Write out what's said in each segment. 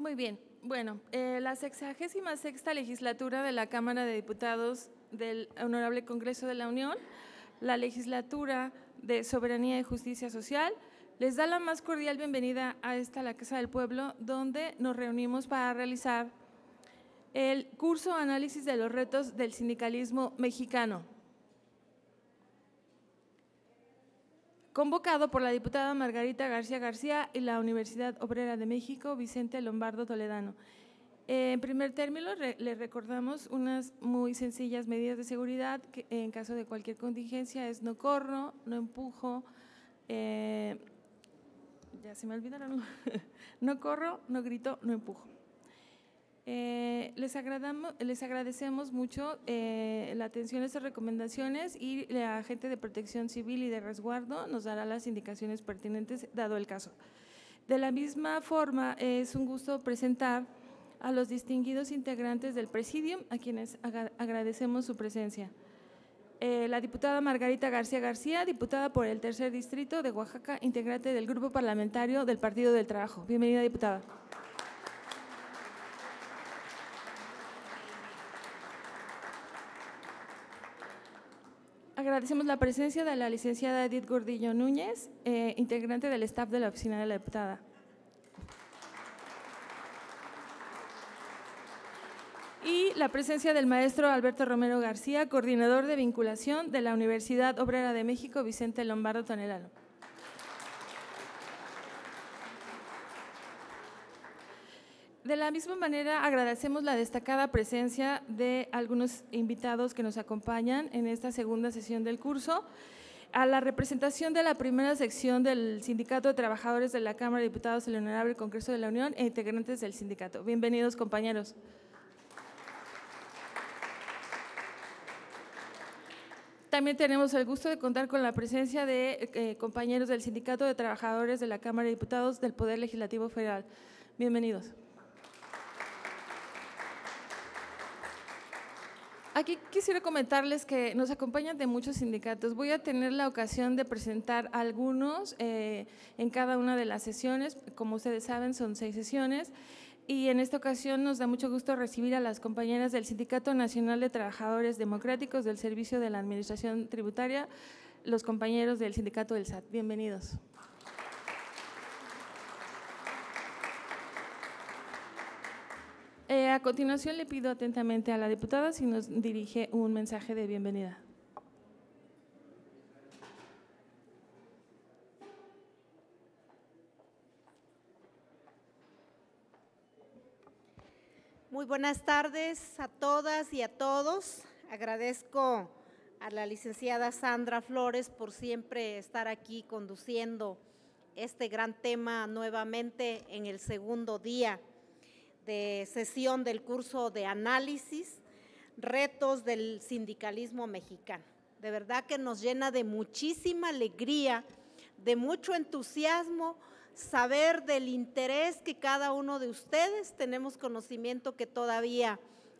Muy bien. Bueno, eh, la sexagésima sexta legislatura de la Cámara de Diputados del Honorable Congreso de la Unión, la legislatura de Soberanía y Justicia Social, les da la más cordial bienvenida a esta la Casa del Pueblo, donde nos reunimos para realizar el curso Análisis de los Retos del Sindicalismo Mexicano. convocado por la diputada Margarita García García y la Universidad Obrera de México, Vicente Lombardo Toledano. En primer término, le recordamos unas muy sencillas medidas de seguridad que en caso de cualquier contingencia es no corro, no empujo, eh, ya se me olvidaron, no corro, no grito, no empujo. Eh, les, agradamos, les agradecemos mucho eh, la atención a estas recomendaciones y la agente de protección civil y de resguardo nos dará las indicaciones pertinentes dado el caso. De la misma forma, es un gusto presentar a los distinguidos integrantes del Presidium, a quienes agradecemos su presencia. Eh, la diputada Margarita García García, diputada por el Tercer Distrito de Oaxaca, integrante del Grupo Parlamentario del Partido del Trabajo. Bienvenida, diputada. Agradecemos la presencia de la licenciada Edith Gordillo Núñez, eh, integrante del staff de la oficina de la deputada. Y la presencia del maestro Alberto Romero García, coordinador de vinculación de la Universidad Obrera de México, Vicente Lombardo Tonelano. De la misma manera, agradecemos la destacada presencia de algunos invitados que nos acompañan en esta segunda sesión del curso, a la representación de la primera sección del Sindicato de Trabajadores de la Cámara de Diputados del Honorable Congreso de la Unión e integrantes del sindicato. Bienvenidos, compañeros. También tenemos el gusto de contar con la presencia de eh, compañeros del Sindicato de Trabajadores de la Cámara de Diputados del Poder Legislativo Federal. Bienvenidos. Aquí quisiera comentarles que nos acompañan de muchos sindicatos. Voy a tener la ocasión de presentar algunos eh, en cada una de las sesiones. Como ustedes saben, son seis sesiones. Y en esta ocasión nos da mucho gusto recibir a las compañeras del Sindicato Nacional de Trabajadores Democráticos del Servicio de la Administración Tributaria, los compañeros del Sindicato del SAT. Bienvenidos. Eh, a continuación le pido atentamente a la diputada si nos dirige un mensaje de bienvenida. Muy buenas tardes a todas y a todos. Agradezco a la licenciada Sandra Flores por siempre estar aquí conduciendo este gran tema nuevamente en el segundo día sesión del curso de análisis, retos del sindicalismo mexicano. De verdad que nos llena de muchísima alegría, de mucho entusiasmo saber del interés que cada uno de ustedes, tenemos conocimiento que todavía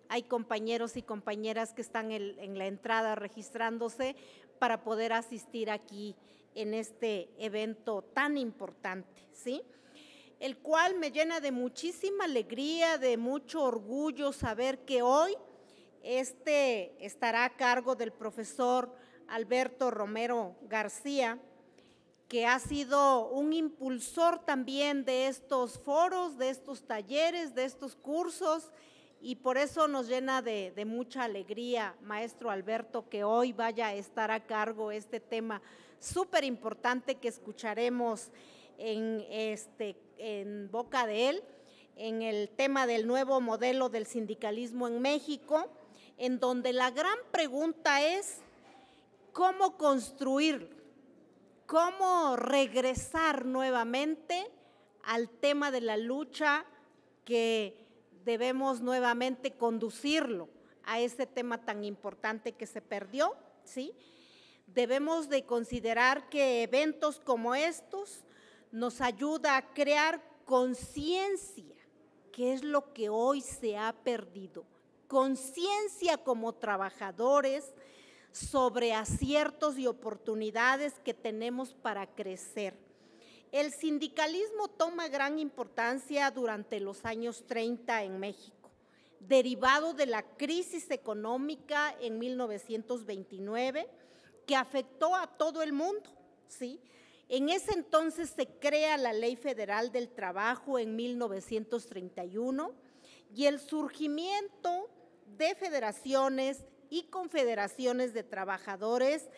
hay compañeros y compañeras que están en, en la entrada registrándose para poder asistir aquí en este evento tan importante, ¿sí? el cual me llena de muchísima alegría, de mucho orgullo saber que hoy este estará a cargo del profesor Alberto Romero García, que ha sido un impulsor también de estos foros, de estos talleres, de estos cursos, y por eso nos llena de, mucha alegría, maestro Alberto, que hoy vaya a estar a cargo este tema súper importante que escucharemos en este en boca de él en el tema del nuevo modelo del sindicalismo en México, en donde la gran pregunta es cómo construir, cómo regresar nuevamente al tema de la lucha que debemos nuevamente conducirlo a ese tema tan importante que se perdió, ¿sí? Debemos de considerar que eventos como estos nos ayuda a crear conciencia, que es lo que hoy se ha perdido. Conciencia como trabajadores sobre aciertos y oportunidades que tenemos para crecer. El sindicalismo toma gran importancia durante los años 30 en México, derivado de la crisis económica en 1929 que afectó a todo el mundo, ¿sí? En ese entonces se crea la Ley Federal del Trabajo en 1931 y el surgimiento de federaciones y confederaciones de trabajadores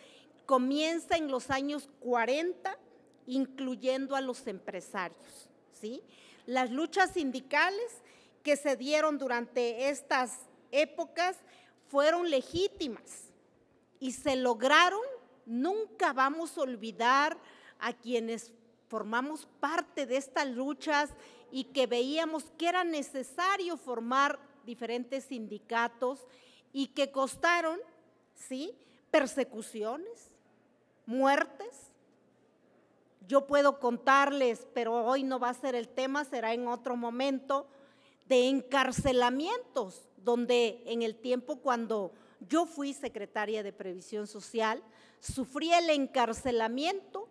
comienza en los años 40, incluyendo a los empresarios. ¿sí? Las luchas sindicales que se dieron durante estas épocas fueron legítimas y se lograron, nunca vamos a olvidar a quienes formamos parte de estas luchas y que veíamos que era necesario formar diferentes sindicatos y que costaron, ¿sí? Persecuciones, muertes. Yo puedo contarles, pero hoy no va a ser el tema, será en otro momento, de encarcelamientos, donde en el tiempo cuando yo fui secretaria de Previsión Social, sufrí el encarcelamiento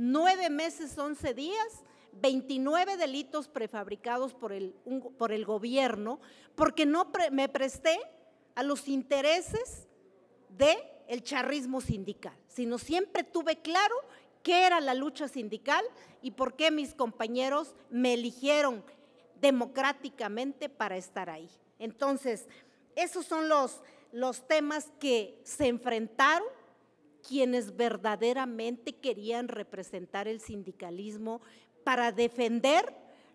nueve meses, once días, 29 delitos prefabricados por el, por el gobierno, porque no me presté a los intereses del charrismo sindical, sino siempre tuve claro qué era la lucha sindical y por qué mis compañeros me eligieron democráticamente para estar ahí. Entonces, esos son los, los temas que se enfrentaron quienes verdaderamente querían representar el sindicalismo para defender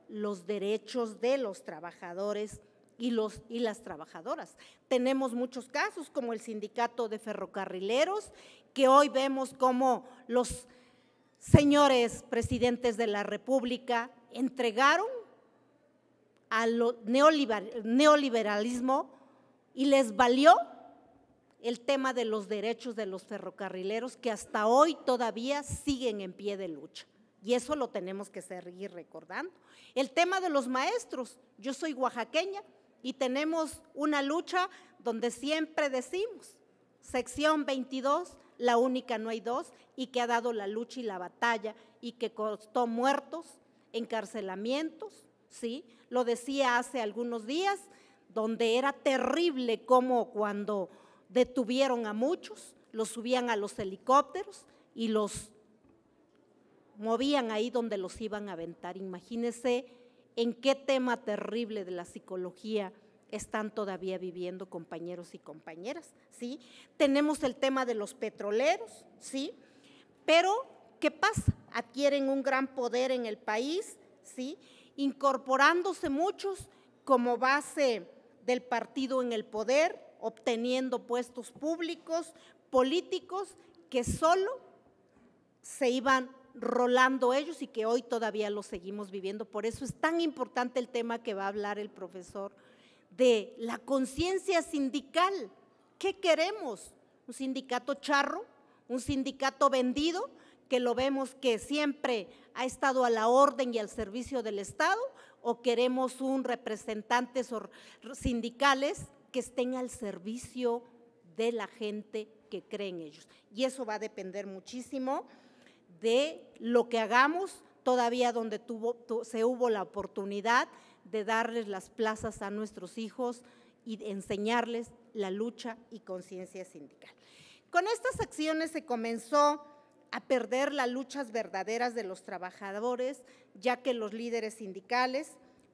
los derechos de los trabajadores y, los, y las trabajadoras. Tenemos muchos casos como el sindicato de ferrocarrileros, que hoy vemos como los señores presidentes de la República entregaron al neoliberalismo y les valió el tema de los derechos de los ferrocarrileros que hasta hoy todavía siguen en pie de lucha. Y eso lo tenemos que seguir recordando. El tema de los maestros. Yo soy oaxaqueña y tenemos una lucha donde siempre decimos, sección 22, la única no hay dos, y que ha dado la lucha y la batalla y que costó muertos, encarcelamientos, ¿sí? Lo decía hace algunos días, donde era terrible como cuando Detuvieron a muchos, los subían a los helicópteros y los movían ahí donde los iban a aventar. Imagínense en qué tema terrible de la psicología están todavía viviendo compañeros y compañeras, ¿sí? Tenemos el tema de los petroleros, ¿sí? Pero ¿qué pasa? Adquieren un gran poder en el país, ¿sí? Incorporándose muchos como base del partido en el poder, obteniendo puestos públicos, políticos, que solo se iban rolando ellos y que hoy todavía lo seguimos viviendo. Por eso es tan importante el tema que va a hablar el profesor de la conciencia sindical. ¿Qué queremos? ¿Un sindicato charro? ¿Un sindicato vendido? que lo vemos que siempre ha estado a la orden y al servicio del Estado, o queremos un representante sindicales que estén al servicio de la gente que cree en ellos. Y eso va a depender muchísimo de lo que hagamos todavía donde tuvo, se hubo la oportunidad de darles las plazas a nuestros hijos y enseñarles la lucha y conciencia sindical. Con estas acciones se comenzó a perder las luchas verdaderas de los trabajadores, ya que los líderes sindicales,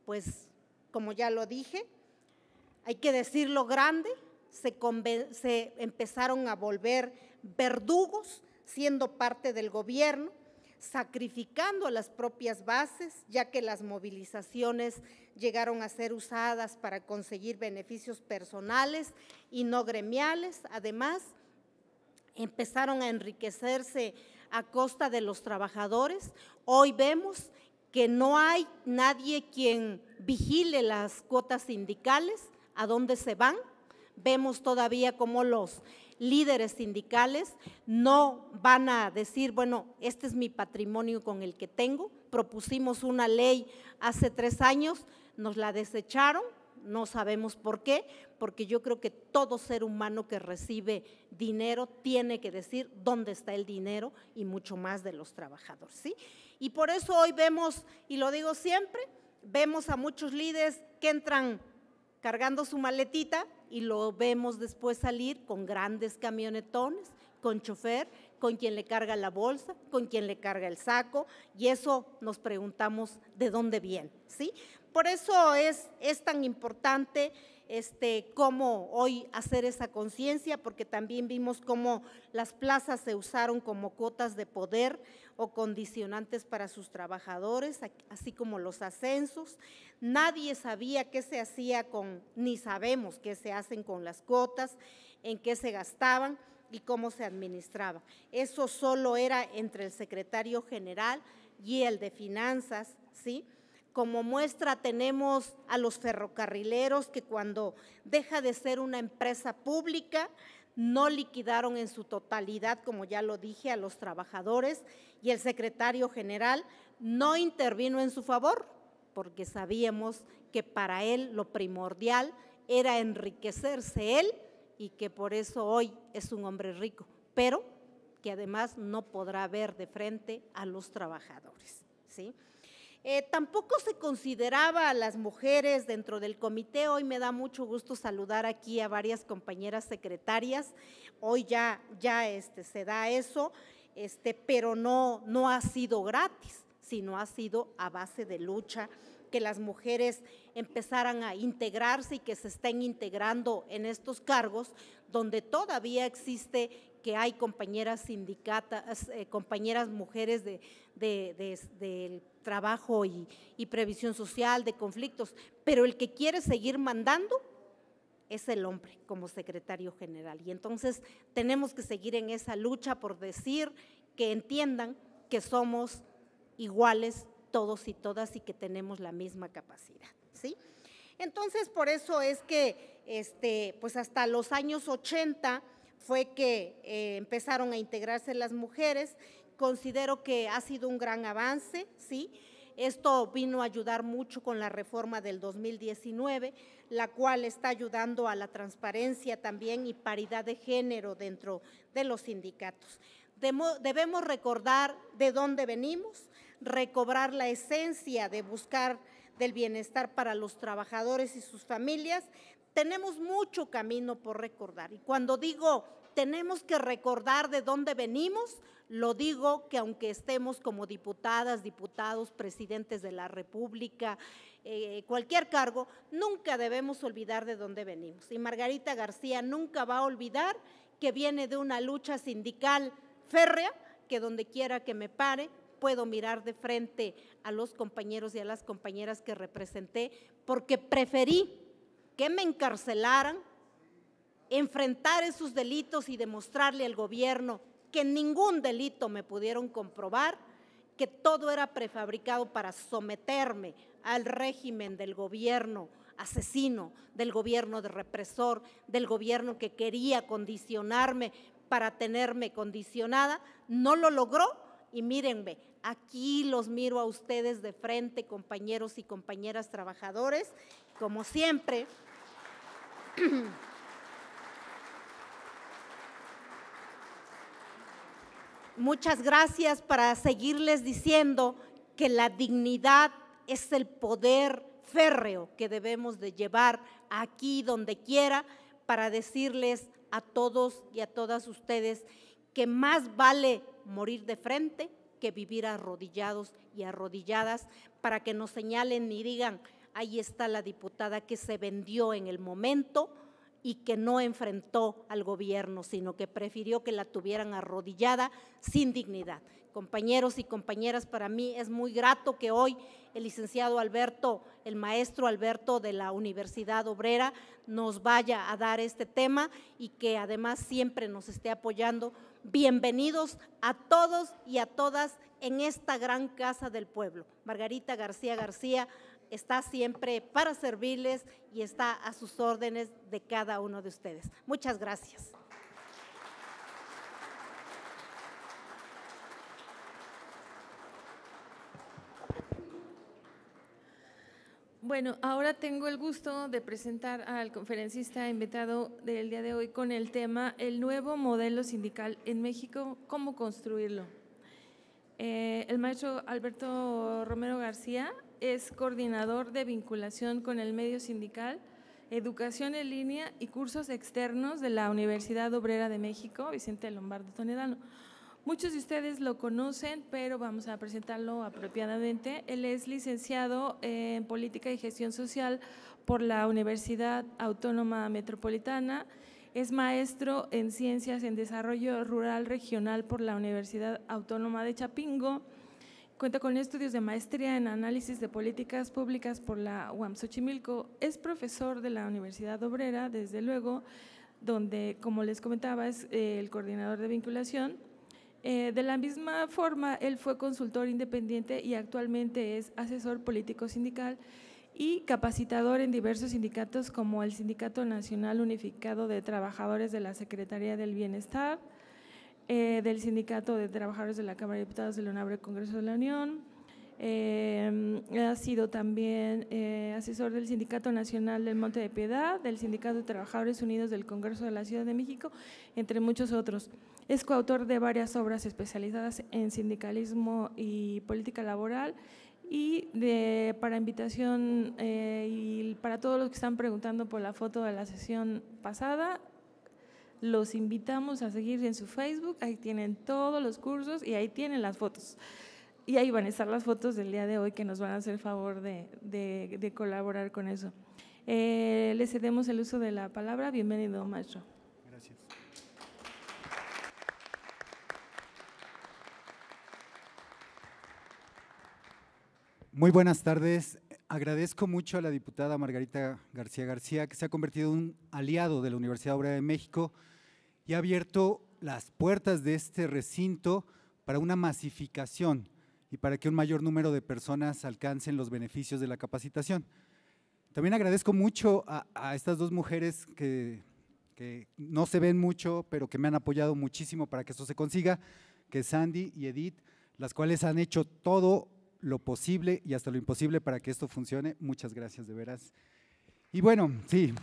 pues como ya lo dije, hay que decirlo grande, se, se empezaron a volver verdugos siendo parte del gobierno, sacrificando las propias bases, ya que las movilizaciones llegaron a ser usadas para conseguir beneficios personales y no gremiales. Además, empezaron a enriquecerse a costa de los trabajadores. Hoy vemos que no hay nadie quien vigile las cuotas sindicales, a dónde se van. Vemos todavía cómo los líderes sindicales no van a decir, bueno, este es mi patrimonio con el que tengo. Propusimos una ley hace tres años, nos la desecharon, no sabemos por qué, porque yo creo que todo ser humano que recibe dinero tiene que decir dónde está el dinero y mucho más de los trabajadores, ¿sí? Y por eso hoy vemos, y lo digo siempre, vemos a muchos líderes que entran cargando su maletita y lo vemos después salir con grandes camionetones, con chofer, con quien le carga la bolsa, con quien le carga el saco, y eso nos preguntamos de dónde viene, ¿sí? Por eso es, es tan importante este, cómo hoy hacer esa conciencia, porque también vimos cómo las plazas se usaron como cuotas de poder o condicionantes para sus trabajadores, así como los ascensos. Nadie sabía qué se hacía con, ni sabemos qué se hacen con las cuotas, en qué se gastaban y cómo se administraba. Eso solo era entre el secretario general y el de finanzas, ¿sí? Como muestra tenemos a los ferrocarrileros que cuando deja de ser una empresa pública, no liquidaron en su totalidad, como ya lo dije, a los trabajadores y el secretario general no intervino en su favor, porque sabíamos que para él lo primordial era enriquecerse él y que por eso hoy es un hombre rico, pero que además no podrá ver de frente a los trabajadores, ¿sí? Eh, tampoco se consideraba a las mujeres dentro del comité. Hoy me da mucho gusto saludar aquí a varias compañeras secretarias. Hoy ya, ya este, se da eso, este, pero no, no ha sido gratis, sino ha sido a base de lucha que las mujeres empezaran a integrarse y que se estén integrando en estos cargos donde todavía existe que hay compañeras sindicatas, eh, compañeras mujeres de, trabajo y, previsión social, de conflictos, pero el que quiere seguir mandando es el hombre como secretario general. Y entonces tenemos que seguir en esa lucha por decir que entiendan que somos iguales todos y todas y que tenemos la misma capacidad, ¿sí? Entonces, por eso es que este, pues hasta los años 80 fue que eh, empezaron a integrarse las mujeres. Considero que ha sido un gran avance, ¿sí? Esto vino a ayudar mucho con la reforma del 2019, la cual está ayudando a la transparencia también y paridad de género dentro de los sindicatos. Debemos recordar de dónde venimos, recobrar la esencia de buscar del bienestar para los trabajadores y sus familias, tenemos mucho camino por recordar. Y cuando digo tenemos que recordar de dónde venimos, lo digo que aunque estemos como diputadas, diputados, presidentes de la República, eh, cualquier cargo, nunca debemos olvidar de dónde venimos. Y Margarita García nunca va a olvidar que viene de una lucha sindical férrea, que donde quiera que me pare, puedo mirar de frente a los compañeros y a las compañeras que representé, porque preferí que me encarcelaran, enfrentar esos delitos y demostrarle al gobierno que ningún delito me pudieron comprobar, que todo era prefabricado para someterme al régimen del gobierno asesino, del gobierno de represor, del gobierno que quería condicionarme para tenerme condicionada, no lo logró y mírenme, aquí los miro a ustedes de frente, compañeros y compañeras trabajadores, como siempre. Muchas gracias para seguirles diciendo que la dignidad es el poder férreo que debemos de llevar aquí donde quiera para decirles a todos y a todas ustedes que más vale morir de frente que vivir arrodillados y arrodilladas para que nos señalen y digan, Ahí está la diputada que se vendió en el momento y que no enfrentó al gobierno, sino que prefirió que la tuvieran arrodillada sin dignidad. Compañeros y compañeras, para mí es muy grato que hoy el licenciado Alberto, el maestro Alberto de la Universidad Obrera, nos vaya a dar este tema y que además siempre nos esté apoyando. Bienvenidos a todos y a todas en esta gran casa del pueblo. Margarita García García, está siempre para servirles y está a sus órdenes de cada uno de ustedes. Muchas gracias. Bueno, ahora tengo el gusto de presentar al conferencista invitado del día de hoy con el tema El nuevo modelo sindical en México, cómo construirlo. Eh, el maestro Alberto Romero García es coordinador de vinculación con el medio sindical, educación en línea y cursos externos de la Universidad Obrera de México, Vicente Lombardo Tonedano. Muchos de ustedes lo conocen, pero vamos a presentarlo apropiadamente. Él es licenciado en Política y Gestión Social por la Universidad Autónoma Metropolitana. Es maestro en Ciencias en Desarrollo Rural Regional por la Universidad Autónoma de Chapingo Cuenta con estudios de maestría en análisis de políticas públicas por la UAM Xochimilco. Es profesor de la Universidad Obrera, desde luego, donde, como les comentaba, es eh, el coordinador de vinculación. Eh, de la misma forma, él fue consultor independiente y actualmente es asesor político sindical y capacitador en diversos sindicatos como el Sindicato Nacional Unificado de Trabajadores de la Secretaría del Bienestar, eh, del Sindicato de Trabajadores de la Cámara de Diputados del honorable Congreso de la Unión. Em, ha sido también eh, asesor del Sindicato Nacional del Monte de Piedad, del Sindicato de Trabajadores Unidos del Congreso de la Ciudad de México, entre muchos otros. Es coautor de varias obras especializadas en sindicalismo y política laboral y de, para invitación eh, y para todos los que están preguntando por la foto de la sesión pasada, los invitamos a seguir en su Facebook, ahí tienen todos los cursos y ahí tienen las fotos. Y ahí van a estar las fotos del día de hoy que nos van a hacer el favor de, colaborar con eso. Les eh, le cedemos el uso de la palabra. Bienvenido, maestro. Gracias. Muy buenas tardes. Agradezco mucho a la diputada Margarita García García, que se ha convertido en un aliado de la Universidad Obrera de México y ha abierto las puertas de este recinto para una masificación y para que un mayor número de personas alcancen los beneficios de la capacitación. También agradezco mucho a, estas dos mujeres que, que, no se ven mucho, pero que me han apoyado muchísimo para que esto se consiga, que Sandy y Edith, las cuales han hecho todo lo posible y hasta lo imposible para que esto funcione. Muchas gracias de veras. Y bueno, sí.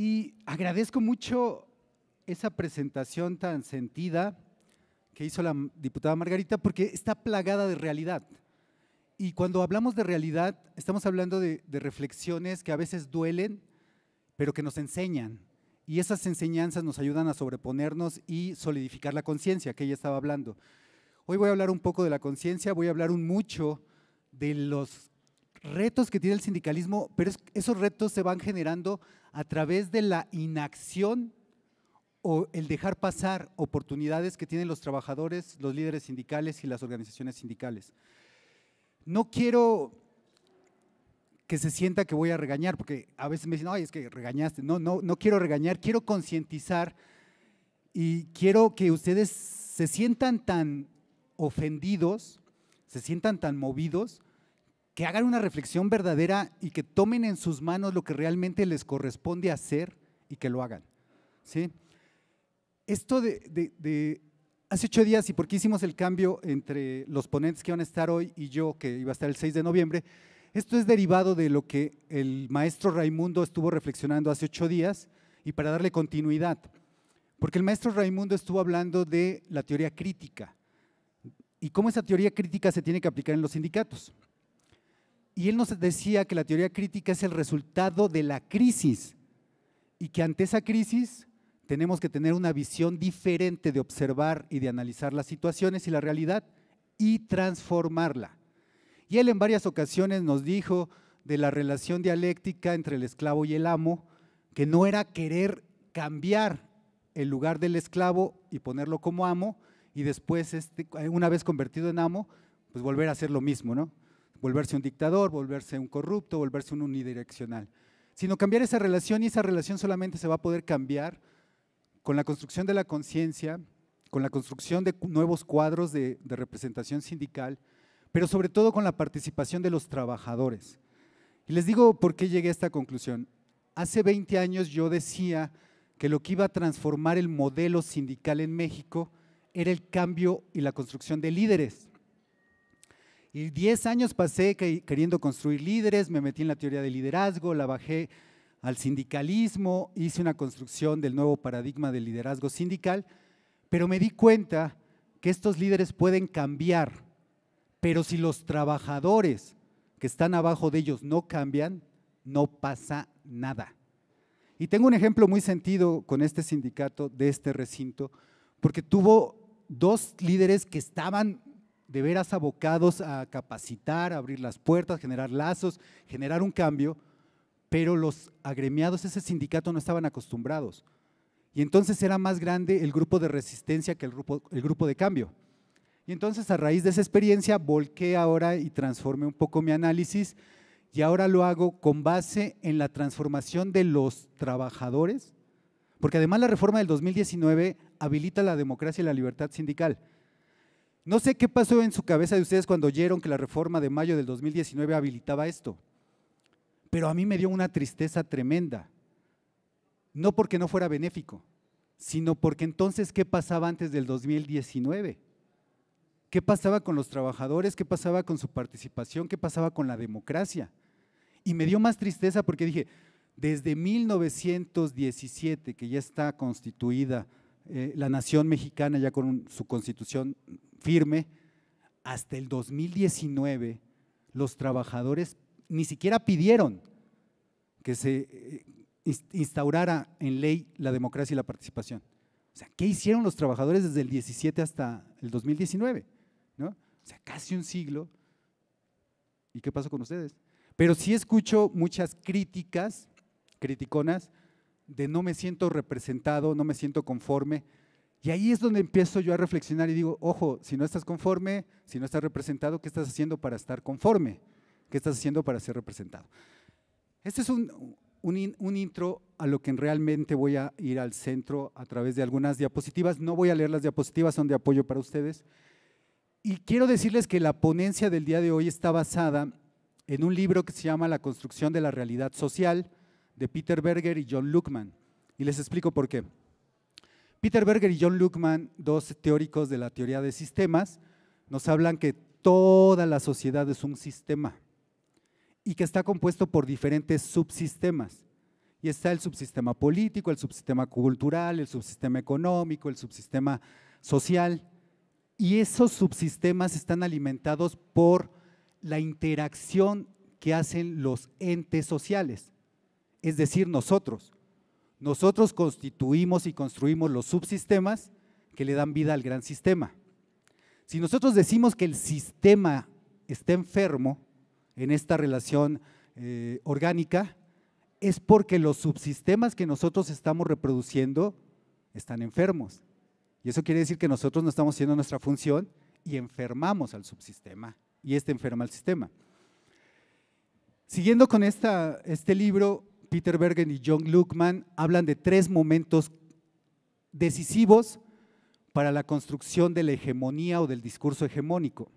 Y agradezco mucho esa presentación tan sentida que hizo la diputada Margarita porque está plagada de realidad. Y cuando hablamos de realidad, estamos hablando de, reflexiones que a veces duelen, pero que nos enseñan. Y esas enseñanzas nos ayudan a sobreponernos y solidificar la conciencia que ella estaba hablando. Hoy voy a hablar un poco de la conciencia, voy a hablar un mucho de los retos que tiene el sindicalismo, pero esos retos se van generando a través de la inacción o el dejar pasar oportunidades que tienen los trabajadores, los líderes sindicales y las organizaciones sindicales. No quiero que se sienta que voy a regañar, porque a veces me dicen, ay, es que regañaste. No, no, no quiero regañar, quiero concientizar y quiero que ustedes se sientan tan ofendidos, se sientan tan movidos, que hagan una reflexión verdadera y que tomen en sus manos lo que realmente les corresponde hacer y que lo hagan. ¿sí? Esto de, hace ocho días y porque hicimos el cambio entre los ponentes que van a estar hoy y yo, que iba a estar el 6 de noviembre, esto es derivado de lo que el maestro Raimundo estuvo reflexionando hace ocho días y para darle continuidad. Porque el maestro Raimundo estuvo hablando de la teoría crítica y cómo esa teoría crítica se tiene que aplicar en los sindicatos. Y él nos decía que la teoría crítica es el resultado de la crisis y que ante esa crisis tenemos que tener una visión diferente de observar y de analizar las situaciones y la realidad y transformarla. Y él en varias ocasiones nos dijo de la relación dialéctica entre el esclavo y el amo, que no era querer cambiar el lugar del esclavo y ponerlo como amo, y después, este, una vez convertido en amo, pues volver a hacer lo mismo, ¿no? volverse un dictador, volverse un corrupto, volverse un unidireccional, sino cambiar esa relación y esa relación solamente se va a poder cambiar con la construcción de la conciencia, con la construcción de nuevos cuadros de, representación sindical, pero sobre todo con la participación de los trabajadores. Y les digo por qué llegué a esta conclusión. Hace 20 años yo decía que lo que iba a transformar el modelo sindical en México era el cambio y la construcción de líderes. Y 10 años pasé queriendo construir líderes, me metí en la teoría del liderazgo, la bajé al sindicalismo, hice una construcción del nuevo paradigma del liderazgo sindical, pero me di cuenta que estos líderes pueden cambiar, pero si los trabajadores que están abajo de ellos no cambian, no pasa nada. Y tengo un ejemplo muy sentido con este sindicato de este recinto, porque tuvo dos líderes que estaban de veras abocados a capacitar, abrir las puertas, generar lazos, generar un cambio, pero los agremiados, ese sindicato no estaban acostumbrados. Y entonces era más grande el grupo de resistencia que el grupo, el grupo de cambio. Y entonces a raíz de esa experiencia volqué ahora y transformé un poco mi análisis y ahora lo hago con base en la transformación de los trabajadores, porque además la reforma del 2019 habilita la democracia y la libertad sindical. No sé qué pasó en su cabeza de ustedes cuando oyeron que la reforma de mayo del 2019 habilitaba esto, pero a mí me dio una tristeza tremenda, no porque no fuera benéfico, sino porque entonces, ¿qué pasaba antes del 2019? ¿Qué pasaba con los trabajadores? ¿Qué pasaba con su participación? ¿Qué pasaba con la democracia? Y me dio más tristeza porque dije, desde 1917, que ya está constituida eh, la nación mexicana, ya con su constitución firme, hasta el 2019 los trabajadores ni siquiera pidieron que se eh, instaurara en ley la democracia y la participación. O sea, ¿qué hicieron los trabajadores desde el 17 hasta el 2019? ¿No? O sea, casi un siglo. ¿Y qué pasó con ustedes? Pero sí escucho muchas críticas, criticonas, de no me siento representado, no me siento conforme, y ahí es donde empiezo yo a reflexionar y digo, ojo, si no estás conforme, si no estás representado, ¿qué estás haciendo para estar conforme? ¿Qué estás haciendo para ser representado? Este es un, intro a lo que realmente voy a ir al centro a través de algunas diapositivas. No voy a leer las diapositivas, son de apoyo para ustedes. Y quiero decirles que la ponencia del día de hoy está basada en un libro que se llama La construcción de la realidad social de Peter Berger y John Luckman. Y les explico por qué. Peter Berger y John Luckman, dos teóricos de la teoría de sistemas, nos hablan que toda la sociedad es un sistema y que está compuesto por diferentes subsistemas. Y está el subsistema político, el subsistema cultural, el subsistema económico, el subsistema social. Y esos subsistemas están alimentados por la interacción que hacen los entes sociales, es decir, nosotros. Nosotros constituimos y construimos los subsistemas que le dan vida al gran sistema. Si nosotros decimos que el sistema está enfermo en esta relación eh, orgánica, es porque los subsistemas que nosotros estamos reproduciendo están enfermos. Y eso quiere decir que nosotros no estamos haciendo nuestra función y enfermamos al subsistema, y este enferma al sistema. Siguiendo con este libro, Peter Bergen y John Luckman hablan de tres momentos decisivos para la construcción de la hegemonía o del discurso hegemónico.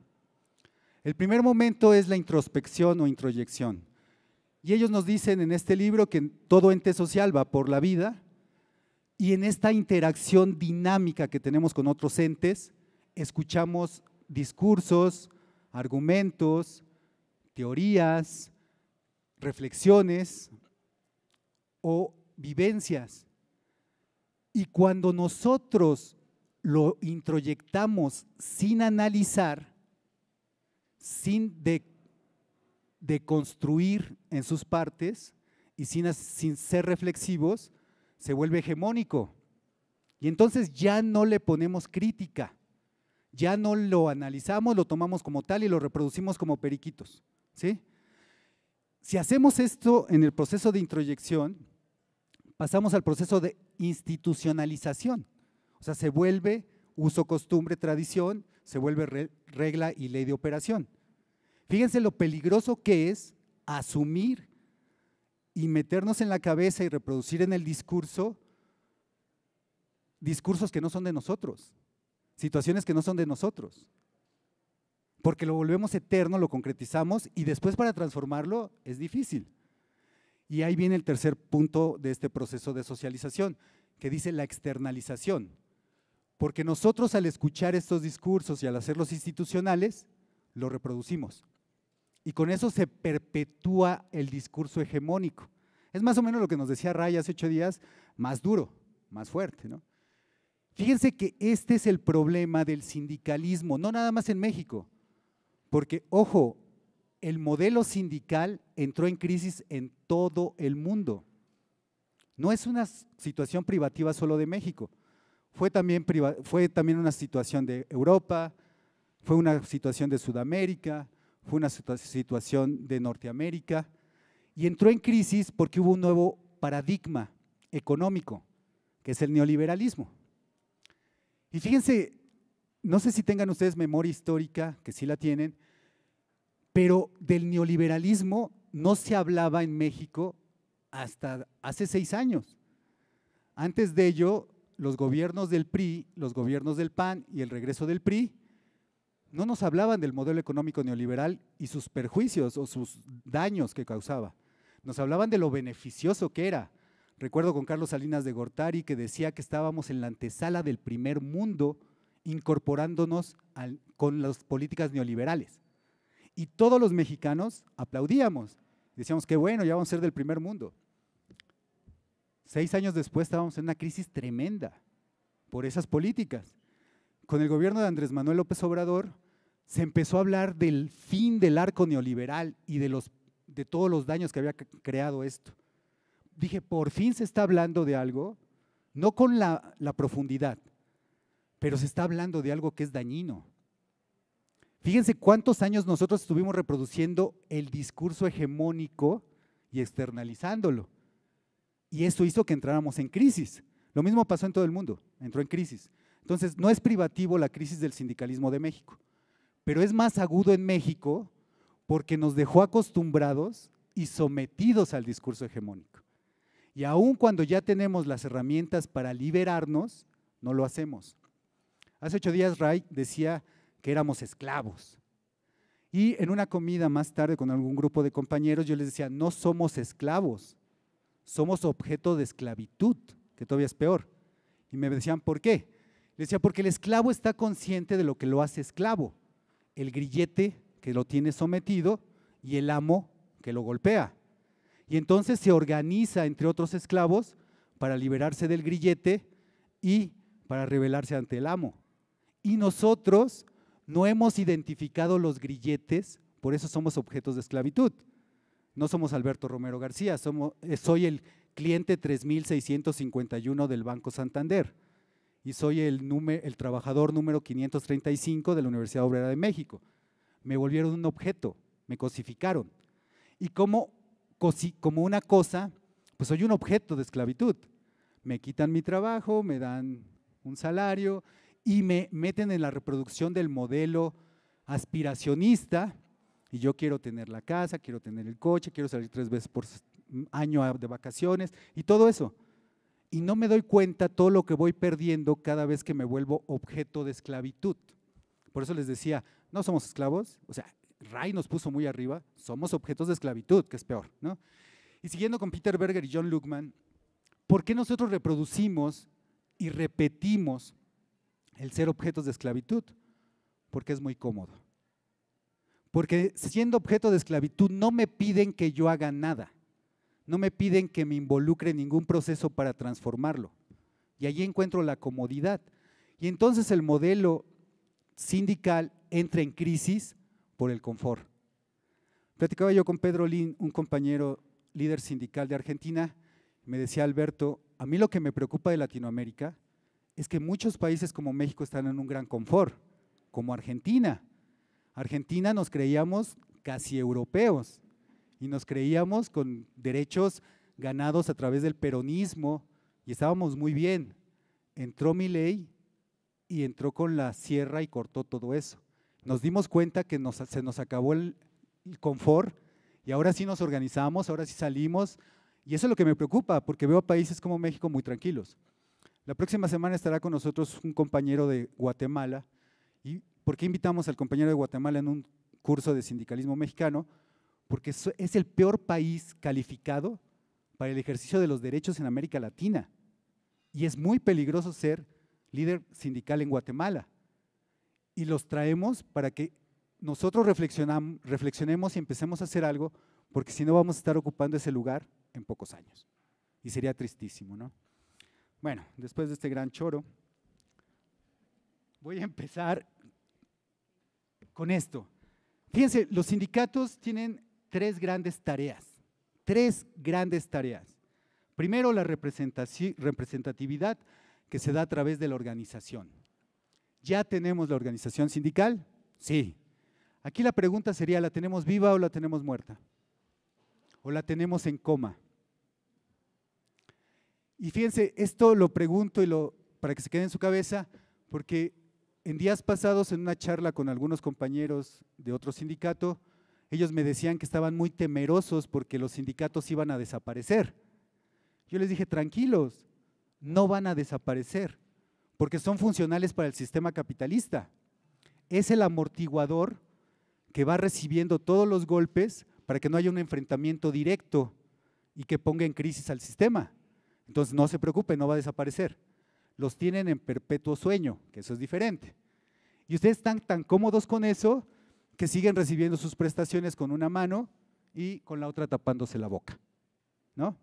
El primer momento es la introspección o introyección. Y ellos nos dicen en este libro que todo ente social va por la vida y en esta interacción dinámica que tenemos con otros entes, escuchamos discursos, argumentos, teorías, reflexiones, o vivencias. Y cuando nosotros lo introyectamos sin analizar, sin deconstruir de en sus partes y sin, sin ser reflexivos, se vuelve hegemónico. Y entonces ya no le ponemos crítica, ya no lo analizamos, lo tomamos como tal y lo reproducimos como periquitos. ¿sí? Si hacemos esto en el proceso de introyección, pasamos al proceso de institucionalización. O sea, se vuelve uso, costumbre, tradición, se vuelve regla y ley de operación. Fíjense lo peligroso que es asumir y meternos en la cabeza y reproducir en el discurso discursos que no son de nosotros, situaciones que no son de nosotros. Porque lo volvemos eterno, lo concretizamos y después para transformarlo es difícil. Y ahí viene el tercer punto de este proceso de socialización, que dice la externalización. Porque nosotros al escuchar estos discursos y al hacerlos institucionales, lo reproducimos. Y con eso se perpetúa el discurso hegemónico. Es más o menos lo que nos decía Ray hace ocho días, más duro, más fuerte. ¿no? Fíjense que este es el problema del sindicalismo, no nada más en México, porque, ojo, el modelo sindical entró en crisis en todo el mundo. No es una situación privativa solo de México, fue también, fue también una situación de Europa, fue una situación de Sudamérica, fue una situación de Norteamérica, y entró en crisis porque hubo un nuevo paradigma económico, que es el neoliberalismo. Y fíjense, no sé si tengan ustedes memoria histórica, que sí la tienen, pero del neoliberalismo no se hablaba en México hasta hace seis años. Antes de ello, los gobiernos del PRI, los gobiernos del PAN y el regreso del PRI no nos hablaban del modelo económico neoliberal y sus perjuicios o sus daños que causaba. Nos hablaban de lo beneficioso que era. Recuerdo con Carlos Salinas de Gortari que decía que estábamos en la antesala del primer mundo incorporándonos con las políticas neoliberales. Y todos los mexicanos aplaudíamos. Decíamos, que bueno, ya vamos a ser del primer mundo. Seis años después estábamos en una crisis tremenda por esas políticas. Con el gobierno de Andrés Manuel López Obrador se empezó a hablar del fin del arco neoliberal y de, los, de todos los daños que había creado esto. Dije, por fin se está hablando de algo, no con la profundidad, pero se está hablando de algo que es dañino. Fíjense cuántos años nosotros estuvimos reproduciendo el discurso hegemónico y externalizándolo. Y eso hizo que entráramos en crisis. Lo mismo pasó en todo el mundo, entró en crisis. Entonces, no es privativo la crisis del sindicalismo de México, pero es más agudo en México porque nos dejó acostumbrados y sometidos al discurso hegemónico. Y aun cuando ya tenemos las herramientas para liberarnos, no lo hacemos. Hace ocho días Ray decía que éramos esclavos. Y en una comida más tarde con algún grupo de compañeros yo les decía, no somos esclavos, somos objeto de esclavitud, que todavía es peor. Y me decían, ¿por qué? Les decía, porque el esclavo está consciente de lo que lo hace esclavo, el grillete que lo tiene sometido y el amo que lo golpea. Y entonces se organiza entre otros esclavos para liberarse del grillete y para rebelarse ante el amo. Y nosotros no hemos identificado los grilletes, por eso somos objetos de esclavitud. No somos Alberto Romero García, eh, soy el cliente 3651 del Banco Santander y soy el, trabajador número 535 de la Universidad Obrera de México. Me volvieron un objeto, me cosificaron. Y como, como una cosa, pues soy un objeto de esclavitud. Me quitan mi trabajo, me dan un salario, y me meten en la reproducción del modelo aspiracionista y yo quiero tener la casa, quiero tener el coche, quiero salir tres veces por año de vacaciones y todo eso. Y no me doy cuenta todo lo que voy perdiendo cada vez que me vuelvo objeto de esclavitud. Por eso les decía, no somos esclavos, o sea, Ray nos puso muy arriba, somos objetos de esclavitud, que es peor, ¿no? Y siguiendo con Peter Berger y John Luckman, ¿por qué nosotros reproducimos y repetimos el ser objetos de esclavitud, porque es muy cómodo. Porque siendo objeto de esclavitud no me piden que yo haga nada, no me piden que me involucre en ningún proceso para transformarlo. Y allí encuentro la comodidad. Y entonces el modelo sindical entra en crisis por el confort. Platicaba yo con Pedro Lin, un compañero líder sindical de Argentina, me decía Alberto, a mí lo que me preocupa de Latinoamérica es que muchos países como México están en un gran confort, como Argentina. Argentina nos creíamos casi europeos y nos creíamos con derechos ganados a través del peronismo y estábamos muy bien. Entró mi ley y entró con la sierra y cortó todo eso. Nos dimos cuenta que se nos acabó el, confort y ahora sí nos organizamos, ahora sí salimos. Y eso es lo que me preocupa, porque veo países como México muy tranquilos. La próxima semana estará con nosotros un compañero de Guatemala. ¿Y por qué invitamos al compañero de Guatemala en un curso de sindicalismo mexicano? Porque es el peor país calificado para el ejercicio de los derechos en América Latina. Y es muy peligroso ser líder sindical en Guatemala. Y los traemos para que nosotros reflexionemos y empecemos a hacer algo, porque si no vamos a estar ocupando ese lugar en pocos años. Y sería tristísimo, ¿no? Bueno, después de este gran choro, voy a empezar con esto. Fíjense, los sindicatos tienen tres grandes tareas, tres grandes tareas. Primero, la representatividad que se da a través de la organización. ¿Ya tenemos la organización sindical? Sí. Aquí la pregunta sería, ¿la tenemos viva o la tenemos muerta? ¿O la tenemos en coma? Y fíjense, esto lo pregunto y lo, para que se quede en su cabeza, porque en días pasados, en una charla con algunos compañeros de otro sindicato, ellos me decían que estaban muy temerosos porque los sindicatos iban a desaparecer. Yo les dije, tranquilos, no van a desaparecer, porque son funcionales para el sistema capitalista. Es el amortiguador que va recibiendo todos los golpes para que no haya un enfrentamiento directo y que ponga en crisis al sistema. Entonces no se preocupe, no va a desaparecer. Los tienen en perpetuo sueño, que eso es diferente. Y ustedes están tan cómodos con eso que siguen recibiendo sus prestaciones con una mano y con la otra tapándose la boca. ¿No?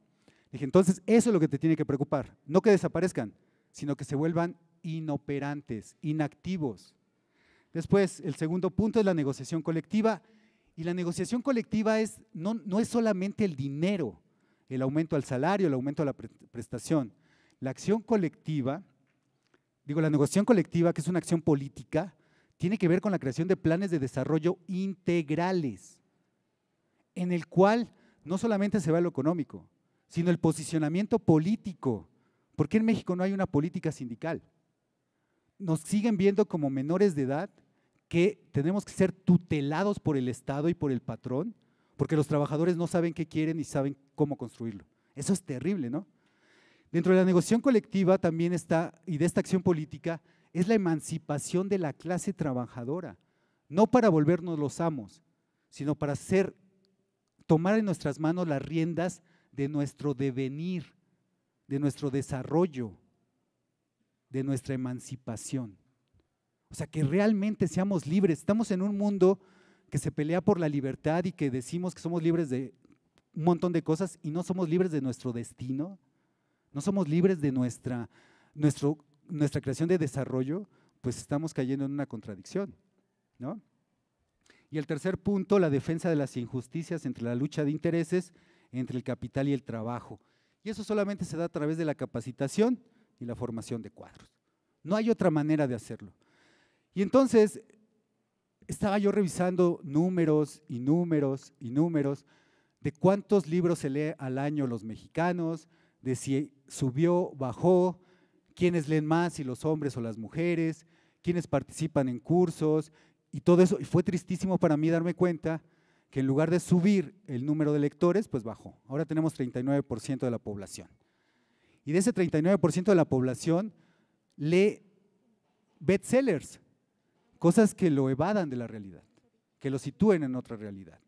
Dije, entonces eso es lo que te tiene que preocupar. No que desaparezcan, sino que se vuelvan inoperantes, inactivos. Después, el segundo punto es la negociación colectiva. Y la negociación colectiva es, no, no es solamente el dinero, el aumento al salario, el aumento a la prestación. La acción colectiva, digo, la negociación colectiva, que es una acción política, tiene que ver con la creación de planes de desarrollo integrales, en el cual no solamente se va lo económico, sino el posicionamiento político. ¿Por qué en México no hay una política sindical? Nos siguen viendo como menores de edad que tenemos que ser tutelados por el Estado y por el patrón porque los trabajadores no saben qué quieren y saben cómo construirlo. Eso es terrible, ¿no? Dentro de la negociación colectiva también está, y de esta acción política, es la emancipación de la clase trabajadora, no para volvernos los amos, sino para ser, tomar en nuestras manos las riendas de nuestro devenir, de nuestro desarrollo, de nuestra emancipación. O sea, que realmente seamos libres. Estamos en un mundo que se pelea por la libertad y que decimos que somos libres de un montón de cosas y no somos libres de nuestro destino, no somos libres de nuestra, nuestra creación de desarrollo, pues estamos cayendo en una contradicción. Y el tercer punto, la defensa de las injusticias entre la lucha de intereses, entre el capital y el trabajo. Y eso solamente se da a través de la capacitación y la formación de cuadros. No hay otra manera de hacerlo. Y entonces, estaba yo revisando números y números y números de cuántos libros se lee al año los mexicanos, de si subió, bajó, quiénes leen más, si los hombres o las mujeres, quiénes participan en cursos y todo eso. Y fue tristísimo para mí darme cuenta que en lugar de subir el número de lectores, pues bajó. Ahora tenemos 39% de la población. Y de ese 39% de la población lee bestsellers, Cosas que lo evadan de la realidad, que lo sitúen en otra realidad.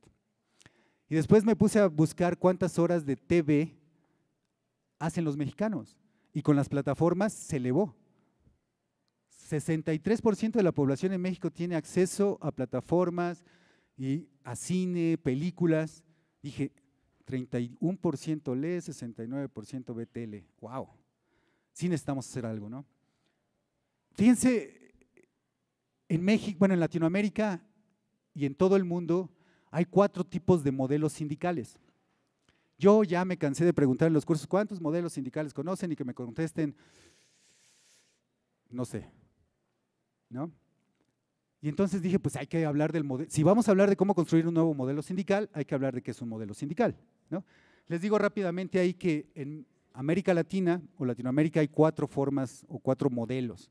Y después me puse a buscar cuántas horas de TV hacen los mexicanos. Y con las plataformas se elevó. 63% de la población en México tiene acceso a plataformas y a cine, películas. Dije, 31% lee, 69% ve tele. ¡Wow! Sí necesitamos hacer algo, ¿no? Fíjense en México, bueno, en Latinoamérica y en todo el mundo hay cuatro tipos de modelos sindicales. Yo ya me cansé de preguntar en los cursos cuántos modelos sindicales conocen y que me contesten, no sé, ¿no? Y entonces dije, pues hay que hablar del modelo, si vamos a hablar de cómo construir un nuevo modelo sindical, hay que hablar de qué es un modelo sindical, ¿no? Les digo rápidamente ahí que en América Latina o Latinoamérica hay cuatro formas o cuatro modelos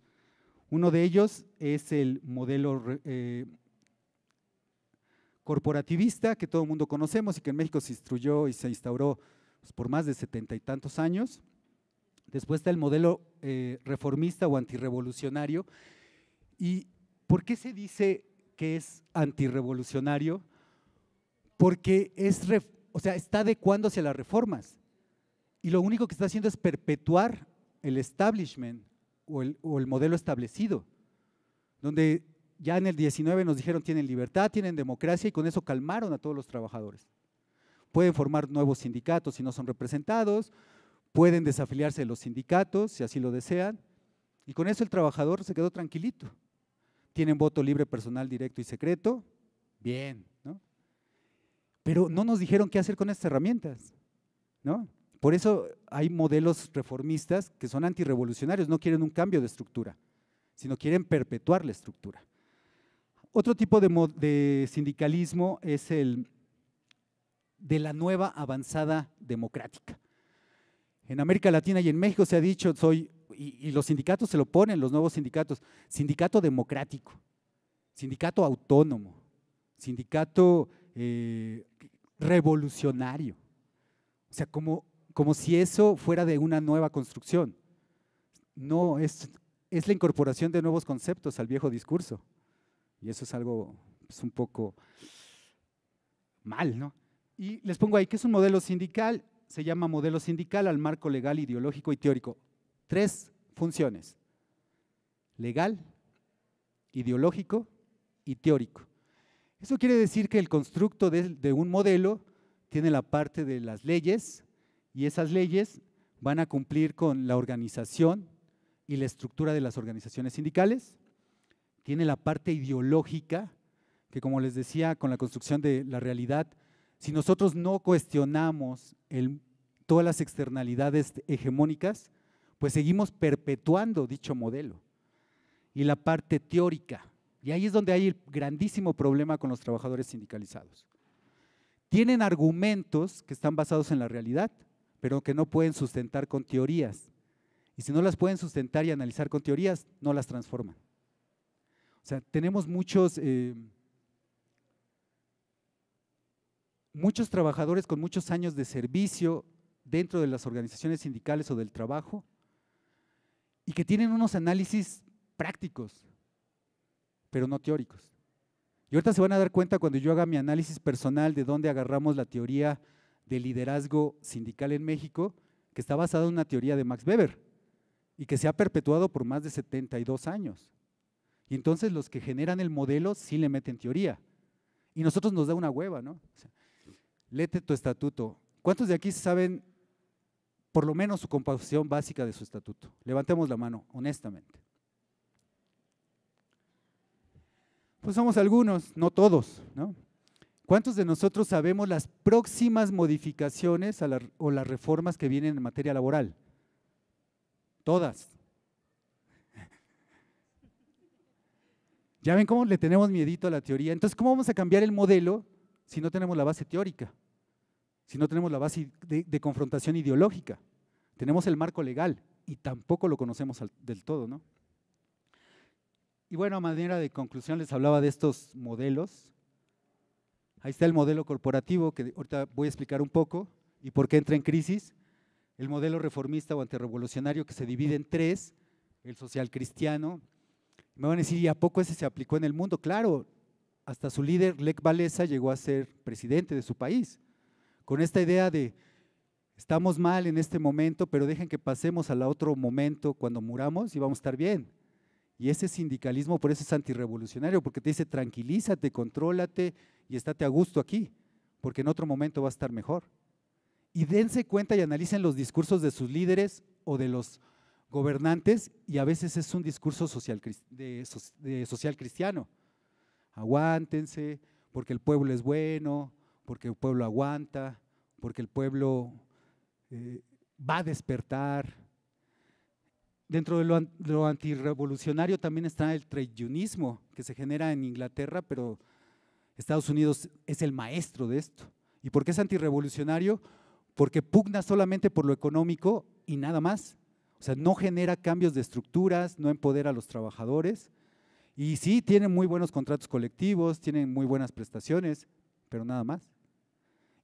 uno de ellos es el modelo eh, corporativista que todo el mundo conocemos y que en México se instruyó y se instauró pues, por más de setenta y tantos años. Después está el modelo eh, reformista o antirrevolucionario. ¿Y por qué se dice que es antirrevolucionario? Porque es, o sea, está adecuándose a las reformas. Y lo único que está haciendo es perpetuar el establishment, o el, modelo establecido, donde ya en el 19 nos dijeron tienen libertad, tienen democracia y con eso calmaron a todos los trabajadores. Pueden formar nuevos sindicatos si no son representados, pueden desafiliarse de los sindicatos si así lo desean y con eso el trabajador se quedó tranquilito. Tienen voto libre personal directo y secreto, bien, ¿no? Pero no nos dijeron qué hacer con estas herramientas, ¿no? Por eso hay modelos reformistas que son antirrevolucionarios, no quieren un cambio de estructura, sino quieren perpetuar la estructura. Otro tipo de, sindicalismo es el de la nueva avanzada democrática. En América Latina y en México se ha dicho, y, los sindicatos se lo ponen, los nuevos sindicatos, sindicato democrático, sindicato autónomo, sindicato eh, revolucionario. O sea, como como si eso fuera de una nueva construcción. No, es, la incorporación de nuevos conceptos al viejo discurso. Y eso es algo es pues, un poco mal, ¿no? Y les pongo ahí que es un modelo sindical, se llama modelo sindical al marco legal, ideológico y teórico. Tres funciones, legal, ideológico y teórico. Eso quiere decir que el constructo de un modelo tiene la parte de las leyes, y esas leyes van a cumplir con la organización y la estructura de las organizaciones sindicales. Tiene la parte ideológica, que como les decía, con la construcción de la realidad, si nosotros no cuestionamos todas las externalidades hegemónicas, pues seguimos perpetuando dicho modelo. Y la parte teórica, y ahí es donde hay el grandísimo problema con los trabajadores sindicalizados. Tienen argumentos que están basados en la realidad, pero que no pueden sustentar con teorías. Y si no las pueden sustentar y analizar con teorías, no las transforman. O sea, tenemos muchos, eh, muchos trabajadores con muchos años de servicio dentro de las organizaciones sindicales o del trabajo y que tienen unos análisis prácticos, pero no teóricos. Y ahorita se van a dar cuenta cuando yo haga mi análisis personal de dónde agarramos la teoría de liderazgo sindical en México, que está basado en una teoría de Max Weber y que se ha perpetuado por más de 72 años. Y entonces los que generan el modelo sí le meten teoría. Y nosotros nos da una hueva, ¿no? lete tu estatuto. ¿Cuántos de aquí saben por lo menos su composición básica de su estatuto? Levantemos la mano, honestamente. Pues somos algunos, no todos, ¿no? ¿Cuántos de nosotros sabemos las próximas modificaciones o las reformas que vienen en materia laboral? Todas. ¿Ya ven cómo le tenemos miedito a la teoría? Entonces, ¿cómo vamos a cambiar el modelo si no tenemos la base teórica? Si no tenemos la base de, de confrontación ideológica. Tenemos el marco legal y tampoco lo conocemos del todo, ¿no? Y bueno, a manera de conclusión les hablaba de estos modelos Ahí está el modelo corporativo, que ahorita voy a explicar un poco, y por qué entra en crisis. El modelo reformista o antirrevolucionario que se divide en tres, el social cristiano. Me van a decir, ¿y a poco ese se aplicó en el mundo? Claro, hasta su líder, Lech Valesa, llegó a ser presidente de su país, con esta idea de, estamos mal en este momento, pero dejen que pasemos al otro momento cuando muramos y vamos a estar bien. Y ese sindicalismo por eso es antirrevolucionario, porque te dice tranquilízate, contrólate y estate a gusto aquí, porque en otro momento va a estar mejor. Y dense cuenta y analicen los discursos de sus líderes o de los gobernantes, y a veces es un discurso social, cristiano. Aguántense, porque el pueblo es bueno, porque el pueblo aguanta, porque el pueblo eh, va a despertar, Dentro de lo, antirrevolucionario también está el trade que se genera en Inglaterra, pero Estados Unidos es el maestro de esto. ¿Y por qué es antirrevolucionario? Porque pugna solamente por lo económico y nada más. O sea, no genera cambios de estructuras, no empodera a los trabajadores. Y sí, tienen muy buenos contratos colectivos, tienen muy buenas prestaciones, pero nada más.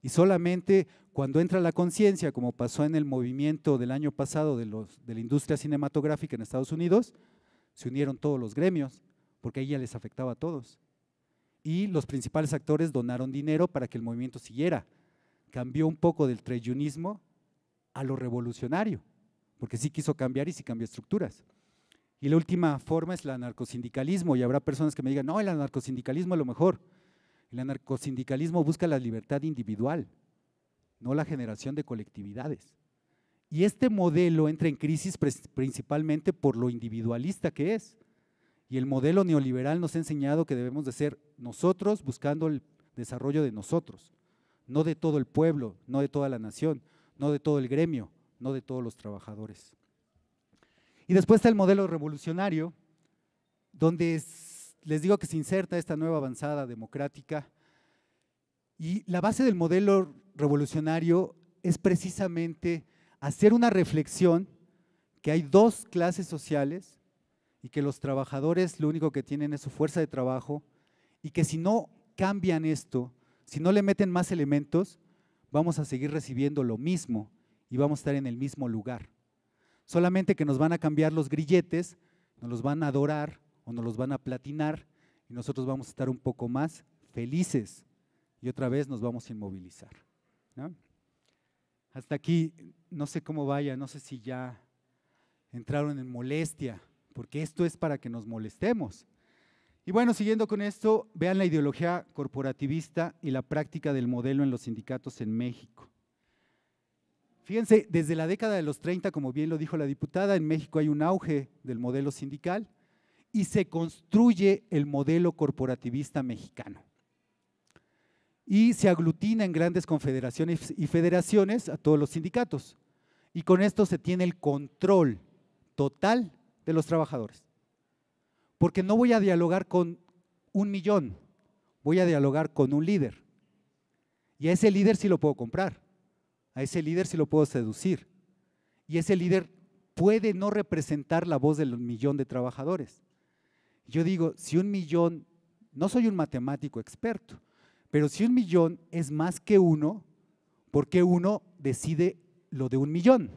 Y solamente cuando entra la conciencia, como pasó en el movimiento del año pasado de, la industria cinematográfica en Estados Unidos, se unieron todos los gremios, porque ahí ya les afectaba a todos. Y los principales actores donaron dinero para que el movimiento siguiera. Cambió un poco del treyunismo a lo revolucionario, porque sí quiso cambiar y sí cambió estructuras. Y la última forma es el anarcosindicalismo, y habrá personas que me digan, no, el anarcosindicalismo es lo mejor. El anarcosindicalismo busca la libertad individual, no la generación de colectividades. Y este modelo entra en crisis principalmente por lo individualista que es. Y el modelo neoliberal nos ha enseñado que debemos de ser nosotros buscando el desarrollo de nosotros, no de todo el pueblo, no de toda la nación, no de todo el gremio, no de todos los trabajadores. Y después está el modelo revolucionario, donde es, les digo que se inserta esta nueva avanzada democrática y la base del modelo revolucionario es precisamente hacer una reflexión que hay dos clases sociales y que los trabajadores lo único que tienen es su fuerza de trabajo y que si no cambian esto, si no le meten más elementos, vamos a seguir recibiendo lo mismo y vamos a estar en el mismo lugar. Solamente que nos van a cambiar los grilletes, nos los van a adorar o nos los van a platinar y nosotros vamos a estar un poco más felices y otra vez nos vamos a inmovilizar. Hasta aquí, no sé cómo vaya, no sé si ya entraron en molestia, porque esto es para que nos molestemos. Y bueno, siguiendo con esto, vean la ideología corporativista y la práctica del modelo en los sindicatos en México. Fíjense, desde la década de los 30, como bien lo dijo la diputada, en México hay un auge del modelo sindical y se construye el modelo corporativista mexicano. Y se aglutina en grandes confederaciones y federaciones a todos los sindicatos. Y con esto se tiene el control total de los trabajadores. Porque no voy a dialogar con un millón, voy a dialogar con un líder. Y a ese líder sí lo puedo comprar, a ese líder sí lo puedo seducir. Y ese líder puede no representar la voz del millón de trabajadores, yo digo, si un millón, no soy un matemático experto, pero si un millón es más que uno, ¿por qué uno decide lo de un millón?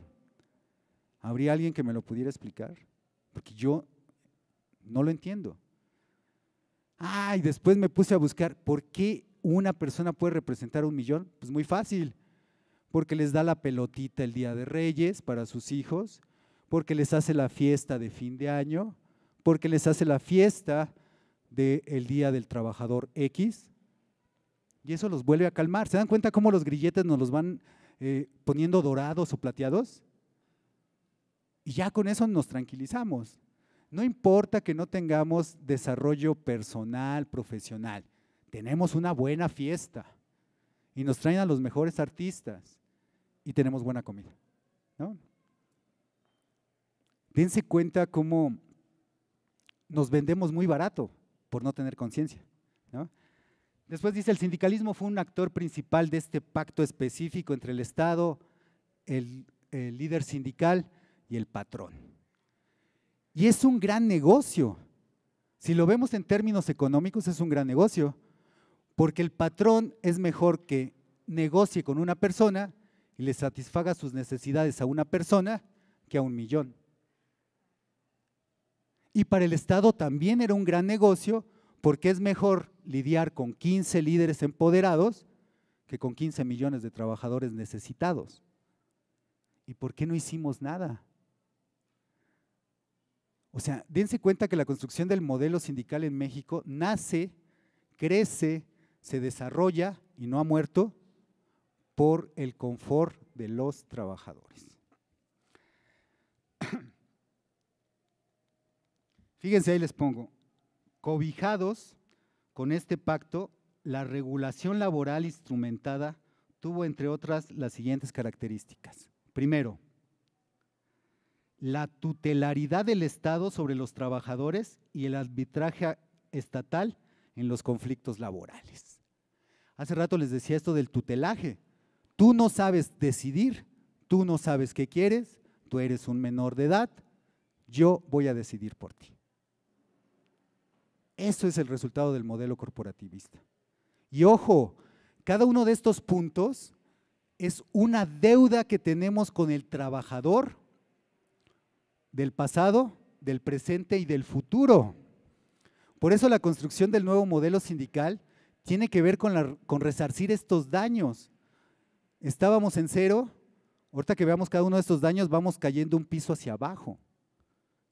¿Habría alguien que me lo pudiera explicar? Porque yo no lo entiendo. Ay, ah, después me puse a buscar, ¿por qué una persona puede representar un millón? Pues muy fácil, porque les da la pelotita el Día de Reyes para sus hijos, porque les hace la fiesta de fin de año, porque les hace la fiesta del Día del Trabajador X. Y eso los vuelve a calmar. ¿Se dan cuenta cómo los grilletes nos los van eh, poniendo dorados o plateados? Y ya con eso nos tranquilizamos. No importa que no tengamos desarrollo personal, profesional. Tenemos una buena fiesta y nos traen a los mejores artistas y tenemos buena comida. ¿no? Dense cuenta cómo nos vendemos muy barato por no tener conciencia. Después dice, el sindicalismo fue un actor principal de este pacto específico entre el Estado, el líder sindical y el patrón. Y es un gran negocio. Si lo vemos en términos económicos, es un gran negocio, porque el patrón es mejor que negocie con una persona y le satisfaga sus necesidades a una persona que a un millón. Y para el Estado también era un gran negocio porque es mejor lidiar con 15 líderes empoderados que con 15 millones de trabajadores necesitados. ¿Y por qué no hicimos nada? O sea, dense cuenta que la construcción del modelo sindical en México nace, crece, se desarrolla y no ha muerto por el confort de los trabajadores. Fíjense, ahí les pongo, cobijados con este pacto, la regulación laboral instrumentada tuvo, entre otras, las siguientes características. Primero, la tutelaridad del Estado sobre los trabajadores y el arbitraje estatal en los conflictos laborales. Hace rato les decía esto del tutelaje. Tú no sabes decidir, tú no sabes qué quieres, tú eres un menor de edad, yo voy a decidir por ti. Eso es el resultado del modelo corporativista. Y ojo, cada uno de estos puntos es una deuda que tenemos con el trabajador del pasado, del presente y del futuro. Por eso la construcción del nuevo modelo sindical tiene que ver con, resarcir estos daños. Estábamos en cero, ahorita que veamos cada uno de estos daños vamos cayendo un piso hacia abajo.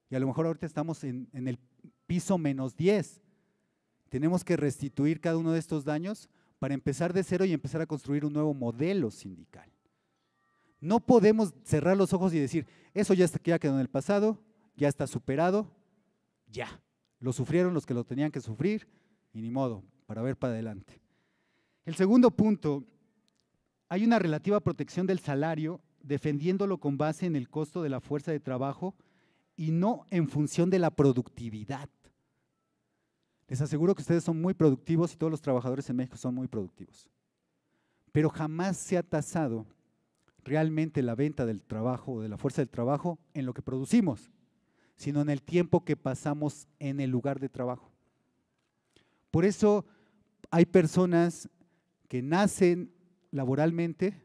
Y a lo mejor ahorita estamos en, en el piso menos 10. Tenemos que restituir cada uno de estos daños para empezar de cero y empezar a construir un nuevo modelo sindical. No podemos cerrar los ojos y decir, eso ya, ya quedó en el pasado, ya está superado, ya. Lo sufrieron los que lo tenían que sufrir y ni modo, para ver para adelante. El segundo punto, hay una relativa protección del salario defendiéndolo con base en el costo de la fuerza de trabajo y no en función de la productividad. Les aseguro que ustedes son muy productivos y todos los trabajadores en México son muy productivos. Pero jamás se ha tasado realmente la venta del trabajo o de la fuerza del trabajo en lo que producimos, sino en el tiempo que pasamos en el lugar de trabajo. Por eso hay personas que nacen laboralmente,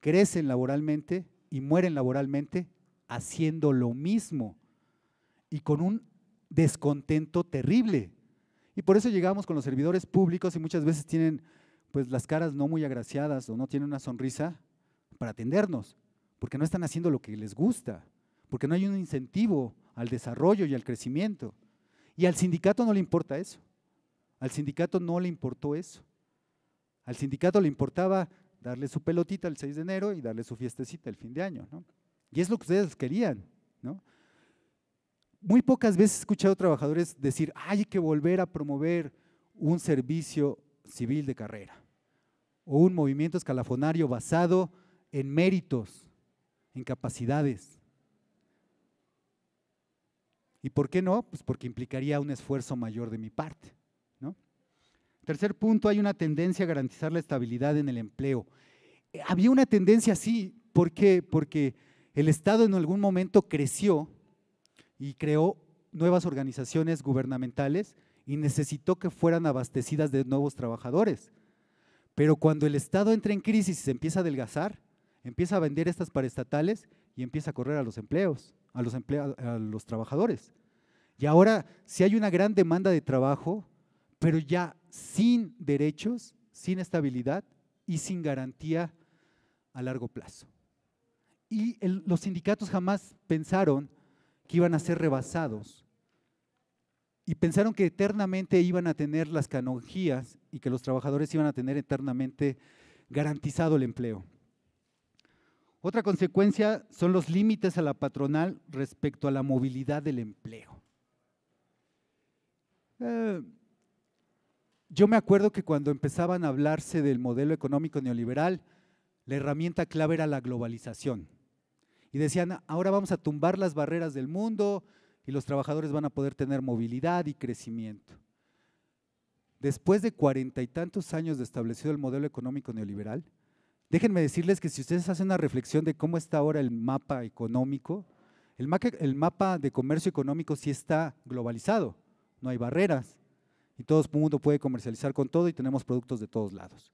crecen laboralmente y mueren laboralmente haciendo lo mismo y con un descontento terrible y por eso llegamos con los servidores públicos y muchas veces tienen pues las caras no muy agraciadas o no tienen una sonrisa para atendernos, porque no están haciendo lo que les gusta, porque no hay un incentivo al desarrollo y al crecimiento. Y al sindicato no le importa eso. Al sindicato no le importó eso. Al sindicato le importaba darle su pelotita el 6 de enero y darle su fiestecita el fin de año. Y es lo que ustedes querían. ¿no? muy pocas veces he escuchado trabajadores decir, hay que volver a promover un servicio civil de carrera o un movimiento escalafonario basado en méritos, en capacidades. ¿Y por qué no? Pues porque implicaría un esfuerzo mayor de mi parte. Tercer punto, hay una tendencia a garantizar la estabilidad en el empleo. Eh, había una tendencia así, ¿por Porque el Estado en algún momento creció y creó nuevas organizaciones gubernamentales y necesitó que fueran abastecidas de nuevos trabajadores. Pero cuando el Estado entra en crisis y se empieza a adelgazar, empieza a vender estas paraestatales y empieza a correr a los empleos, a los, a los trabajadores. Y ahora sí hay una gran demanda de trabajo, pero ya sin derechos, sin estabilidad y sin garantía a largo plazo. Y los sindicatos jamás pensaron que iban a ser rebasados. Y pensaron que eternamente iban a tener las canonjías y que los trabajadores iban a tener eternamente garantizado el empleo. Otra consecuencia son los límites a la patronal respecto a la movilidad del empleo. Eh, yo me acuerdo que cuando empezaban a hablarse del modelo económico neoliberal, la herramienta clave era la globalización y decían, ahora vamos a tumbar las barreras del mundo y los trabajadores van a poder tener movilidad y crecimiento. Después de cuarenta y tantos años de establecido el modelo económico neoliberal, déjenme decirles que si ustedes hacen una reflexión de cómo está ahora el mapa económico, el, el mapa de comercio económico sí está globalizado, no hay barreras y todo el mundo puede comercializar con todo y tenemos productos de todos lados.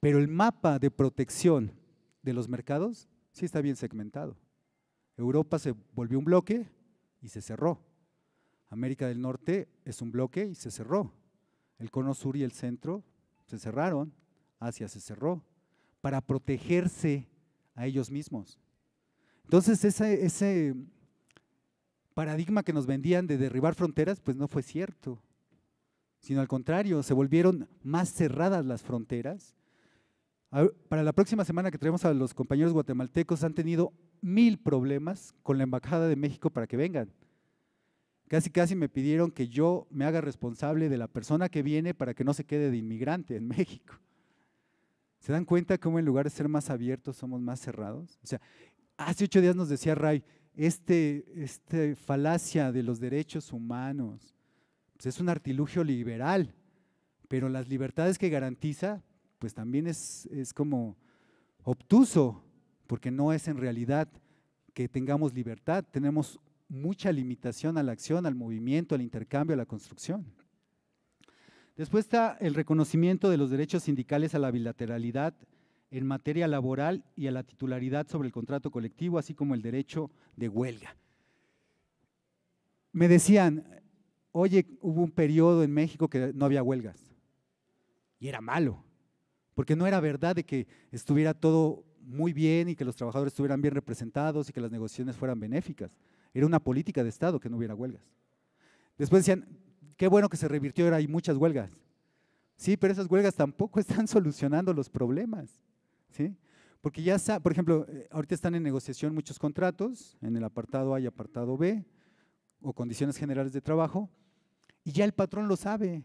Pero el mapa de protección de los mercados sí está bien segmentado. Europa se volvió un bloque y se cerró. América del Norte es un bloque y se cerró. El cono sur y el centro se cerraron, Asia se cerró, para protegerse a ellos mismos. Entonces ese, ese paradigma que nos vendían de derribar fronteras, pues no fue cierto, sino al contrario, se volvieron más cerradas las fronteras para la próxima semana que traemos a los compañeros guatemaltecos, han tenido mil problemas con la Embajada de México para que vengan. Casi, casi me pidieron que yo me haga responsable de la persona que viene para que no se quede de inmigrante en México. ¿Se dan cuenta cómo en lugar de ser más abiertos somos más cerrados? O sea, hace ocho días nos decía Ray, esta este falacia de los derechos humanos pues, es un artilugio liberal, pero las libertades que garantiza pues también es, como obtuso, porque no es en realidad que tengamos libertad, tenemos mucha limitación a la acción, al movimiento, al intercambio, a la construcción. Después está el reconocimiento de los derechos sindicales a la bilateralidad en materia laboral y a la titularidad sobre el contrato colectivo, así como el derecho de huelga. Me decían, oye, hubo un periodo en México que no había huelgas y era malo porque no era verdad de que estuviera todo muy bien y que los trabajadores estuvieran bien representados y que las negociaciones fueran benéficas. Era una política de Estado que no hubiera huelgas. Después decían, qué bueno que se revirtió, ahora hay muchas huelgas. Sí, pero esas huelgas tampoco están solucionando los problemas. ¿sí? Porque ya, por ejemplo, eh, ahorita están en negociación muchos contratos, en el apartado A y apartado B, o condiciones generales de trabajo, y ya el patrón lo sabe,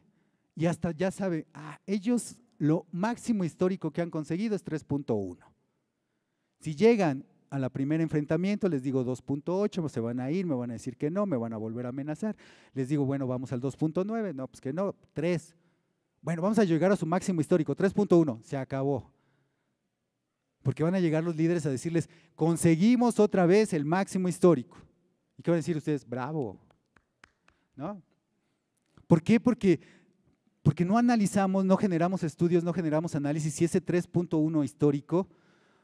y hasta ya sabe, ah, ellos lo máximo histórico que han conseguido es 3.1. Si llegan a la primer enfrentamiento, les digo 2.8, se van a ir, me van a decir que no, me van a volver a amenazar. Les digo, bueno, vamos al 2.9, no, pues que no, 3. Bueno, vamos a llegar a su máximo histórico, 3.1, se acabó. Porque van a llegar los líderes a decirles, conseguimos otra vez el máximo histórico. ¿Y qué van a decir ustedes? Bravo. ¿No? ¿Por qué? Porque porque no analizamos, no generamos estudios, no generamos análisis si ese 3.1 histórico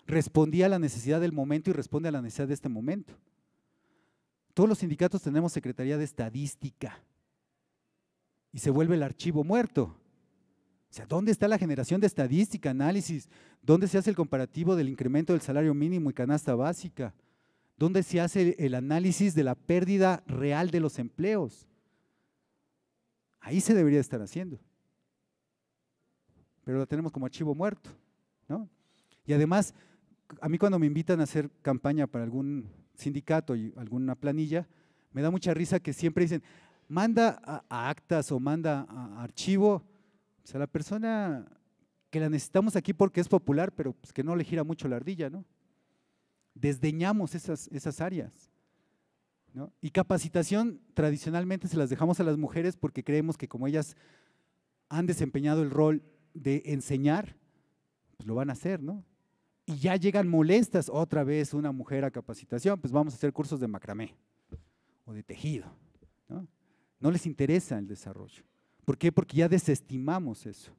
respondía a la necesidad del momento y responde a la necesidad de este momento. Todos los sindicatos tenemos Secretaría de Estadística y se vuelve el archivo muerto. O sea, ¿dónde está la generación de estadística, análisis? ¿Dónde se hace el comparativo del incremento del salario mínimo y canasta básica? ¿Dónde se hace el análisis de la pérdida real de los empleos? Ahí se debería estar haciendo pero la tenemos como archivo muerto, ¿no? Y además, a mí cuando me invitan a hacer campaña para algún sindicato y alguna planilla, me da mucha risa que siempre dicen, manda a, actas o manda a, archivo, o sea, la persona que la necesitamos aquí porque es popular, pero pues que no le gira mucho la ardilla, ¿no? Desdeñamos esas, esas áreas. ¿no? Y capacitación tradicionalmente se las dejamos a las mujeres porque creemos que como ellas han desempeñado el rol de enseñar, pues lo van a hacer, ¿no? Y ya llegan molestas otra vez una mujer a capacitación, pues vamos a hacer cursos de macramé o de tejido, ¿no? No les interesa el desarrollo. ¿Por qué? Porque ya desestimamos eso.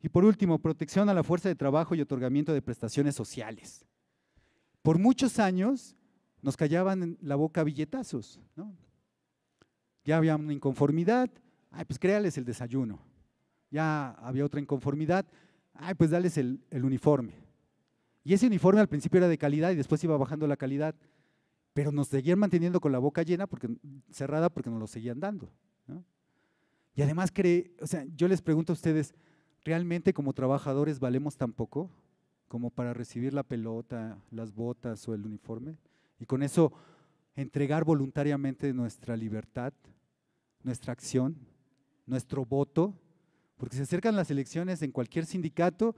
Y por último, protección a la fuerza de trabajo y otorgamiento de prestaciones sociales. Por muchos años nos callaban en la boca billetazos, ¿no? Ya había una inconformidad, ay, pues créales el desayuno ya había otra inconformidad, ay, pues dales el, uniforme. Y ese uniforme al principio era de calidad y después iba bajando la calidad, pero nos seguían manteniendo con la boca llena, porque, cerrada, porque nos lo seguían dando. Y además, cree, yo les pregunto a ustedes, ¿realmente como trabajadores valemos tan poco como para recibir la pelota, las botas o el uniforme? Y con eso entregar voluntariamente nuestra libertad, nuestra acción, nuestro voto porque se acercan las elecciones en cualquier sindicato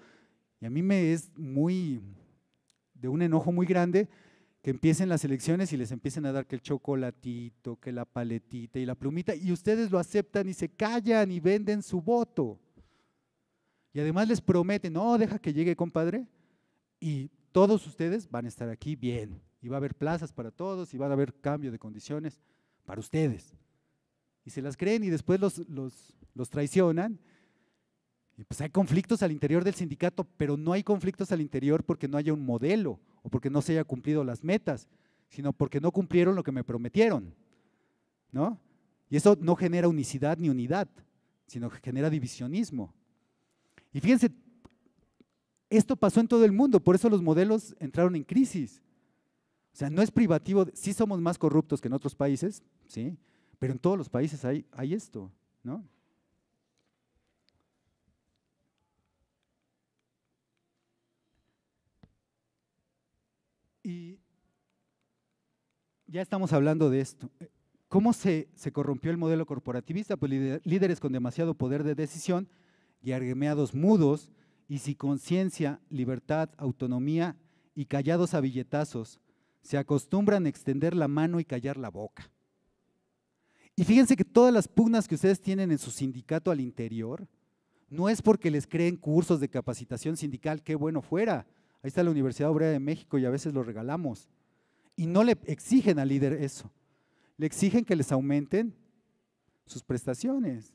y a mí me es muy de un enojo muy grande que empiecen las elecciones y les empiecen a dar que el chocolatito, que la paletita y la plumita, y ustedes lo aceptan y se callan y venden su voto. Y además les prometen, no, deja que llegue, compadre, y todos ustedes van a estar aquí bien, y va a haber plazas para todos, y va a haber cambio de condiciones para ustedes. Y se las creen y después los, los, los traicionan pues hay conflictos al interior del sindicato, pero no hay conflictos al interior porque no haya un modelo o porque no se haya cumplido las metas, sino porque no cumplieron lo que me prometieron. ¿no? Y eso no genera unicidad ni unidad, sino que genera divisionismo. Y fíjense, esto pasó en todo el mundo, por eso los modelos entraron en crisis. O sea, no es privativo, sí somos más corruptos que en otros países, sí, pero en todos los países hay, hay esto, ¿no? Y ya estamos hablando de esto. ¿Cómo se, corrompió el modelo corporativista? Pues líderes con demasiado poder de decisión y argemeados mudos y sin conciencia, libertad, autonomía y callados a se acostumbran a extender la mano y callar la boca. Y fíjense que todas las pugnas que ustedes tienen en su sindicato al interior, no es porque les creen cursos de capacitación sindical, qué bueno fuera, Ahí está la Universidad Obrera de México y a veces lo regalamos. Y no le exigen al líder eso. Le exigen que les aumenten sus prestaciones.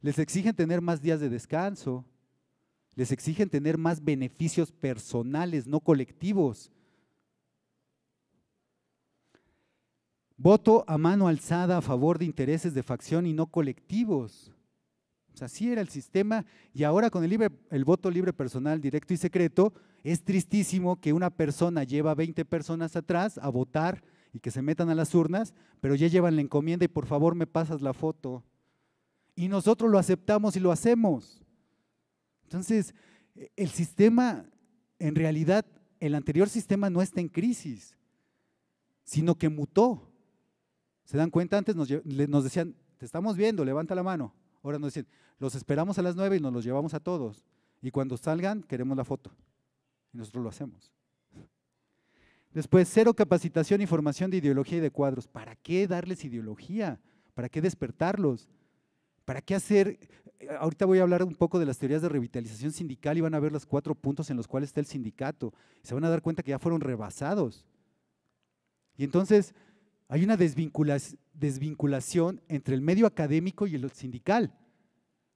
Les exigen tener más días de descanso. Les exigen tener más beneficios personales, no colectivos. Voto a mano alzada a favor de intereses de facción y no colectivos así era el sistema y ahora con el, libre, el voto libre personal, directo y secreto, es tristísimo que una persona lleva 20 personas atrás a votar y que se metan a las urnas, pero ya llevan la encomienda y por favor me pasas la foto. Y nosotros lo aceptamos y lo hacemos. Entonces, el sistema, en realidad, el anterior sistema no está en crisis, sino que mutó. ¿Se dan cuenta? Antes nos decían, te estamos viendo, levanta la mano. Ahora nos dicen, los esperamos a las nueve y nos los llevamos a todos. Y cuando salgan, queremos la foto. Y nosotros lo hacemos. Después, cero capacitación y formación de ideología y de cuadros. ¿Para qué darles ideología? ¿Para qué despertarlos? ¿Para qué hacer? Ahorita voy a hablar un poco de las teorías de revitalización sindical y van a ver los cuatro puntos en los cuales está el sindicato. Se van a dar cuenta que ya fueron rebasados. Y entonces hay una desvinculación, desvinculación entre el medio académico y el sindical.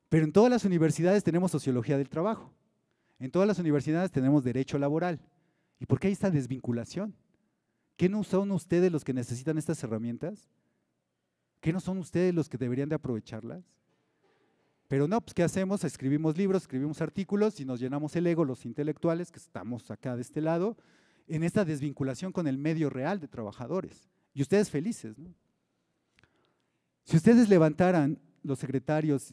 Pero en todas las universidades tenemos sociología del trabajo, en todas las universidades tenemos derecho laboral. ¿Y por qué hay esta desvinculación? ¿Qué no son ustedes los que necesitan estas herramientas? ¿Qué no son ustedes los que deberían de aprovecharlas? Pero no, pues ¿qué hacemos? Escribimos libros, escribimos artículos y nos llenamos el ego, los intelectuales que estamos acá de este lado, en esta desvinculación con el medio real de trabajadores. Y ustedes felices, ¿no? Si ustedes levantaran, los secretarios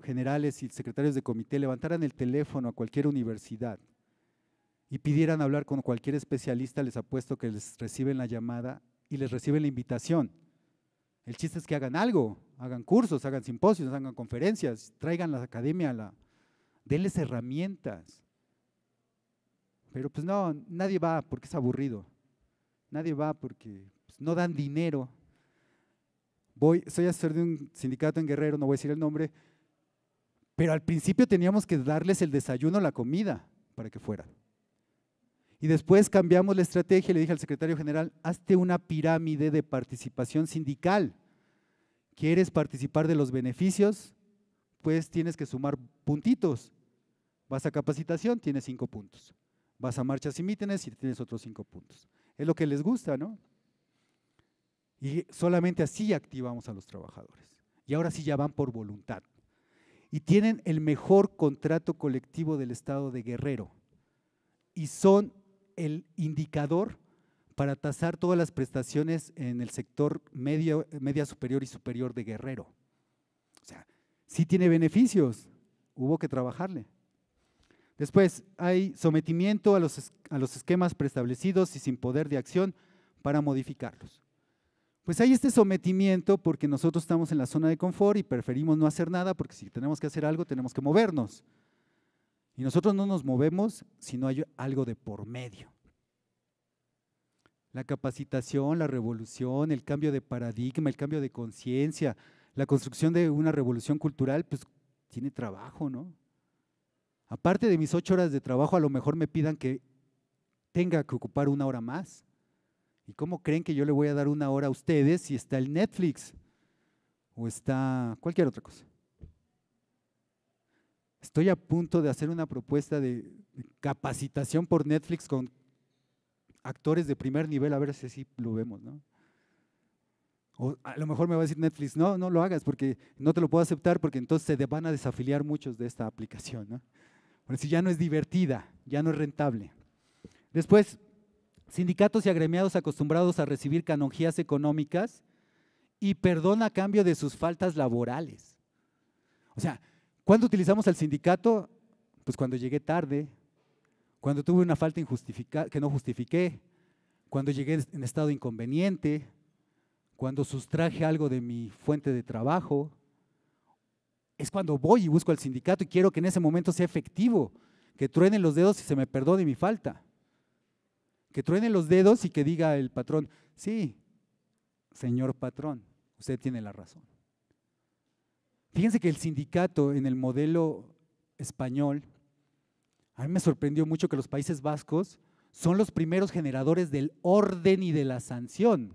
generales y secretarios de comité, levantaran el teléfono a cualquier universidad y pidieran hablar con cualquier especialista, les apuesto que les reciben la llamada y les reciben la invitación. El chiste es que hagan algo, hagan cursos, hagan simposios, hagan conferencias, traigan la academia, la, denles herramientas. Pero pues no, nadie va porque es aburrido. Nadie va porque pues, no dan dinero soy asesor de un sindicato en Guerrero, no voy a decir el nombre, pero al principio teníamos que darles el desayuno, la comida, para que fueran. Y después cambiamos la estrategia y le dije al secretario general, hazte una pirámide de participación sindical. ¿Quieres participar de los beneficios? Pues tienes que sumar puntitos. Vas a capacitación, tienes cinco puntos. Vas a marchas y mítines y tienes otros cinco puntos. Es lo que les gusta, ¿no? Y solamente así activamos a los trabajadores. Y ahora sí ya van por voluntad. Y tienen el mejor contrato colectivo del Estado de Guerrero. Y son el indicador para tasar todas las prestaciones en el sector medio, media superior y superior de Guerrero. O sea, sí tiene beneficios, hubo que trabajarle. Después, hay sometimiento a los, a los esquemas preestablecidos y sin poder de acción para modificarlos pues hay este sometimiento porque nosotros estamos en la zona de confort y preferimos no hacer nada porque si tenemos que hacer algo tenemos que movernos. Y nosotros no nos movemos si no hay algo de por medio. La capacitación, la revolución, el cambio de paradigma, el cambio de conciencia, la construcción de una revolución cultural, pues tiene trabajo, ¿no? Aparte de mis ocho horas de trabajo, a lo mejor me pidan que tenga que ocupar una hora más. ¿Y cómo creen que yo le voy a dar una hora a ustedes si está el Netflix o está cualquier otra cosa? Estoy a punto de hacer una propuesta de capacitación por Netflix con actores de primer nivel, a ver si así lo vemos, ¿no? O a lo mejor me va a decir Netflix, no, no lo hagas porque no te lo puedo aceptar porque entonces se van a desafiliar muchos de esta aplicación, ¿no? Porque si ya no es divertida, ya no es rentable. Después, sindicatos y agremiados acostumbrados a recibir canonjías económicas y perdón a cambio de sus faltas laborales. O sea, ¿cuándo utilizamos al sindicato? Pues cuando llegué tarde, cuando tuve una falta injustificada que no justifiqué, cuando llegué en estado inconveniente, cuando sustraje algo de mi fuente de trabajo. Es cuando voy y busco al sindicato y quiero que en ese momento sea efectivo, que truenen los dedos y se me perdone mi falta que truene los dedos y que diga el patrón, sí, señor patrón, usted tiene la razón. Fíjense que el sindicato en el modelo español, a mí me sorprendió mucho que los Países Vascos son los primeros generadores del orden y de la sanción.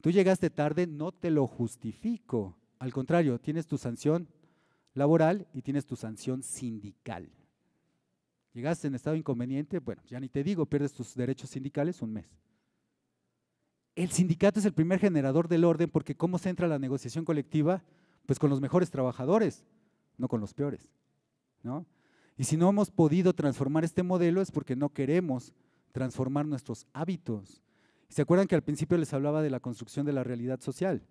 Tú llegaste tarde, no te lo justifico. Al contrario, tienes tu sanción laboral y tienes tu sanción sindical. Llegaste en estado inconveniente, bueno, ya ni te digo, pierdes tus derechos sindicales un mes. El sindicato es el primer generador del orden porque ¿cómo se entra la negociación colectiva? Pues con los mejores trabajadores, no con los peores. ¿no? Y si no hemos podido transformar este modelo es porque no queremos transformar nuestros hábitos. ¿Se acuerdan que al principio les hablaba de la construcción de la realidad social?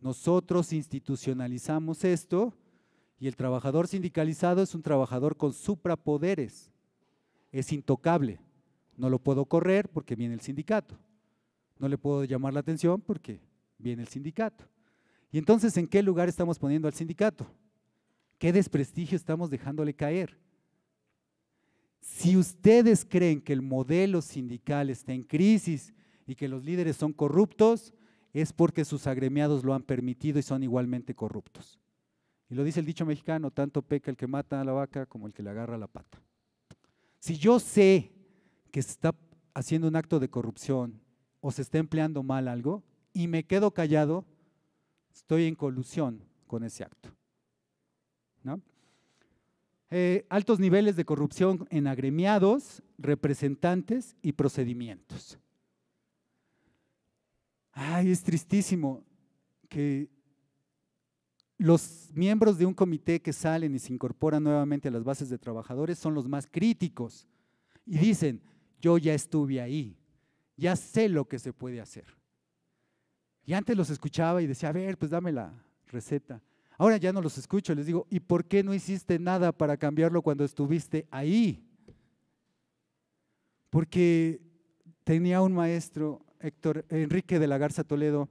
Nosotros institucionalizamos esto y el trabajador sindicalizado es un trabajador con suprapoderes, es intocable. No lo puedo correr porque viene el sindicato. No le puedo llamar la atención porque viene el sindicato. Y entonces, ¿en qué lugar estamos poniendo al sindicato? ¿Qué desprestigio estamos dejándole caer? Si ustedes creen que el modelo sindical está en crisis y que los líderes son corruptos, es porque sus agremiados lo han permitido y son igualmente corruptos. Y lo dice el dicho mexicano, tanto peca el que mata a la vaca como el que le agarra la pata. Si yo sé que se está haciendo un acto de corrupción o se está empleando mal algo y me quedo callado, estoy en colusión con ese acto. Eh, altos niveles de corrupción en agremiados, representantes y procedimientos. Ay, es tristísimo que los miembros de un comité que salen y se incorporan nuevamente a las bases de trabajadores son los más críticos y dicen, yo ya estuve ahí, ya sé lo que se puede hacer. Y antes los escuchaba y decía, a ver, pues dame la receta. Ahora ya no los escucho, les digo, ¿y por qué no hiciste nada para cambiarlo cuando estuviste ahí? Porque tenía un maestro, Héctor Enrique de la Garza Toledo,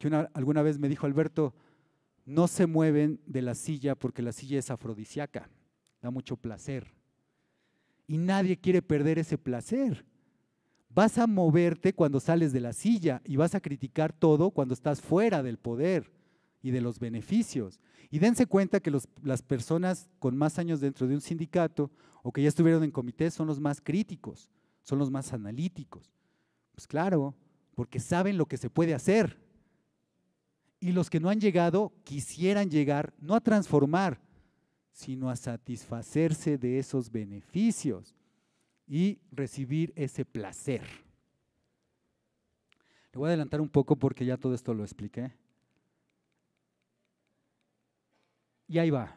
que alguna vez me dijo, Alberto, no se mueven de la silla porque la silla es afrodisíaca, da mucho placer. Y nadie quiere perder ese placer. Vas a moverte cuando sales de la silla y vas a criticar todo cuando estás fuera del poder y de los beneficios. Y dense cuenta que las personas con más años dentro de un sindicato o que ya estuvieron en comité son los más críticos, son los más analíticos. Pues claro, porque saben lo que se puede hacer y los que no han llegado quisieran llegar no a transformar, sino a satisfacerse de esos beneficios y recibir ese placer. Le voy a adelantar un poco porque ya todo esto lo expliqué. Y ahí va.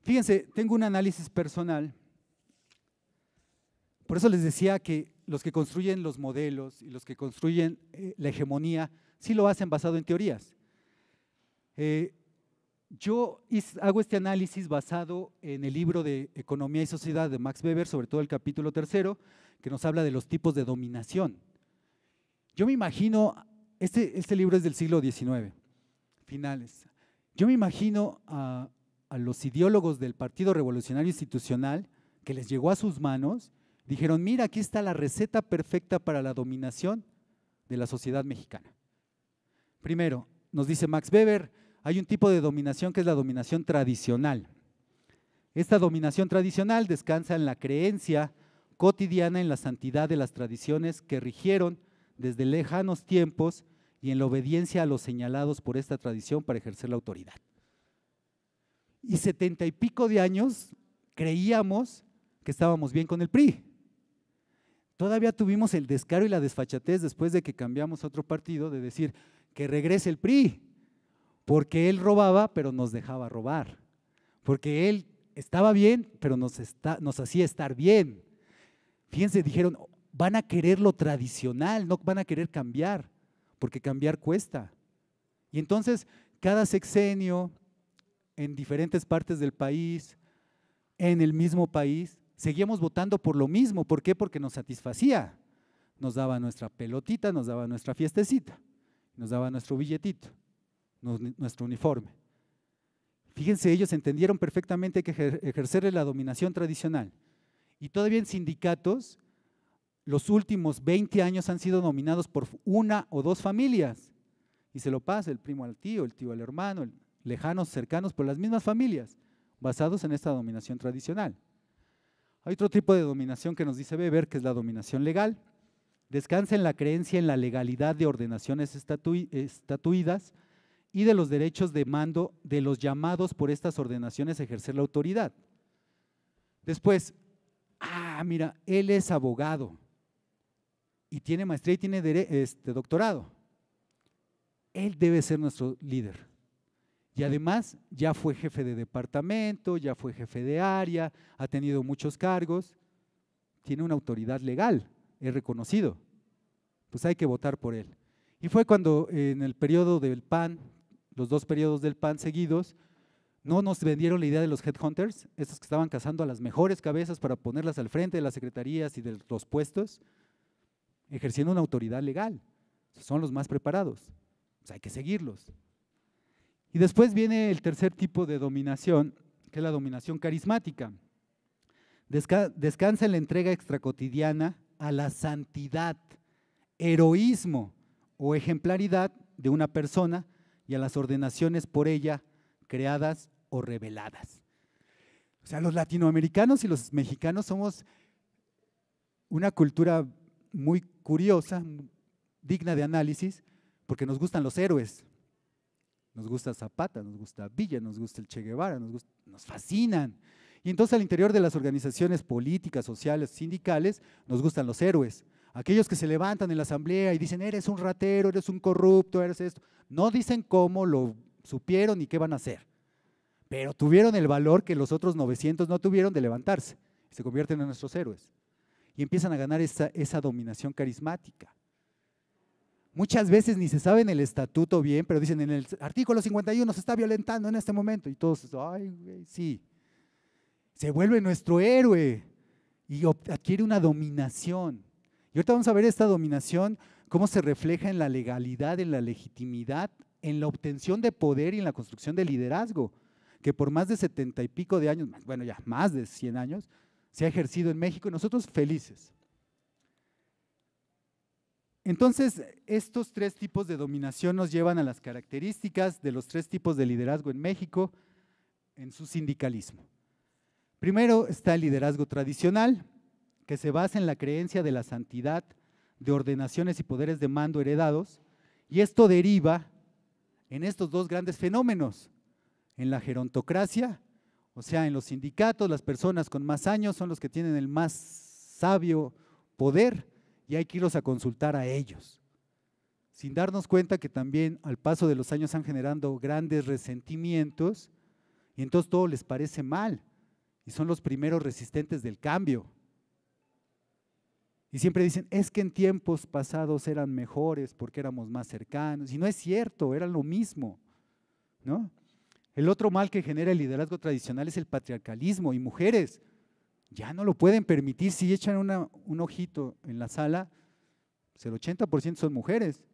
Fíjense, tengo un análisis personal. Por eso les decía que los que construyen los modelos y los que construyen eh, la hegemonía, sí lo hacen basado en teorías. Eh, yo hago este análisis basado en el libro de Economía y Sociedad de Max Weber, sobre todo el capítulo tercero, que nos habla de los tipos de dominación. Yo me imagino, este, este libro es del siglo XIX, finales. Yo me imagino a los ideólogos del Partido Revolucionario Institucional que les llegó a sus manos, dijeron, mira, aquí está la receta perfecta para la dominación de la sociedad mexicana. Primero, nos dice Max Weber, hay un tipo de dominación que es la dominación tradicional. Esta dominación tradicional descansa en la creencia cotidiana en la santidad de las tradiciones que rigieron desde lejanos tiempos y en la obediencia a los señalados por esta tradición para ejercer la autoridad. Y setenta y pico de años creíamos que estábamos bien con el PRI. Todavía tuvimos el descaro y la desfachatez después de que cambiamos a otro partido de decir que regrese el PRI. Porque Él robaba, pero nos dejaba robar. Porque Él estaba bien, pero nos, hacía estar bien. Fíjense, dijeron, van a querer lo tradicional, no van a querer cambiar, porque cambiar cuesta. Y entonces, cada sexenio, en diferentes partes del país, en el mismo país, seguíamos votando por lo mismo. ¿Por qué? Porque nos satisfacía. Nos daba nuestra pelotita, nos daba nuestra fiestecita, nos daba nuestro billetito nuestro uniforme. Fíjense, ellos entendieron perfectamente que ejercer la dominación tradicional. Y todavía en sindicatos, los últimos 20 años han sido dominados por una o dos familias. Y se lo pasa el primo al tío, el tío al hermano, lejanos, cercanos, por las mismas familias, basados en esta dominación tradicional. Hay otro tipo de dominación que nos dice Weber, que es la dominación legal. Descansa en la creencia en la legalidad de ordenaciones estatuidas y de los derechos de mando de los llamados por estas ordenaciones a ejercer la autoridad. Después, ah, mira, él es abogado y tiene maestría y tiene este, doctorado. Él debe ser nuestro líder. Y además ya fue jefe de departamento, ya fue jefe de área, ha tenido muchos cargos, tiene una autoridad legal, es reconocido. Pues hay que votar por él. Y fue cuando en el periodo del PAN, los dos periodos del PAN seguidos, no nos vendieron la idea de los headhunters, esos que estaban cazando a las mejores cabezas para ponerlas al frente de las secretarías y de los puestos, ejerciendo una autoridad legal. Son los más preparados. Pues hay que seguirlos. Y después viene el tercer tipo de dominación, que es la dominación carismática. descansa en la entrega extracotidiana a la santidad, heroísmo o ejemplaridad de una persona y a las ordenaciones por ella creadas o reveladas. O sea, los latinoamericanos y los mexicanos somos una cultura muy curiosa, digna de análisis, porque nos gustan los héroes. Nos gusta Zapata, nos gusta Villa, nos gusta el Che Guevara, nos, fascinan. Y entonces al interior de las organizaciones políticas, sociales, sindicales, nos gustan los héroes. Aquellos que se levantan en la asamblea y dicen, eres un ratero, eres un corrupto, eres esto, no dicen cómo lo supieron y qué van a hacer, pero tuvieron el valor que los otros 900 no tuvieron de levantarse. Se convierten en nuestros héroes y empiezan a ganar esa, dominación carismática. Muchas veces ni se sabe en el estatuto bien, pero dicen en el artículo 51 se está violentando en este momento. Y todos, ay, sí. Se vuelve nuestro héroe y adquiere una dominación. Y ahorita vamos a ver esta dominación, cómo se refleja en la legalidad, en la legitimidad, en la obtención de poder y en la construcción de liderazgo, que por más de setenta y pico de años, bueno, ya más de 100 años, se ha ejercido en México y nosotros felices. Entonces, estos tres tipos de dominación nos llevan a las características de los tres tipos de liderazgo en México en su sindicalismo. Primero está el liderazgo tradicional, que se basa en la creencia de la santidad, de ordenaciones y poderes de mando heredados, y esto deriva en estos dos grandes fenómenos, en la gerontocracia, o sea, en los sindicatos, las personas con más años son los que tienen el más sabio poder y hay que irlos a consultar a ellos, sin darnos cuenta que también al paso de los años han generando grandes resentimientos y entonces todo les parece mal y son los primeros resistentes del cambio. Y siempre dicen, es que en tiempos pasados eran mejores porque éramos más cercanos. Y no es cierto, era lo mismo. ¿no? El otro mal que genera el liderazgo tradicional es el patriarcalismo. Y mujeres ya no lo pueden permitir. Si echan un ojito en la sala, pues el 80% son mujeres.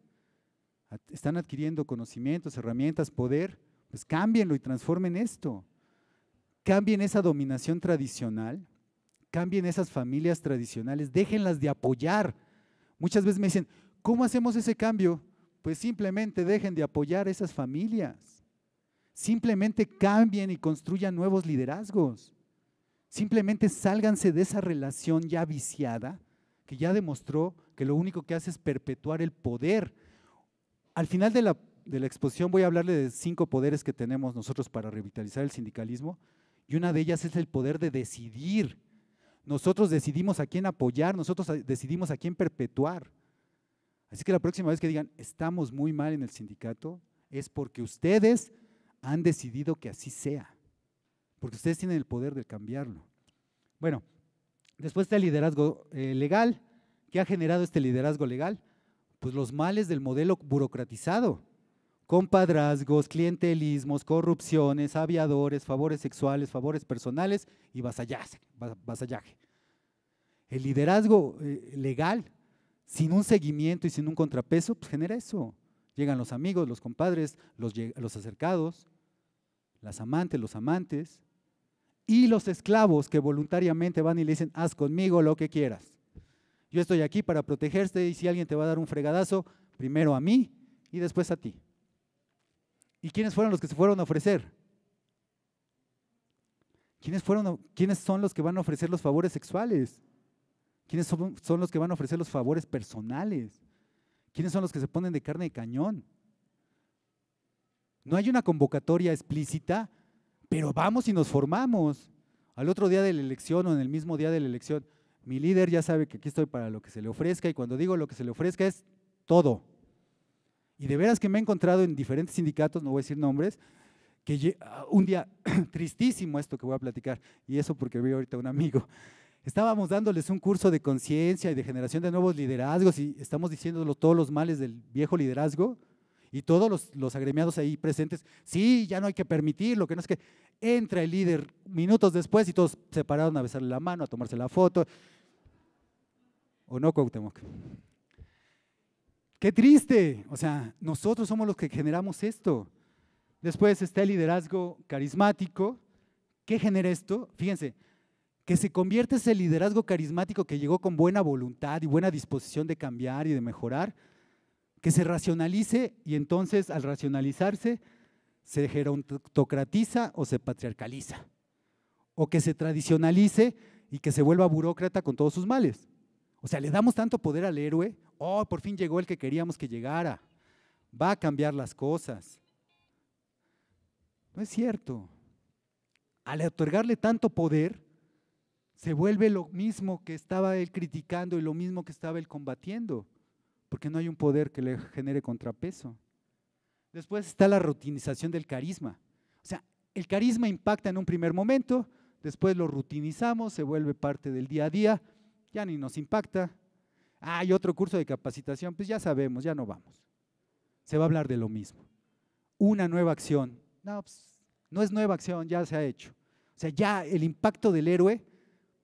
Están adquiriendo conocimientos, herramientas, poder. Pues cámbienlo y transformen esto. Cambien esa dominación tradicional Cambien esas familias tradicionales, déjenlas de apoyar. Muchas veces me dicen, ¿cómo hacemos ese cambio? Pues simplemente dejen de apoyar esas familias. Simplemente cambien y construyan nuevos liderazgos. Simplemente sálganse de esa relación ya viciada, que ya demostró que lo único que hace es perpetuar el poder. Al final de la, de la exposición voy a hablarle de cinco poderes que tenemos nosotros para revitalizar el sindicalismo, y una de ellas es el poder de decidir. Nosotros decidimos a quién apoyar, nosotros decidimos a quién perpetuar. Así que la próxima vez que digan, estamos muy mal en el sindicato, es porque ustedes han decidido que así sea, porque ustedes tienen el poder de cambiarlo. Bueno, después está el liderazgo eh, legal. ¿Qué ha generado este liderazgo legal? Pues los males del modelo burocratizado, compadrazgos, clientelismos, corrupciones, aviadores, favores sexuales, favores personales y vasallaje. vasallaje. El liderazgo eh, legal, sin un seguimiento y sin un contrapeso, pues genera eso. Llegan los amigos, los compadres, los, los acercados, las amantes, los amantes, y los esclavos que voluntariamente van y le dicen, haz conmigo lo que quieras. Yo estoy aquí para protegerte y si alguien te va a dar un fregadazo, primero a mí y después a ti. ¿Y quiénes fueron los que se fueron a ofrecer? fueron, ¿Quiénes son los que van a ofrecer los favores sexuales? ¿Quiénes son, los que van a ofrecer los favores personales? ¿Quiénes son los que se ponen de carne de cañón? No hay una convocatoria explícita, pero vamos y nos formamos. Al otro día de la elección o en el mismo día de la elección, mi líder ya sabe que aquí estoy para lo que se le ofrezca y cuando digo lo que se le ofrezca es todo. Y de veras que me he encontrado en diferentes sindicatos, no voy a decir nombres, que ah, un día, tristísimo esto que voy a platicar, y eso porque veo ahorita a un amigo Estábamos dándoles un curso de conciencia y de generación de nuevos liderazgos y estamos diciéndolos todos los males del viejo liderazgo y todos los, los, agremiados ahí presentes, sí, ya no hay que permitirlo, que no es que entra el líder minutos después y todos se pararon a besarle la mano, a tomarse la foto. ¿O no, Cuauhtémoc? Qué triste. O sea, nosotros somos los que generamos esto. Después está el liderazgo carismático. ¿Qué genera esto? Fíjense, que se convierte ese liderazgo carismático que llegó con buena voluntad y buena disposición de cambiar y de mejorar, que se racionalice y entonces al racionalizarse se gerontocratiza o se patriarcaliza, o que se tradicionalice y que se vuelva burócrata con todos sus males. O sea, le damos tanto poder al héroe, oh, por fin llegó el que queríamos que llegara, va a cambiar las cosas. No es cierto. Al otorgarle tanto poder, se vuelve lo mismo que estaba él criticando y lo mismo que estaba él combatiendo, porque no hay un poder que le genere contrapeso. Después está la rutinización del carisma. O sea, el carisma impacta en un primer momento, después lo rutinizamos, se vuelve parte del día a día, ya ni nos impacta. Ah, hay otro curso de capacitación, pues ya sabemos, ya no vamos. Se va a hablar de lo mismo. Una nueva acción. No, pues, no es nueva acción, ya se ha hecho. O sea, ya el impacto del héroe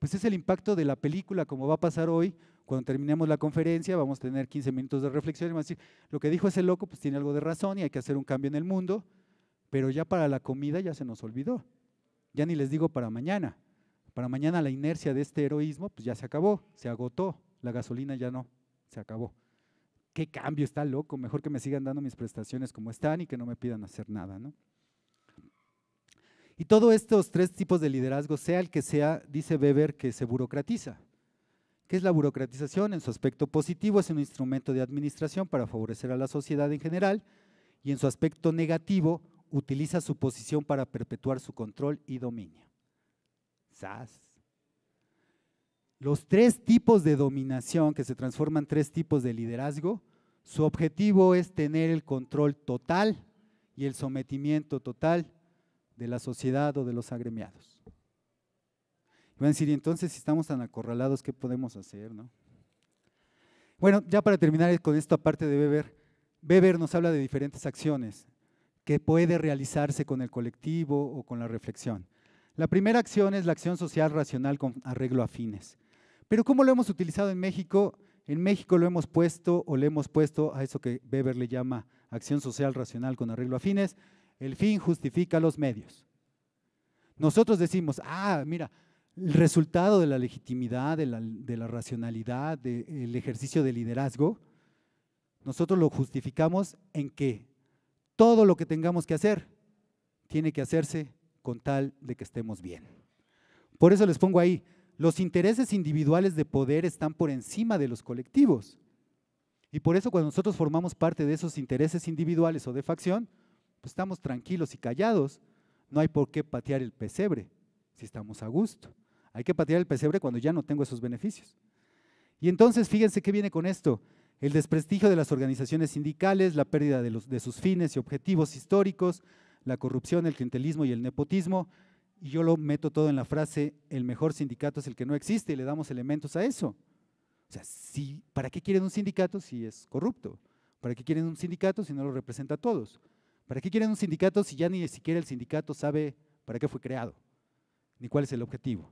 pues es el impacto de la película, como va a pasar hoy, cuando terminemos la conferencia, vamos a tener 15 minutos de reflexión y vamos a decir, lo que dijo ese loco, pues tiene algo de razón y hay que hacer un cambio en el mundo, pero ya para la comida ya se nos olvidó. Ya ni les digo para mañana. Para mañana la inercia de este heroísmo, pues ya se acabó, se agotó, la gasolina ya no, se acabó. ¿Qué cambio está loco? Mejor que me sigan dando mis prestaciones como están y que no me pidan hacer nada, ¿no? Y todos estos tres tipos de liderazgo, sea el que sea, dice Weber que se burocratiza. ¿Qué es la burocratización? En su aspecto positivo es un instrumento de administración para favorecer a la sociedad en general y en su aspecto negativo utiliza su posición para perpetuar su control y dominio. Los tres tipos de dominación que se transforman en tres tipos de liderazgo, su objetivo es tener el control total y el sometimiento total de la sociedad o de los agremiados. Y van a decir, entonces si estamos tan acorralados, ¿qué podemos hacer? No? Bueno, ya para terminar con esto, aparte de Weber, Weber nos habla de diferentes acciones que puede realizarse con el colectivo o con la reflexión. La primera acción es la acción social racional con arreglo a fines. Pero ¿cómo lo hemos utilizado en México? En México lo hemos puesto o le hemos puesto a eso que Weber le llama acción social racional con arreglo a fines, el fin justifica los medios. Nosotros decimos, ah, mira, el resultado de la legitimidad, de la, racionalidad, del ejercicio de liderazgo, nosotros lo justificamos en que todo lo que tengamos que hacer tiene que hacerse con tal de que estemos bien. Por eso les pongo ahí, los intereses individuales de poder están por encima de los colectivos. Y por eso cuando nosotros formamos parte de esos intereses individuales o de facción, pues estamos tranquilos y callados, no hay por qué patear el pesebre si estamos a gusto. Hay que patear el pesebre cuando ya no tengo esos beneficios. Y entonces, fíjense qué viene con esto. El desprestigio de las organizaciones sindicales, la pérdida de, sus fines y objetivos históricos, la corrupción, el clientelismo y el nepotismo. Y yo lo meto todo en la frase, el mejor sindicato es el que no existe y le damos elementos a eso. O sea, ¿para qué quieren un sindicato si es corrupto? ¿Para qué quieren un sindicato si no lo representa a todos? ¿Para qué quieren un sindicato si ya ni siquiera el sindicato sabe para qué fue creado, ni cuál es el objetivo?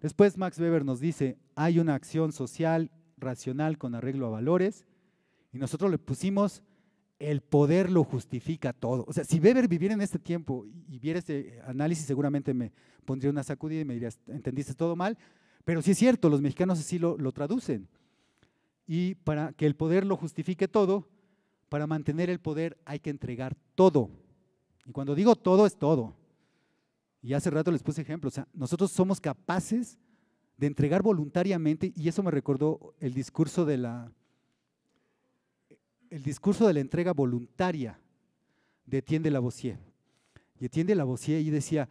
Después Max Weber nos dice, hay una acción social racional con arreglo a valores, y nosotros le pusimos, el poder lo justifica todo. O sea, si Weber viviera en este tiempo y viera este análisis, seguramente me pondría una sacudida y me diría, entendiste todo mal, pero sí es cierto, los mexicanos así lo, lo traducen. Y para que el poder lo justifique todo, para mantener el poder hay que entregar todo. Y cuando digo todo es todo. Y hace rato les puse ejemplos. sea, nosotros somos capaces de entregar voluntariamente, y eso me recordó el discurso de la, el discurso de la entrega voluntaria de Etienne de Lavoisier. Y Etienne de Lavoisier y decía,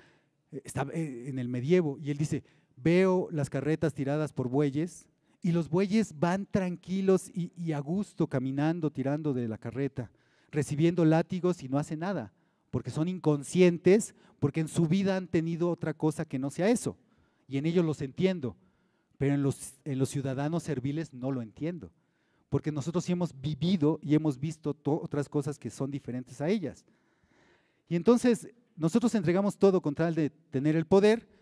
eh, está eh, en el medievo, y él dice, veo las carretas tiradas por bueyes, y los bueyes van tranquilos y, a gusto caminando, tirando de la carreta, recibiendo látigos y no hacen nada, porque son inconscientes, porque en su vida han tenido otra cosa que no sea eso. Y en ellos los entiendo, pero en los, ciudadanos serviles no lo entiendo, porque nosotros sí hemos vivido y hemos visto otras cosas que son diferentes a ellas. Y entonces nosotros entregamos todo contra el de tener el poder,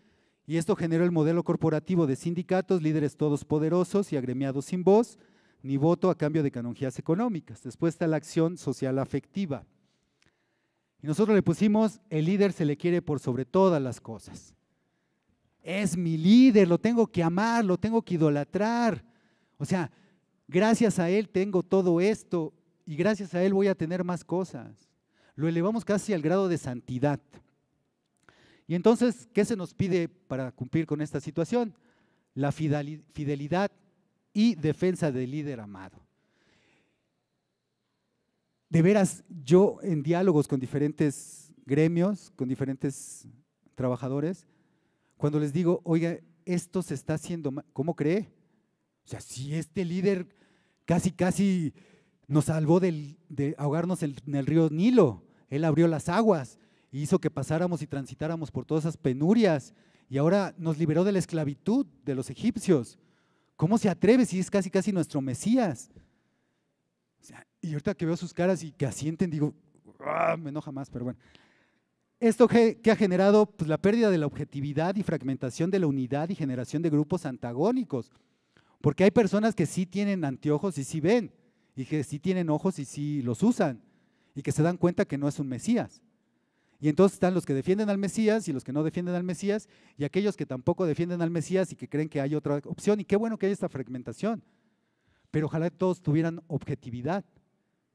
y esto generó el modelo corporativo de sindicatos, líderes todopoderosos y agremiados sin voz, ni voto a cambio de canonjías económicas. Después está la acción social afectiva. Y nosotros le pusimos, el líder se le quiere por sobre todas las cosas. Es mi líder, lo tengo que amar, lo tengo que idolatrar. O sea, gracias a él tengo todo esto y gracias a él voy a tener más cosas. Lo elevamos casi al grado de santidad. Y entonces, ¿qué se nos pide para cumplir con esta situación? La fidelidad y defensa del líder amado. De veras, yo en diálogos con diferentes gremios, con diferentes trabajadores, cuando les digo, oiga, esto se está haciendo mal, ¿cómo cree? O sea, si este líder casi, casi nos salvó de ahogarnos en el río Nilo, él abrió las aguas, hizo que pasáramos y transitáramos por todas esas penurias y ahora nos liberó de la esclavitud de los egipcios. ¿Cómo se atreve si es casi casi nuestro Mesías? y ahorita que veo sus caras y que asienten, digo, ah, me enoja más, pero bueno. Esto que, ha generado pues la pérdida de la objetividad y fragmentación de la unidad y generación de grupos antagónicos. Porque hay personas que sí tienen anteojos y sí ven, y que sí tienen ojos y sí los usan, y que se dan cuenta que no es un Mesías. Y entonces están los que defienden al Mesías y los que no defienden al Mesías, y aquellos que tampoco defienden al Mesías y que creen que hay otra opción. Y qué bueno que haya esta fragmentación. Pero ojalá todos tuvieran objetividad,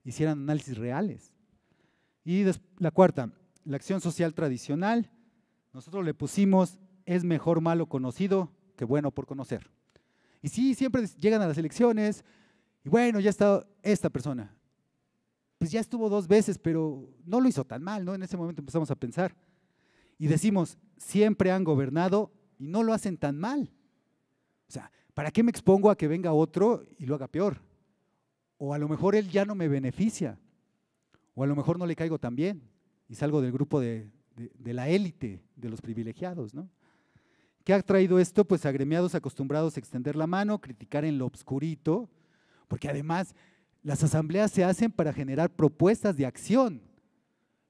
hicieran análisis reales. Y la cuarta, la acción social tradicional. Nosotros le pusimos, es mejor malo conocido que bueno por conocer. Y sí, siempre llegan a las elecciones, y bueno, ya está esta persona, pues ya estuvo dos veces, pero no lo hizo tan mal, ¿no? En ese momento empezamos a pensar. Y decimos, siempre han gobernado y no lo hacen tan mal. O sea, ¿para qué me expongo a que venga otro y lo haga peor? O a lo mejor él ya no me beneficia. O a lo mejor no le caigo tan bien y salgo del grupo de, de, de la élite, de los privilegiados, ¿no? ¿Qué ha traído esto? Pues agremiados acostumbrados a extender la mano, criticar en lo obscurito, porque además las asambleas se hacen para generar propuestas de acción.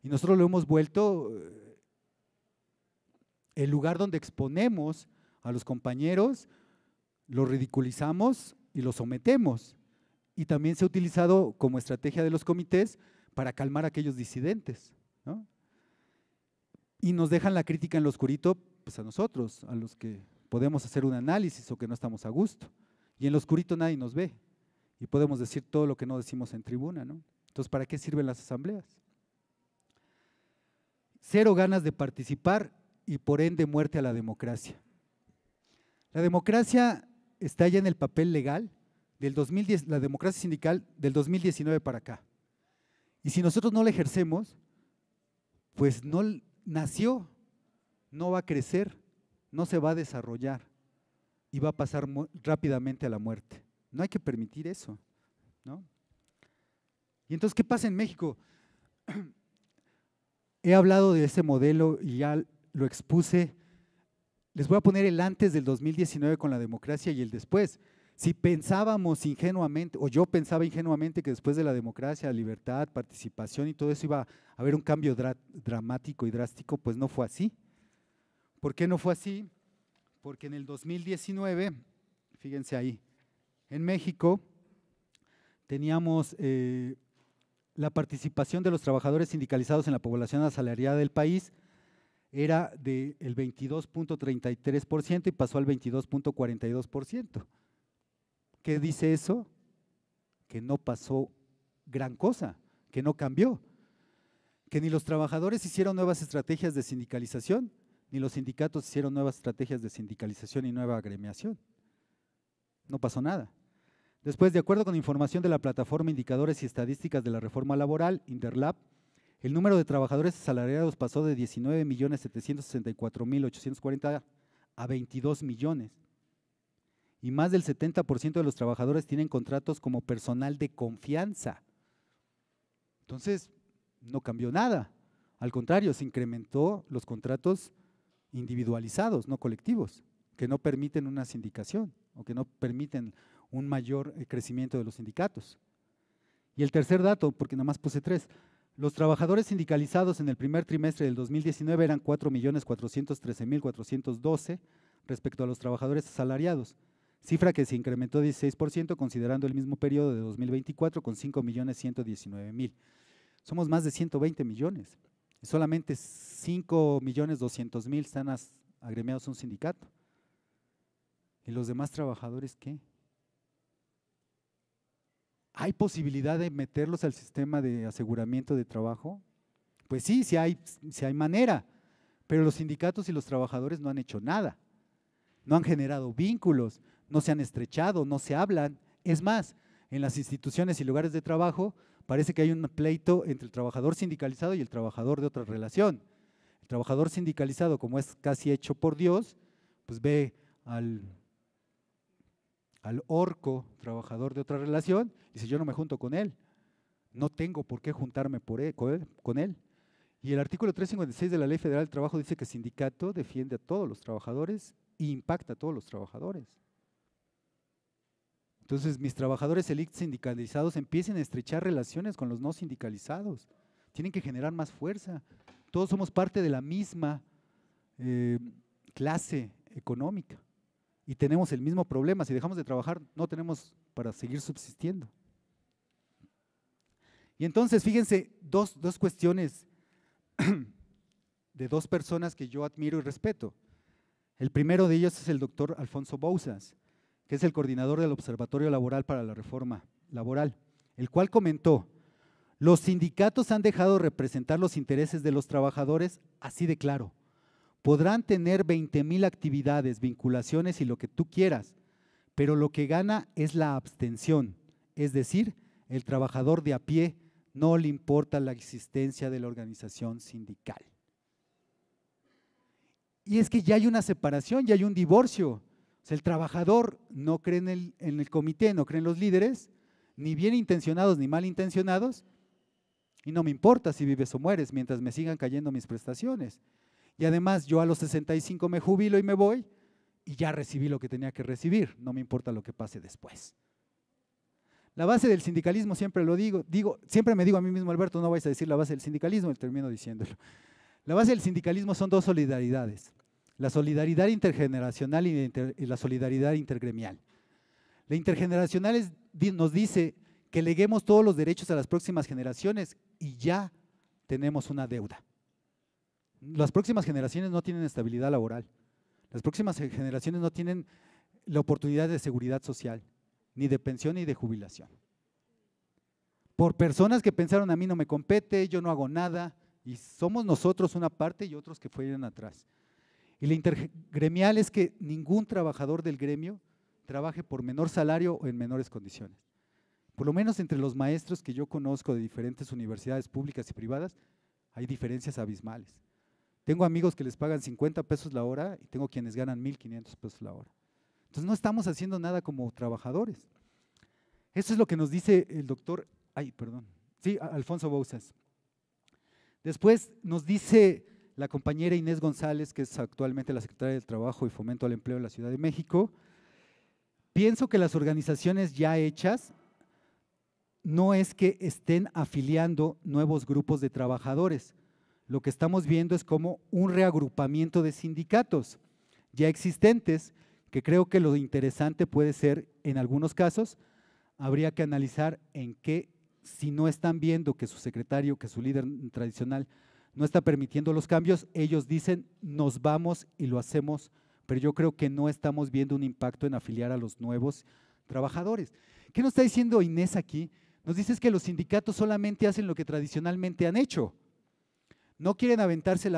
Y nosotros lo hemos vuelto eh, el lugar donde exponemos a los compañeros, los ridiculizamos y los sometemos. Y también se ha utilizado como estrategia de los comités para calmar a aquellos disidentes. Y nos dejan la crítica en lo oscurito pues a nosotros, a los que podemos hacer un análisis o que no estamos a gusto. Y en lo oscurito nadie nos ve y podemos decir todo lo que no decimos en tribuna, ¿no? Entonces, ¿para qué sirven las asambleas? Cero ganas de participar y por ende muerte a la democracia. La democracia está ya en el papel legal del 2010, la democracia sindical del 2019 para acá. Y si nosotros no la ejercemos, pues no nació, no va a crecer, no se va a desarrollar y va a pasar rápidamente a la muerte. No hay que permitir eso. ¿no? Y entonces, ¿qué pasa en México? He hablado de ese modelo y ya lo expuse. Les voy a poner el antes del 2019 con la democracia y el después. Si pensábamos ingenuamente, o yo pensaba ingenuamente que después de la democracia, libertad, participación y todo eso iba a haber un cambio dramático y drástico, pues no fue así. ¿Por qué no fue así? Porque en el 2019, fíjense ahí, en México teníamos eh, la participación de los trabajadores sindicalizados en la población asalariada del país era del 22.33% y pasó al 22.42%. ¿Qué dice eso? Que no pasó gran cosa, que no cambió, que ni los trabajadores hicieron nuevas estrategias de sindicalización, ni los sindicatos hicieron nuevas estrategias de sindicalización y nueva agremiación. No pasó nada. Después, de acuerdo con información de la plataforma Indicadores y Estadísticas de la Reforma Laboral, Interlab, el número de trabajadores asalariados pasó de 19.764.840 a 22 millones. Y más del 70% de los trabajadores tienen contratos como personal de confianza. Entonces, no cambió nada. Al contrario, se incrementó los contratos individualizados, no colectivos, que no permiten una sindicación o que no permiten un mayor eh, crecimiento de los sindicatos. Y el tercer dato, porque nomás más puse tres, los trabajadores sindicalizados en el primer trimestre del 2019 eran 4.413.412 respecto a los trabajadores asalariados, cifra que se incrementó 16% considerando el mismo periodo de 2024 con 5.119.000. Somos más de 120 millones solamente 5.200.000 están agremiados a un sindicato. ¿Y los demás trabajadores qué? ¿Hay posibilidad de meterlos al sistema de aseguramiento de trabajo? Pues sí, si hay, hay manera, pero los sindicatos y los trabajadores no han hecho nada, no han generado vínculos, no se han estrechado, no se hablan. Es más, en las instituciones y lugares de trabajo parece que hay un pleito entre el trabajador sindicalizado y el trabajador de otra relación. El trabajador sindicalizado, como es casi hecho por Dios, pues ve al al orco, trabajador de otra relación, dice, yo no me junto con él, no tengo por qué juntarme con él. Y el artículo 356 de la Ley Federal del Trabajo dice que el sindicato defiende a todos los trabajadores e impacta a todos los trabajadores. Entonces, mis trabajadores elite sindicalizados empiecen a estrechar relaciones con los no sindicalizados. Tienen que generar más fuerza. Todos somos parte de la misma eh, clase económica y tenemos el mismo problema. Si dejamos de trabajar, no tenemos para seguir subsistiendo. Y entonces, fíjense, dos, cuestiones de dos personas que yo admiro y respeto. El primero de ellos es el doctor Alfonso Bouzas, que es el coordinador del Observatorio Laboral para la Reforma Laboral, el cual comentó, los sindicatos han dejado representar los intereses de los trabajadores así de claro. Podrán tener 20 actividades, vinculaciones y lo que tú quieras, pero lo que gana es la abstención, es decir, el trabajador de a pie no le importa la existencia de la organización sindical. Y es que ya hay una separación, ya hay un divorcio. O sea, el trabajador no cree en el, en el comité, no cree en los líderes, ni bien intencionados ni mal intencionados, y no me importa si vives o mueres mientras me sigan cayendo mis prestaciones. Y además yo a los 65 me jubilo y me voy y ya recibí lo que tenía que recibir, no me importa lo que pase después. La base del sindicalismo, siempre lo digo, digo, siempre me digo a mí mismo, Alberto, no vais a decir la base del sindicalismo, y termino diciéndolo. La base del sindicalismo son dos solidaridades, la solidaridad intergeneracional y, la solidaridad intergremial. La intergeneracional nos dice que leguemos todos los derechos a las próximas generaciones y ya tenemos una deuda las próximas generaciones no tienen estabilidad laboral, las próximas generaciones no tienen la oportunidad de seguridad social, ni de pensión ni de jubilación. Por personas que pensaron a mí no me compete, yo no hago nada, y somos nosotros una parte y otros que fueron atrás. Y la intergremial es que ningún trabajador del gremio trabaje por menor salario o en menores condiciones. Por lo menos entre los maestros que yo conozco de diferentes universidades públicas y privadas, hay diferencias abismales. Tengo amigos que les pagan 50 pesos la hora y tengo quienes ganan 1.500 pesos la hora. Entonces no estamos haciendo nada como trabajadores. Eso es lo que nos dice el doctor, ay, perdón, sí, Alfonso Bouzas. Después nos dice la compañera Inés González, que es actualmente la secretaria del Trabajo y Fomento al Empleo de la Ciudad de México, pienso que las organizaciones ya hechas no es que estén afiliando nuevos grupos de trabajadores, lo que estamos viendo es como un reagrupamiento de sindicatos ya existentes, que creo que lo interesante puede ser, en algunos casos, habría que analizar en qué, si no están viendo que su secretario, que su líder tradicional no está permitiendo los cambios, ellos dicen, nos vamos y lo hacemos, pero yo creo que no estamos viendo un impacto en afiliar a los nuevos trabajadores. ¿Qué nos está diciendo Inés aquí? Nos dice que los sindicatos solamente hacen lo que tradicionalmente han hecho no quieren aventarse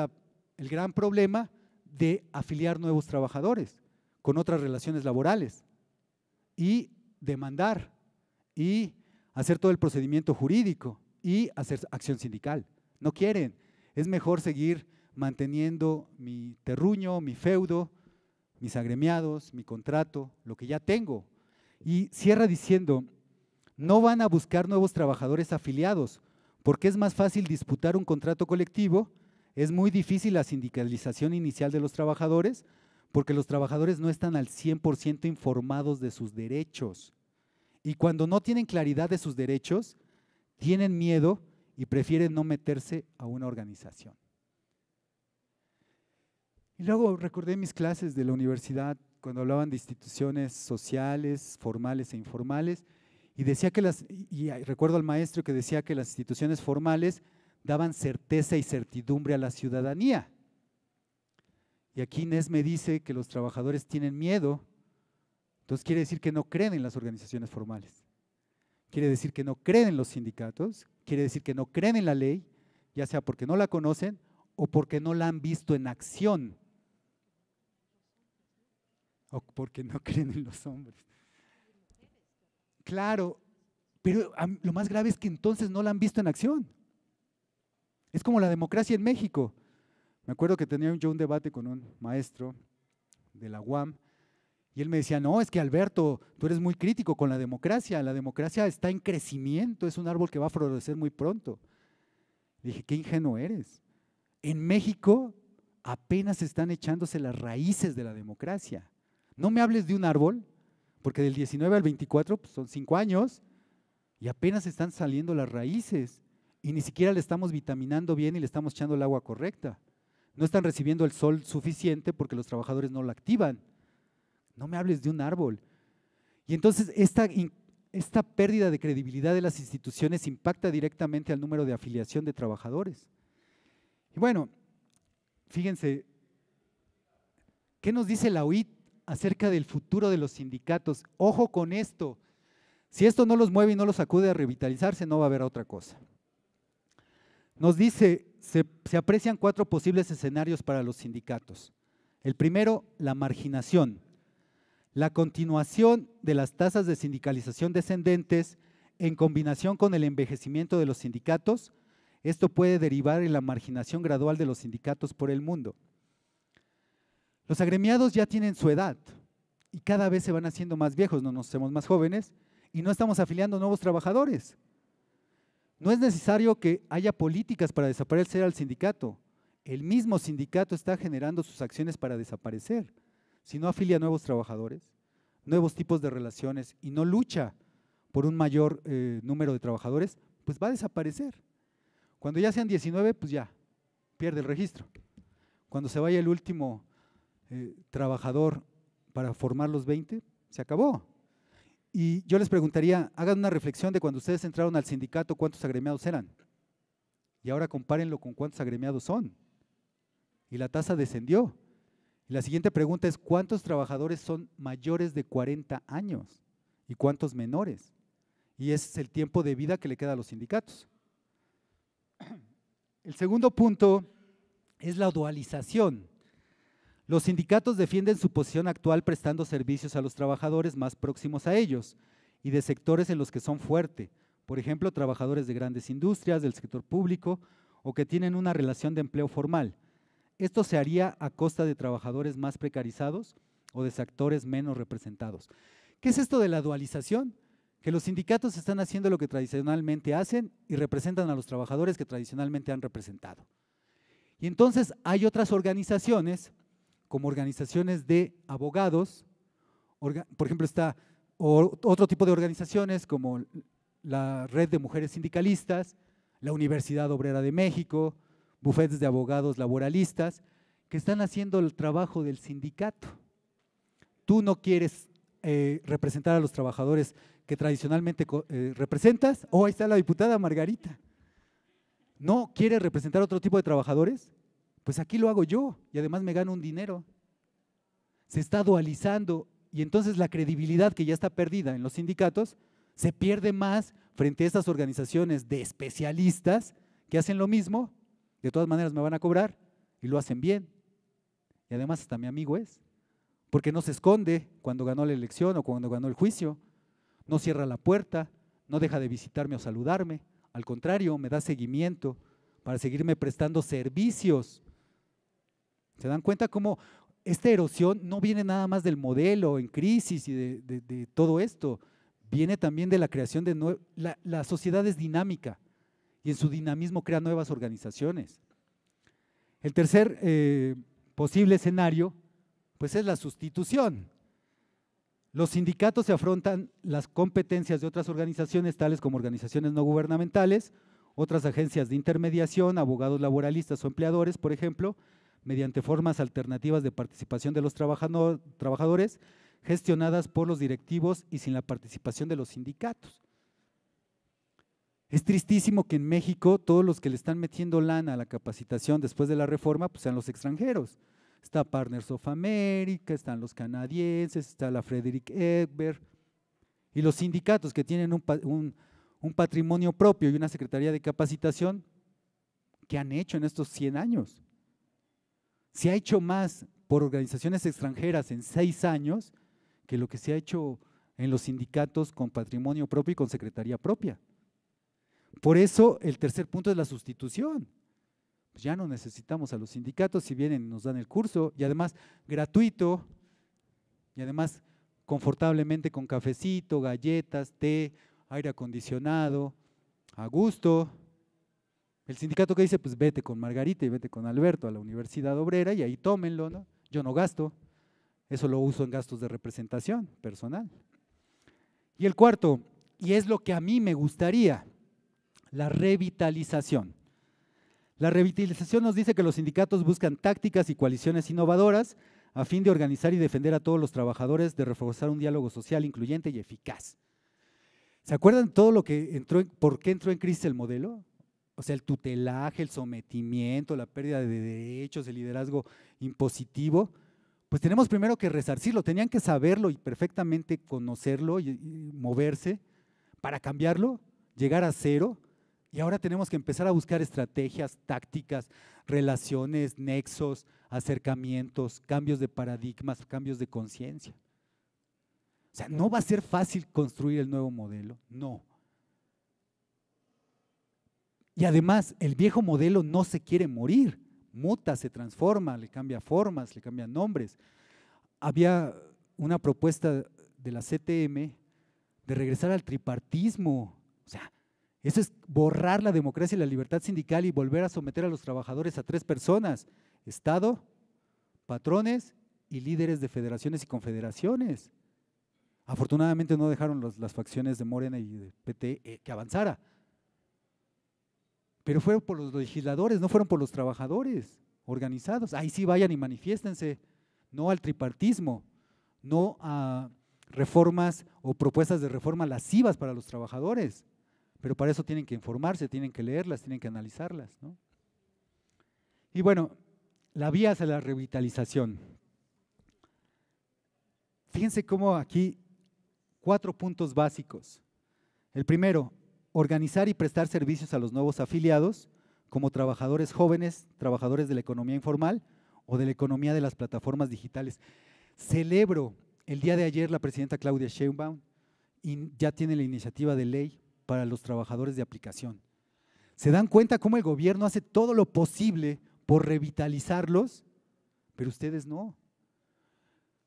el gran problema de afiliar nuevos trabajadores con otras relaciones laborales y demandar y hacer todo el procedimiento jurídico y hacer acción sindical. No quieren. Es mejor seguir manteniendo mi terruño, mi feudo, mis agremiados, mi contrato, lo que ya tengo. Y cierra diciendo, no van a buscar nuevos trabajadores afiliados, porque es más fácil disputar un contrato colectivo, es muy difícil la sindicalización inicial de los trabajadores, porque los trabajadores no están al 100% informados de sus derechos. Y cuando no tienen claridad de sus derechos, tienen miedo y prefieren no meterse a una organización. Y luego recordé mis clases de la universidad cuando hablaban de instituciones sociales, formales e informales, y, decía que las, y recuerdo al maestro que decía que las instituciones formales daban certeza y certidumbre a la ciudadanía. Y aquí Inés me dice que los trabajadores tienen miedo, entonces quiere decir que no creen en las organizaciones formales. Quiere decir que no creen en los sindicatos, quiere decir que no creen en la ley, ya sea porque no la conocen o porque no la han visto en acción o porque no creen en los hombres. Claro, pero lo más grave es que entonces no la han visto en acción. Es como la democracia en México. Me acuerdo que tenía yo un debate con un maestro de la UAM y él me decía, no, es que Alberto, tú eres muy crítico con la democracia, la democracia está en crecimiento, es un árbol que va a florecer muy pronto. dije, qué ingenuo eres. En México apenas están echándose las raíces de la democracia. No me hables de un árbol porque del 19 al 24 pues, son cinco años y apenas están saliendo las raíces y ni siquiera le estamos vitaminando bien y le estamos echando el agua correcta. No están recibiendo el sol suficiente porque los trabajadores no lo activan. No me hables de un árbol. Y entonces esta, esta pérdida de credibilidad de las instituciones impacta directamente al número de afiliación de trabajadores. Y bueno, fíjense, ¿qué nos dice la OIT acerca del futuro de los sindicatos. Ojo con esto. Si esto no los mueve y no los acude a revitalizarse, no va a haber otra cosa. Nos dice, se, aprecian cuatro posibles escenarios para los sindicatos. El primero, la marginación. La continuación de las tasas de sindicalización descendentes en combinación con el envejecimiento de los sindicatos, esto puede derivar en la marginación gradual de los sindicatos por el mundo. Los agremiados ya tienen su edad y cada vez se van haciendo más viejos, no nos hacemos más jóvenes y no estamos afiliando nuevos trabajadores. No es necesario que haya políticas para desaparecer al sindicato. El mismo sindicato está generando sus acciones para desaparecer. Si no afilia nuevos trabajadores, nuevos tipos de relaciones y no lucha por un mayor eh, número de trabajadores, pues va a desaparecer. Cuando ya sean 19, pues ya, pierde el registro. Cuando se vaya el último eh, trabajador para formar los 20, se acabó. Y yo les preguntaría, hagan una reflexión de cuando ustedes entraron al sindicato, ¿cuántos agremiados eran? Y ahora compárenlo con cuántos agremiados son. Y la tasa descendió. la siguiente pregunta es, ¿cuántos trabajadores son mayores de 40 años? ¿Y cuántos menores? Y es el tiempo de vida que le queda a los sindicatos. El segundo punto es la dualización. Los sindicatos defienden su posición actual prestando servicios a los trabajadores más próximos a ellos y de sectores en los que son fuerte, por ejemplo, trabajadores de grandes industrias, del sector público o que tienen una relación de empleo formal. Esto se haría a costa de trabajadores más precarizados o de sectores menos representados. ¿Qué es esto de la dualización? Que los sindicatos están haciendo lo que tradicionalmente hacen y representan a los trabajadores que tradicionalmente han representado. Y entonces hay otras organizaciones como organizaciones de abogados, por ejemplo está otro tipo de organizaciones como la Red de Mujeres Sindicalistas, la Universidad Obrera de México, bufetes de abogados laboralistas, que están haciendo el trabajo del sindicato. Tú no quieres eh, representar a los trabajadores que tradicionalmente eh, representas, o oh, ahí está la diputada Margarita. No quiere representar a otro tipo de trabajadores, pues aquí lo hago yo y además me gano un dinero. Se está dualizando y entonces la credibilidad que ya está perdida en los sindicatos se pierde más frente a estas organizaciones de especialistas que hacen lo mismo, de todas maneras me van a cobrar y lo hacen bien. Y además hasta mi amigo es, porque no se esconde cuando ganó la elección o cuando ganó el juicio, no cierra la puerta, no deja de visitarme o saludarme, al contrario, me da seguimiento para seguirme prestando servicios ¿Se dan cuenta cómo esta erosión no viene nada más del modelo en crisis y de, todo esto? Viene también de la creación de nuevas... La, sociedad es dinámica y en su dinamismo crea nuevas organizaciones. El tercer eh, posible escenario, pues es la sustitución. Los sindicatos se afrontan las competencias de otras organizaciones, tales como organizaciones no gubernamentales, otras agencias de intermediación, abogados laboralistas o empleadores, por ejemplo, mediante formas alternativas de participación de los trabajadores gestionadas por los directivos y sin la participación de los sindicatos. Es tristísimo que en México todos los que le están metiendo lana a la capacitación después de la reforma pues sean los extranjeros. Está Partners of America, están los canadienses, está la Frederick Eber y los sindicatos que tienen un, un patrimonio propio y una secretaría de capacitación que han hecho en estos 100 años. Se ha hecho más por organizaciones extranjeras en seis años que lo que se ha hecho en los sindicatos con patrimonio propio y con secretaría propia. Por eso el tercer punto es la sustitución. Pues ya no necesitamos a los sindicatos si vienen nos dan el curso y además gratuito y además confortablemente con cafecito, galletas, té, aire acondicionado, a gusto. El sindicato que dice, pues vete con Margarita y vete con Alberto a la Universidad Obrera y ahí tómenlo, ¿no? Yo no gasto, eso lo uso en gastos de representación personal. Y el cuarto, y es lo que a mí me gustaría, la revitalización. La revitalización nos dice que los sindicatos buscan tácticas y coaliciones innovadoras a fin de organizar y defender a todos los trabajadores, de reforzar un diálogo social incluyente y eficaz. ¿Se acuerdan todo lo que entró, por qué entró en crisis el modelo? O sea, el tutelaje, el sometimiento, la pérdida de derechos, el liderazgo impositivo, pues tenemos primero que resarcirlo, tenían que saberlo y perfectamente conocerlo y, moverse para cambiarlo, llegar a cero, y ahora tenemos que empezar a buscar estrategias, tácticas, relaciones, nexos, acercamientos, cambios de paradigmas, cambios de conciencia. O sea, no va a ser fácil construir el nuevo modelo, no. Y además, el viejo modelo no se quiere morir, muta, se transforma, le cambia formas, le cambian nombres. Había una propuesta de la CTM de regresar al tripartismo. O sea, eso es borrar la democracia y la libertad sindical y volver a someter a los trabajadores a tres personas, Estado, patrones y líderes de federaciones y confederaciones. Afortunadamente no dejaron las facciones de Morena y de PT eh, que avanzara. Pero fueron por los legisladores, no fueron por los trabajadores organizados. Ahí sí vayan y manifiéstense, no al tripartismo, no a reformas o propuestas de reforma lascivas para los trabajadores. Pero para eso tienen que informarse, tienen que leerlas, tienen que analizarlas. ¿no? Y bueno, la vía hacia la revitalización. Fíjense cómo aquí cuatro puntos básicos. El primero, organizar y prestar servicios a los nuevos afiliados como trabajadores jóvenes, trabajadores de la economía informal o de la economía de las plataformas digitales. Celebro el día de ayer la presidenta Claudia Sheinbaum y ya tiene la iniciativa de ley para los trabajadores de aplicación. Se dan cuenta cómo el gobierno hace todo lo posible por revitalizarlos, pero ustedes no.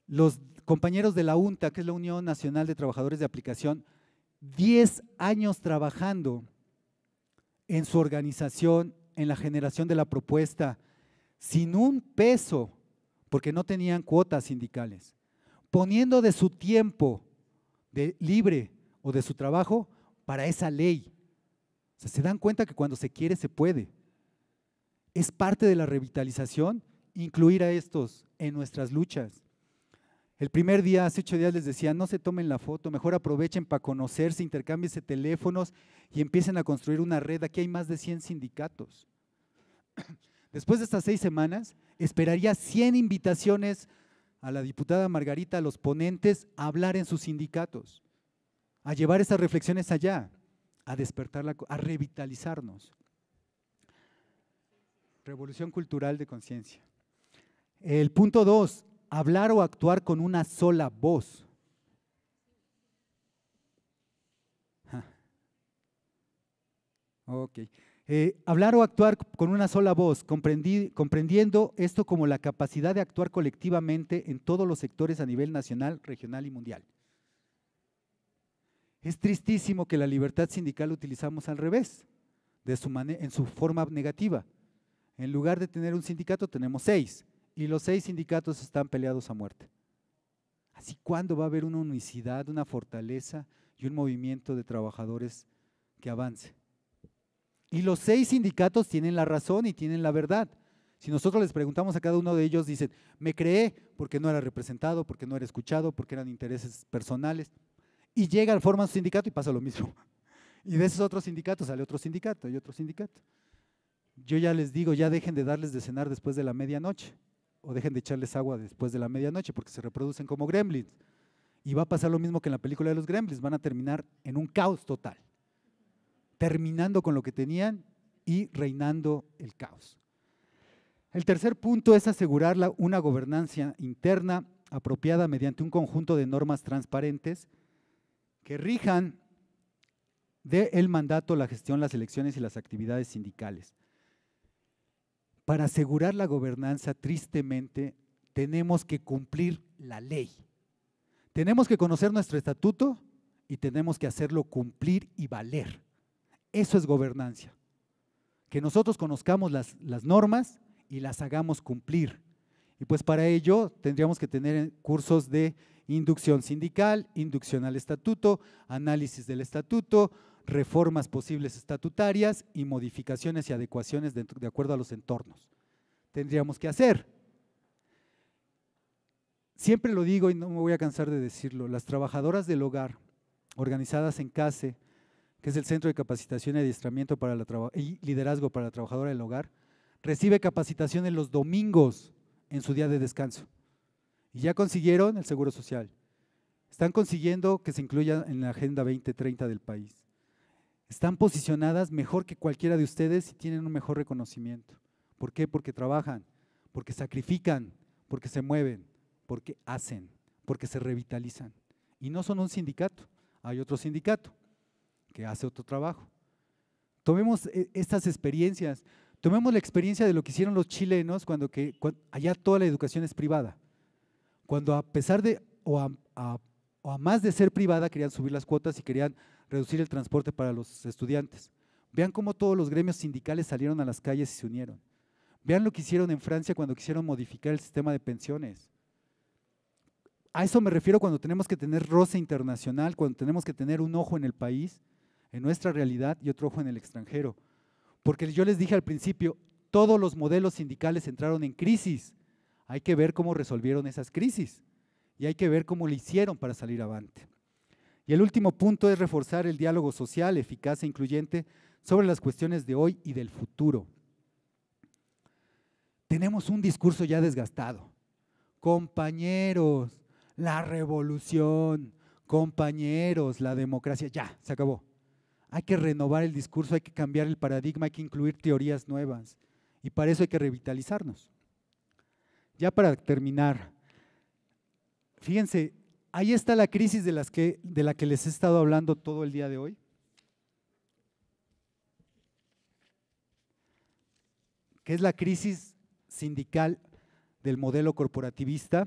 Los compañeros de la UNTA, que es la Unión Nacional de Trabajadores de Aplicación, 10 años trabajando en su organización, en la generación de la propuesta, sin un peso, porque no tenían cuotas sindicales, poniendo de su tiempo de libre o de su trabajo para esa ley. se dan cuenta que cuando se quiere se puede. Es parte de la revitalización incluir a estos en nuestras luchas. El primer día, hace ocho días, les decía, no se tomen la foto, mejor aprovechen para conocerse, intercámbiense teléfonos y empiecen a construir una red. Aquí hay más de 100 sindicatos. Después de estas seis semanas, esperaría 100 invitaciones a la diputada Margarita, a los ponentes, a hablar en sus sindicatos, a llevar esas reflexiones allá, a despertarla, a revitalizarnos. Revolución cultural de conciencia. El punto dos, hablar o actuar con una sola voz. Ok. Eh, hablar o actuar con una sola voz, comprendiendo esto como la capacidad de actuar colectivamente en todos los sectores a nivel nacional, regional y mundial. Es tristísimo que la libertad sindical utilizamos al revés, de en su forma negativa. En lugar de tener un sindicato, tenemos seis y los seis sindicatos están peleados a muerte. ¿Así cuándo va a haber una unicidad, una fortaleza y un movimiento de trabajadores que avance? Y los seis sindicatos tienen la razón y tienen la verdad. Si nosotros les preguntamos a cada uno de ellos, dicen, me creé porque no era representado, porque no era escuchado, porque eran intereses personales. Y llega, forman su sindicato y pasa lo mismo. Y de esos otros sindicatos sale otro sindicato y otro sindicato. Yo ya les digo, ya dejen de darles de cenar después de la medianoche o dejen de echarles agua después de la medianoche porque se reproducen como gremlins. Y va a pasar lo mismo que en la película de los gremlins, van a terminar en un caos total, terminando con lo que tenían y reinando el caos. El tercer punto es asegurar una gobernancia interna apropiada mediante un conjunto de normas transparentes que rijan del mandato, la gestión, las elecciones y las actividades sindicales para asegurar la gobernanza, tristemente, tenemos que cumplir la ley. Tenemos que conocer nuestro estatuto y tenemos que hacerlo cumplir y valer. Eso es gobernanza. Que nosotros conozcamos las, las normas y las hagamos cumplir. Y pues para ello tendríamos que tener eh, cursos de inducción sindical, inducción al estatuto, análisis del estatuto, reformas posibles estatutarias y modificaciones y adecuaciones de, acuerdo a los entornos. Tendríamos que hacer. Siempre lo digo y no me voy a cansar de decirlo, las trabajadoras del hogar organizadas en CASE, que es el Centro de Capacitación y Adiestramiento para la y Liderazgo para la Trabajadora del Hogar, recibe capacitación en los domingos en su día de descanso. Y ya consiguieron el Seguro Social. Están consiguiendo que se incluya en la Agenda 2030 del país están posicionadas mejor que cualquiera de ustedes y tienen un mejor reconocimiento. ¿Por qué? Porque trabajan, porque sacrifican, porque se mueven, porque hacen, porque se revitalizan. Y no son un sindicato, hay otro sindicato que hace otro trabajo. Tomemos e, estas experiencias, tomemos la experiencia de lo que hicieron los chilenos cuando, que, allá toda la educación es privada. Cuando a pesar de, o a más de ser privada, querían subir las cuotas y querían reducir el transporte para los estudiantes. Vean cómo todos los gremios sindicales salieron a las calles y se unieron. Vean lo que hicieron en Francia cuando quisieron modificar el sistema de pensiones. A eso me refiero cuando tenemos que tener roce internacional, cuando tenemos que tener un ojo en el país, en nuestra realidad y otro ojo en el extranjero. Porque yo les dije al principio, todos los modelos sindicales entraron en crisis. Hay que ver cómo resolvieron esas crisis y hay que ver cómo lo hicieron para salir adelante. Y el último punto es reforzar el diálogo social eficaz e incluyente sobre las cuestiones de hoy y del futuro. Tenemos un discurso ya desgastado. Compañeros, la revolución, compañeros, la democracia, ya, se acabó. Hay que renovar el discurso, hay que cambiar el paradigma, hay que incluir teorías nuevas. Y para eso hay que revitalizarnos. Ya para terminar, fíjense, Ahí está la crisis de, las que, de la que les he estado hablando todo el día de hoy. que es la crisis sindical del modelo corporativista,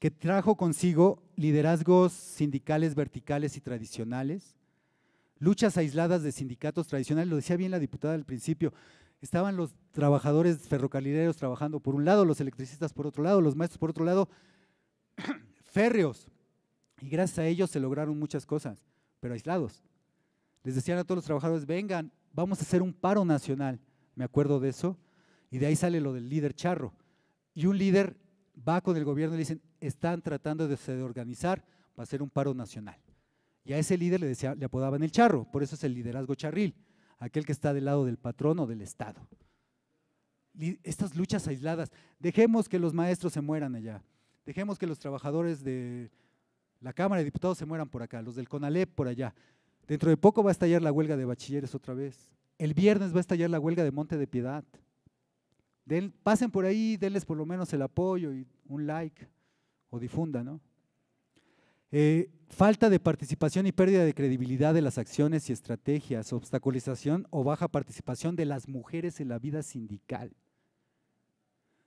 que trajo consigo liderazgos sindicales verticales y tradicionales, luchas aisladas de sindicatos tradicionales, lo decía bien la diputada al principio, estaban los trabajadores ferrocarrileros trabajando por un lado, los electricistas por otro lado, los maestros por otro lado, férreos. Y gracias a ellos se lograron muchas cosas, pero aislados. Les decían a todos los trabajadores, vengan, vamos a hacer un paro nacional. Me acuerdo de eso. Y de ahí sale lo del líder charro. Y un líder va con el gobierno y le dicen, están tratando de organizar para hacer un paro nacional. Y a ese líder le, decía, le apodaban el charro, por eso es el liderazgo charril, aquel que está del lado del patrón o del Estado. Estas luchas aisladas, dejemos que los maestros se mueran allá, Dejemos que los trabajadores de la Cámara de Diputados se mueran por acá, los del CONALEP por allá. Dentro de poco va a estallar la huelga de bachilleres otra vez. El viernes va a estallar la huelga de Monte de Piedad. pasen por ahí, denles por lo menos el apoyo y un like o difunda, ¿no? Eh, falta de participación y pérdida de credibilidad de las acciones y estrategias, obstaculización o baja participación de las mujeres en la vida sindical,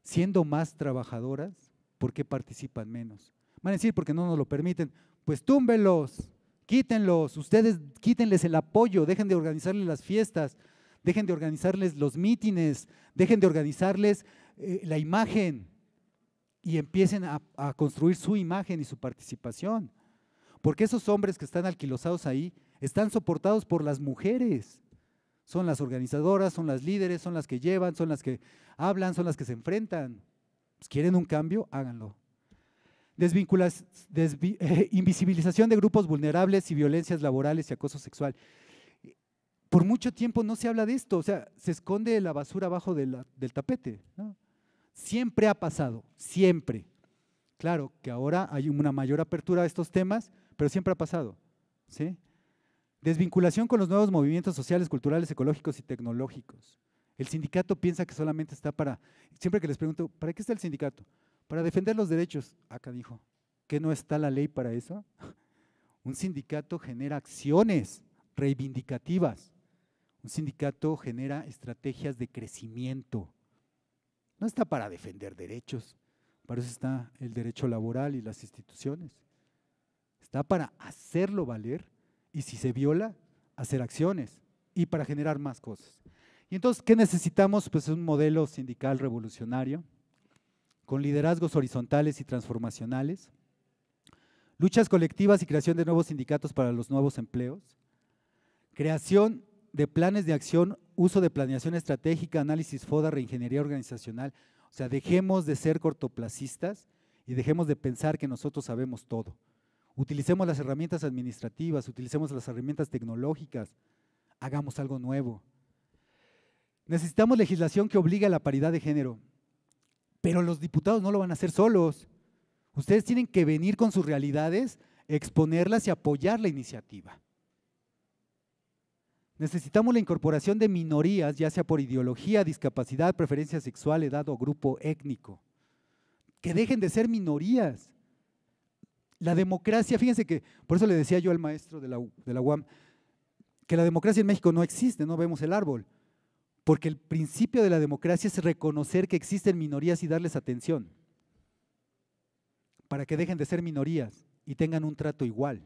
siendo más trabajadoras ¿por qué participan menos? Van a decir, porque no nos lo permiten. Pues túmbelos, quítenlos, ustedes quítenles el apoyo, dejen de organizarles las fiestas, dejen de organizarles los mítines, dejen de organizarles eh, la imagen y empiecen a, a construir su imagen y su participación. Porque esos hombres que están alquilosados ahí están soportados por las mujeres. Son las organizadoras, son las líderes, son las que llevan, son las que hablan, son las que se enfrentan. Pues, ¿Quieren un cambio? Háganlo. Eh, invisibilización de grupos vulnerables y violencias laborales y acoso sexual. Por mucho tiempo no se habla de esto, o sea, se esconde la basura abajo del tapete. Siempre ha pasado, siempre. Claro que ahora hay una mayor apertura a estos temas, pero siempre ha pasado. Desvinculación con los nuevos movimientos sociales, culturales, ecológicos y tecnológicos. El sindicato piensa que solamente está para, siempre que les pregunto, ¿para qué está el sindicato? Para defender los derechos. Acá ah, dijo, ¿qué no está la ley para eso? Un sindicato genera acciones reivindicativas. Un sindicato genera estrategias de crecimiento. No está para defender derechos. Para eso está el derecho laboral y las instituciones. Está para hacerlo valer y si se viola, hacer acciones y para generar más cosas. Y entonces, ¿qué necesitamos? Pues un modelo sindical revolucionario, con liderazgos horizontales y transformacionales, luchas colectivas y creación de nuevos sindicatos para los nuevos empleos, creación de planes de acción, uso de planeación estratégica, análisis FODA, reingeniería organizacional. O sea, dejemos de ser cortoplacistas y dejemos de pensar que nosotros sabemos todo. Utilicemos las herramientas administrativas, utilicemos las herramientas tecnológicas, hagamos algo nuevo. Necesitamos legislación que obligue a la paridad de género. Pero los diputados no lo van a hacer solos. Ustedes tienen que venir con sus realidades, exponerlas y apoyar la iniciativa. Necesitamos la incorporación de minorías, ya sea por ideología, discapacidad, preferencia sexual, edad o grupo étnico. Que dejen de ser minorías. La democracia, fíjense que, por eso le decía yo al maestro de la, de la UAM, que la democracia en México no existe, no vemos el árbol. Porque el principio de la democracia es reconocer que existen minorías y darles atención, para que dejen de ser minorías y tengan un trato igual.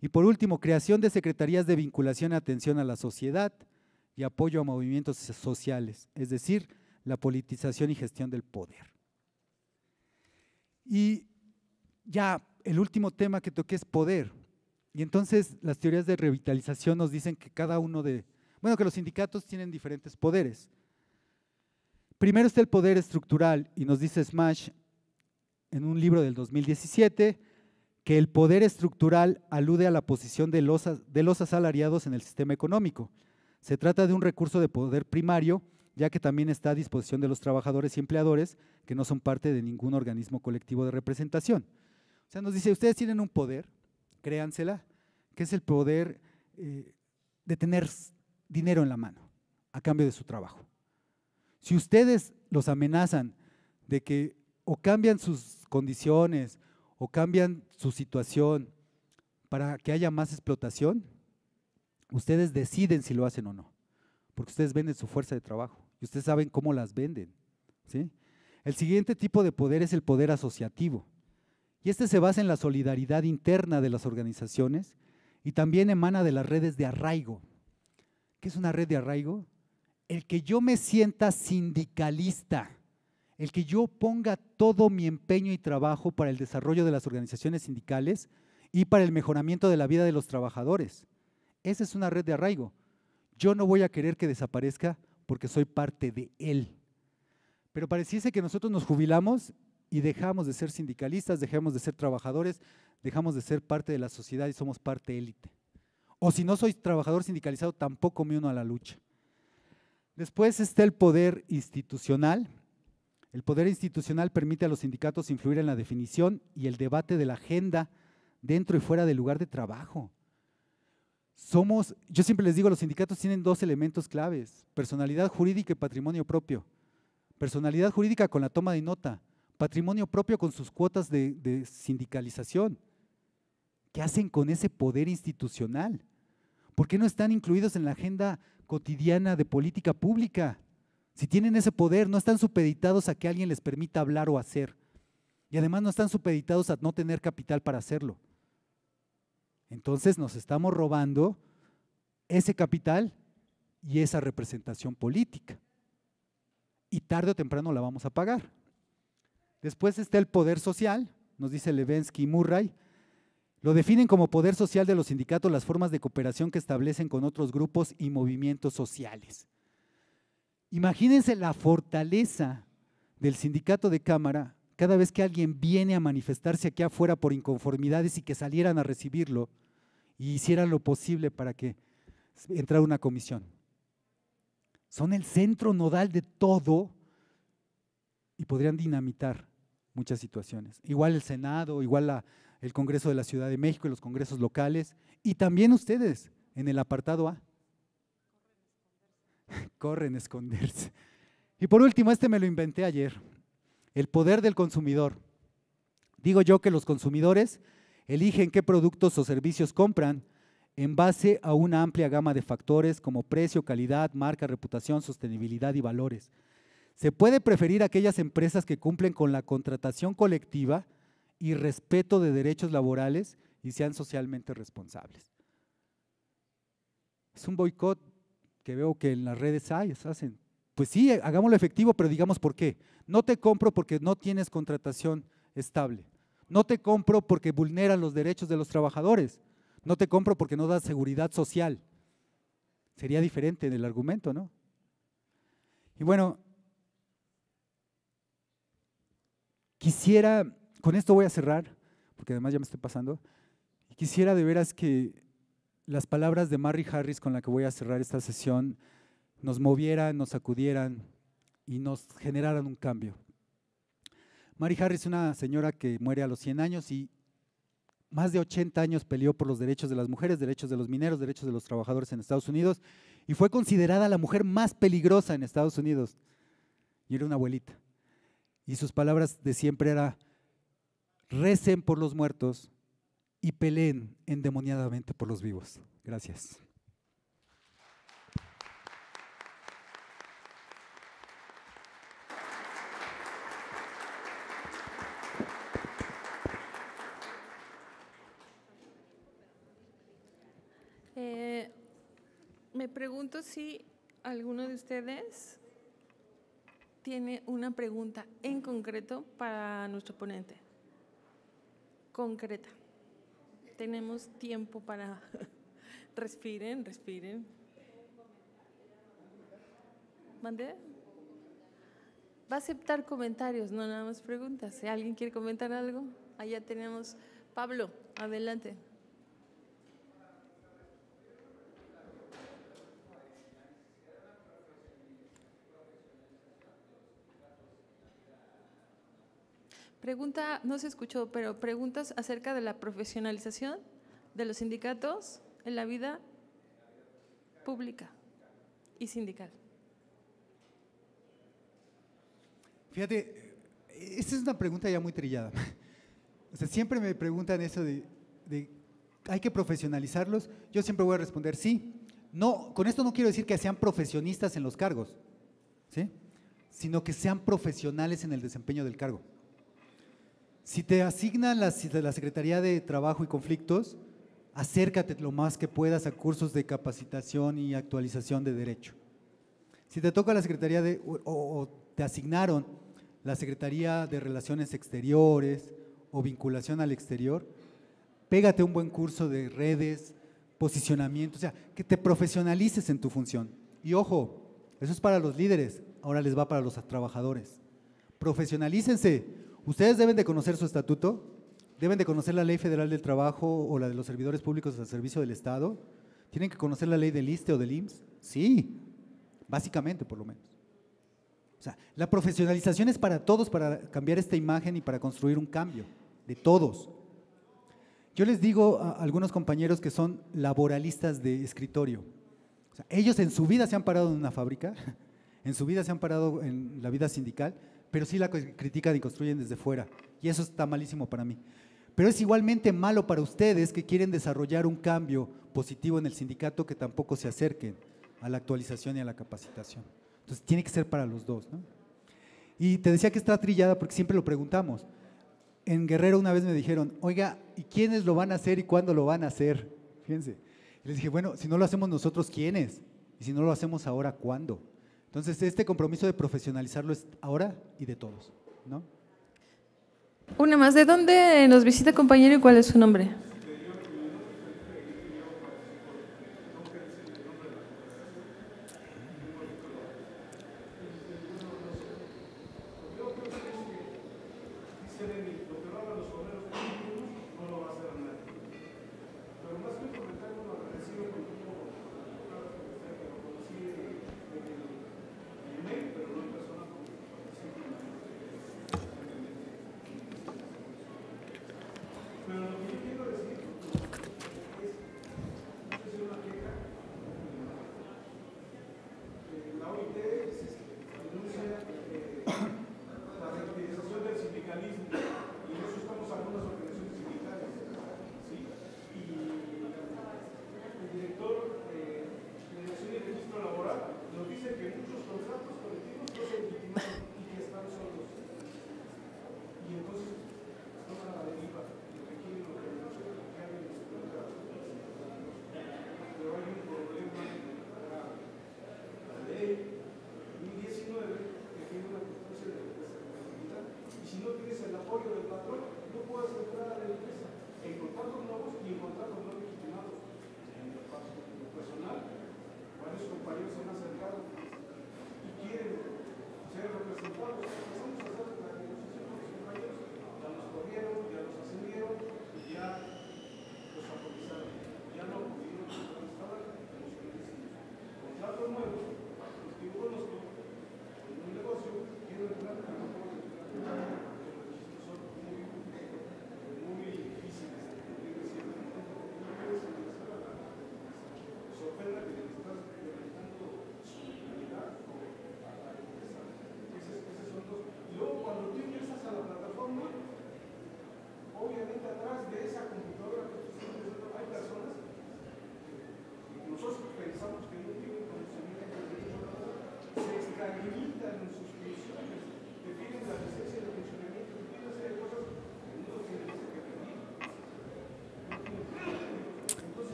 Y por último, creación de secretarías de vinculación y atención a la sociedad y apoyo a movimientos sociales, es decir, la politización y gestión del poder. Y ya el último tema que toqué es poder. Y entonces las teorías de revitalización nos dicen que cada uno de bueno, que los sindicatos tienen diferentes poderes. Primero está el poder estructural y nos dice Smash en un libro del 2017 que el poder estructural alude a la posición de los, de asalariados en el sistema económico. Se trata de un recurso de poder primario, ya que también está a disposición de los trabajadores y empleadores que no son parte de ningún organismo colectivo de representación. O sea, nos dice, ustedes tienen un poder, créansela, que es el poder eh, de tener dinero en la mano a cambio de su trabajo. Si ustedes los amenazan de que o cambian sus condiciones o cambian su situación para que haya más explotación, ustedes deciden si lo hacen o no, porque ustedes venden su fuerza de trabajo y ustedes saben cómo las venden. ¿sí? El siguiente tipo de poder es el poder asociativo, y este se basa en la solidaridad interna de las organizaciones y también emana de las redes de arraigo, ¿Qué es una red de arraigo? El que yo me sienta sindicalista, el que yo ponga todo mi empeño y trabajo para el desarrollo de las organizaciones sindicales y para el mejoramiento de la vida de los trabajadores. Esa es una red de arraigo. Yo no voy a querer que desaparezca porque soy parte de él. Pero pareciese que nosotros nos jubilamos y dejamos de ser sindicalistas, dejamos de ser trabajadores, dejamos de ser parte de la sociedad y somos parte élite. O si no soy trabajador sindicalizado, tampoco me uno a la lucha. Después está el poder institucional. El poder institucional permite a los sindicatos influir en la definición y el debate de la agenda dentro y fuera del lugar de trabajo. Somos, yo siempre les digo, los sindicatos tienen dos elementos claves, personalidad jurídica y patrimonio propio. Personalidad jurídica con la toma de nota, patrimonio propio con sus cuotas de, de sindicalización. ¿Qué hacen con ese poder institucional? ¿Por qué no están incluidos en la agenda cotidiana de política pública? Si tienen ese poder, no están supeditados a que alguien les permita hablar o hacer. Y además no están supeditados a no tener capital para hacerlo. Entonces nos estamos robando ese capital y esa representación política. Y tarde o temprano la vamos a pagar. Después está el poder social, nos dice Levensky y Murray, lo definen como poder social de los sindicatos las formas de cooperación que establecen con otros grupos y movimientos sociales. Imagínense la fortaleza del sindicato de cámara cada vez que alguien viene a manifestarse aquí afuera por inconformidades y que salieran a recibirlo y hicieran lo posible para que entrara una comisión. Son el centro nodal de todo y podrían dinamitar muchas situaciones. Igual el Senado, igual la, el Congreso de la Ciudad de México y los congresos locales, y también ustedes en el apartado A. Corren a esconderse. Y por último, este me lo inventé ayer, el poder del consumidor. Digo yo que los consumidores eligen qué productos o servicios compran en base a una amplia gama de factores como precio, calidad, marca, reputación, sostenibilidad y valores. Se puede preferir aquellas empresas que cumplen con la contratación colectiva y respeto de derechos laborales y sean socialmente responsables. Es un boicot que veo que en las redes hay, hacen. Pues sí, hagámoslo efectivo, pero digamos por qué. No te compro porque no tienes contratación estable. No te compro porque vulneran los derechos de los trabajadores. No te compro porque no das seguridad social. Sería diferente el argumento, ¿no? Y bueno, quisiera con esto voy a cerrar, porque además ya me estoy pasando. quisiera de veras que las palabras de Mary Harris con la que voy a cerrar esta sesión nos movieran, nos acudieran y nos generaran un cambio. Mary Harris es una señora que muere a los 100 años y más de 80 años peleó por los derechos de las mujeres, derechos de los mineros, derechos de los trabajadores en Estados Unidos y fue considerada la mujer más peligrosa en Estados Unidos. Y era una abuelita. Y sus palabras de siempre era, recen por los muertos y peleen endemoniadamente por los vivos. Gracias. Eh, me pregunto si alguno de ustedes tiene una pregunta en concreto para nuestro ponente concreta. Tenemos tiempo para... respiren, respiren. Va a aceptar comentarios, no nada más preguntas. Si ¿Eh? alguien quiere comentar algo, allá tenemos... Pablo, adelante. Pregunta, no se escuchó, pero preguntas acerca de la profesionalización de los sindicatos en la vida pública y sindical. Fíjate, esta es una pregunta ya muy trillada. O sea, siempre me preguntan eso de, ¿hay que profesionalizarlos? Yo siempre voy a responder sí. No, con esto no quiero decir que sean profesionistas en los cargos, sino que sean profesionales en el desempeño del cargo. Si te asignan la, Secretaría de Trabajo y Conflictos, acércate lo más que puedas a cursos de capacitación y actualización de derecho. Si te toca la Secretaría de, o, te asignaron la Secretaría de Relaciones Exteriores o vinculación al exterior, pégate un buen curso de redes, posicionamiento, o sea, que te profesionalices en tu función. Y ojo, eso es para los líderes, ahora les va para los trabajadores. Profesionalícense, Ustedes deben de conocer su estatuto, deben de conocer la ley federal del trabajo o la de los servidores públicos al servicio del Estado, tienen que conocer la ley del ISTE o del IMSS, sí, básicamente por lo menos. O sea, la profesionalización es para todos, para cambiar esta imagen y para construir un cambio, de todos. Yo les digo a algunos compañeros que son laboralistas de escritorio. ellos en su vida se han parado en una fábrica, en su vida se han parado en la vida sindical, pero sí la critican y construyen desde fuera. Y eso está malísimo para mí. Pero es igualmente malo para ustedes que quieren desarrollar un cambio positivo en el sindicato que tampoco se acerquen a la actualización y a la capacitación. Entonces tiene que ser para los dos. Y te decía que está trillada porque siempre lo preguntamos. En Guerrero una vez me dijeron, oiga, ¿y quiénes lo van a hacer y cuándo lo van a hacer? Fíjense. Y les dije, bueno, si no lo hacemos nosotros, ¿quiénes? Y si no lo hacemos ahora, ¿cuándo? Entonces, este compromiso de profesionalizarlo es ahora y de todos, ¿no? Una más, ¿de dónde nos visita compañero y cuál es su nombre?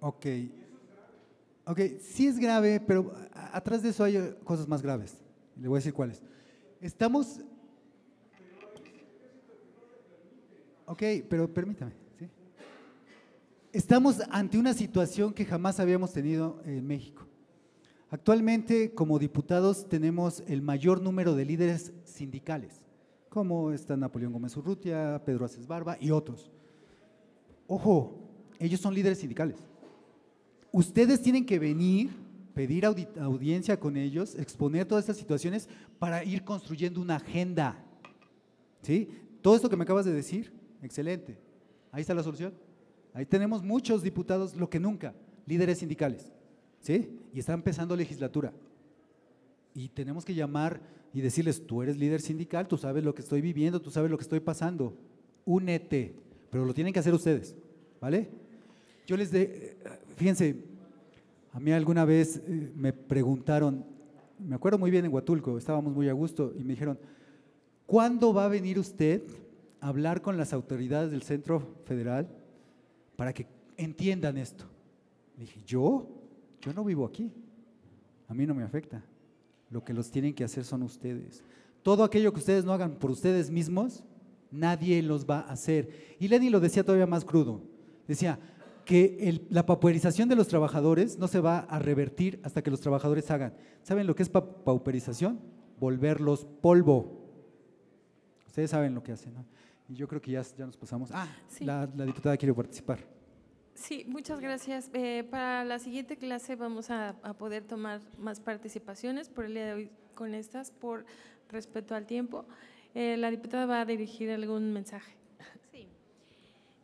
Ok. Ok, sí es grave, pero atrás de eso hay cosas más graves. Le voy a decir cuáles. Estamos... Ok, pero permítame. Estamos ante una situación que jamás habíamos tenido en México. Actualmente, como diputados, tenemos el mayor número de líderes sindicales, como está Napoleón Gómez Urrutia, Pedro Aces Barba y otros. Ojo, ellos son líderes sindicales ustedes tienen que venir, pedir audiencia con ellos, exponer todas estas situaciones para ir construyendo una agenda. ¿Sí? Todo esto que me acabas de decir, excelente. Ahí está la solución. Ahí tenemos muchos diputados, lo que nunca, líderes sindicales. ¿Sí? Y está empezando legislatura. Y tenemos que llamar y decirles, tú eres líder sindical, tú sabes lo que estoy viviendo, tú sabes lo que estoy pasando. Únete. Pero lo tienen que hacer ustedes. ¿Vale? Yo les de, eh, fíjense, a mí alguna vez eh, me preguntaron, me acuerdo muy bien en Huatulco, estábamos muy a gusto y me dijeron, ¿cuándo va a venir usted a hablar con las autoridades del Centro Federal para que entiendan esto? Le dije, ¿yo? Yo no vivo aquí. A mí no me afecta. Lo que los tienen que hacer son ustedes. Todo aquello que ustedes no hagan por ustedes mismos, nadie los va a hacer. Y Lenny lo decía todavía más crudo. Decía, que la pauperización de los trabajadores no se va a revertir hasta que los trabajadores hagan. ¿Saben lo que es pauperización? Volverlos polvo. Ustedes saben lo que hacen, ¿no? Y yo creo que ya, ya nos pasamos. Ah, la, diputada quiere participar. Sí, muchas gracias. Eh, para la siguiente clase vamos a, poder tomar más participaciones por el día de hoy con estas, por respeto al tiempo. Eh, la diputada va a dirigir algún mensaje.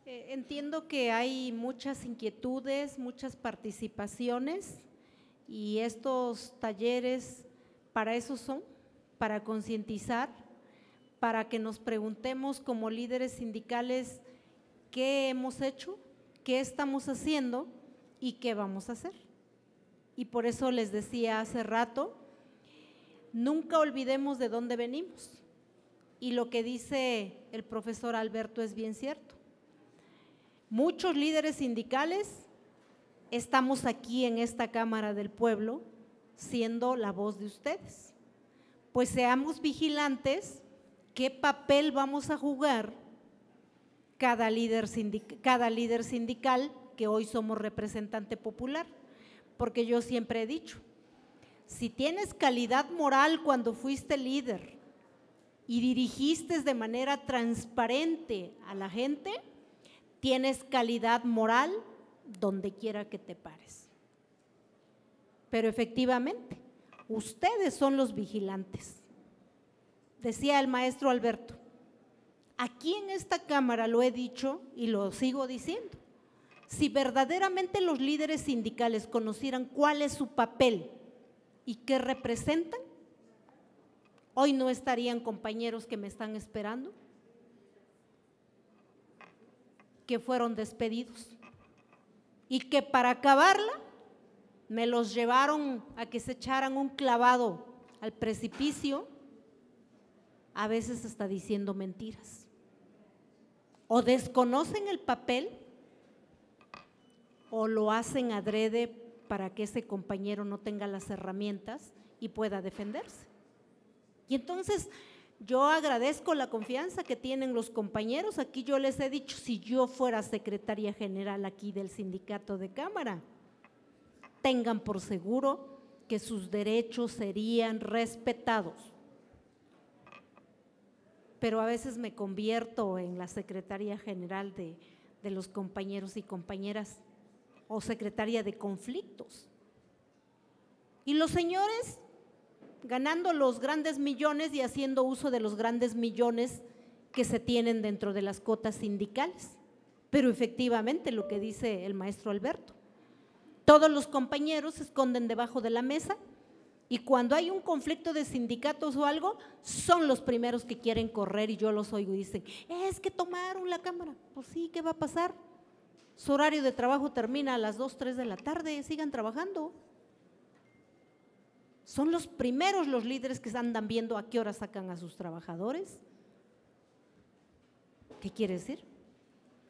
Eh, entiendo que hay muchas inquietudes, muchas participaciones y estos talleres para eso son, para concientizar, para que nos preguntemos como líderes sindicales qué hemos hecho, qué estamos haciendo y qué vamos a hacer. Y por eso les decía hace rato, nunca olvidemos de dónde venimos. Y lo que dice el profesor Alberto es bien cierto muchos líderes sindicales estamos aquí en esta Cámara del Pueblo siendo la voz de ustedes. Pues seamos vigilantes qué papel vamos a jugar cada líder, sindical, cada líder sindical que hoy somos representante popular. Porque yo siempre he dicho, si tienes calidad moral cuando fuiste líder y dirigiste de manera transparente a la gente, tienes calidad moral donde quiera que te pares. Pero efectivamente, ustedes son los vigilantes. Decía el maestro Alberto, aquí en esta cámara lo he dicho y lo sigo diciendo. Si verdaderamente los líderes sindicales conocieran cuál es su papel y qué representan, hoy no estarían compañeros que me están esperando que fueron despedidos y que para acabarla me los llevaron a que se echaran un clavado al precipicio, a veces está diciendo mentiras. O desconocen el papel o lo hacen adrede para que ese compañero no tenga las herramientas y pueda defenderse. Y entonces yo agradezco la confianza que tienen los compañeros. Aquí yo les he dicho, si yo fuera secretaria general aquí del sindicato de Cámara, tengan por seguro que sus derechos serían respetados. Pero a veces me convierto en la secretaria general de, de los compañeros y compañeras o secretaria de conflictos. Y los señores ganando los grandes millones y haciendo uso de los grandes millones que se tienen dentro de las cotas sindicales. Pero efectivamente, lo que dice el maestro Alberto, todos los compañeros se esconden debajo de la mesa y cuando hay un conflicto de sindicatos o algo, son los primeros que quieren correr y yo los oigo y dicen, es que tomaron la cámara. Pues sí, ¿qué va a pasar? Su horario de trabajo termina a las 2, 3 de la tarde, sigan trabajando. Son los primeros los líderes que andan viendo a qué hora sacan a sus trabajadores. ¿Qué quiere decir?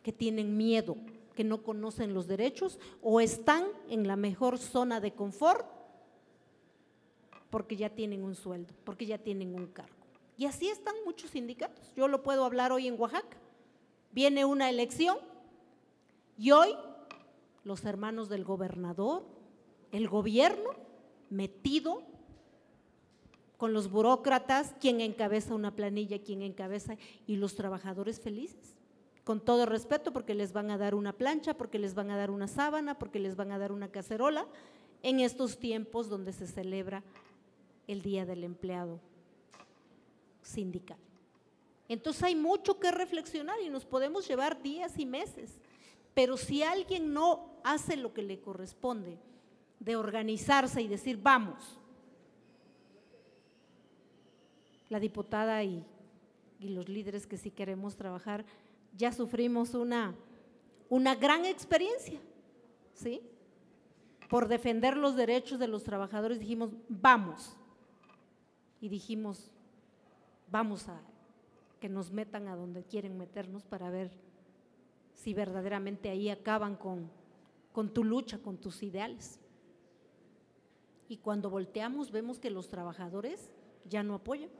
Que tienen miedo, que no conocen los derechos o están en la mejor zona de confort porque ya tienen un sueldo, porque ya tienen un cargo. Y así están muchos sindicatos. Yo lo puedo hablar hoy en Oaxaca. Viene una elección y hoy los hermanos del gobernador, el gobierno, metido con los burócratas, quien encabeza una planilla, quien encabeza, y los trabajadores felices. Con todo respeto, porque les van a dar una plancha, porque les van a dar una sábana, porque les van a dar una cacerola, en estos tiempos donde se celebra el Día del Empleado Sindical. Entonces hay mucho que reflexionar y nos podemos llevar días y meses, pero si alguien no hace lo que le corresponde, de organizarse y decir, vamos. La diputada y, los líderes que sí queremos trabajar, ya sufrimos una, una gran experiencia, ¿sí? Por defender los derechos de los trabajadores dijimos, vamos. Y dijimos, vamos a que nos metan a donde quieren meternos para ver si verdaderamente ahí acaban con, con tu lucha, con tus ideales y cuando volteamos vemos que los trabajadores ya no apoyan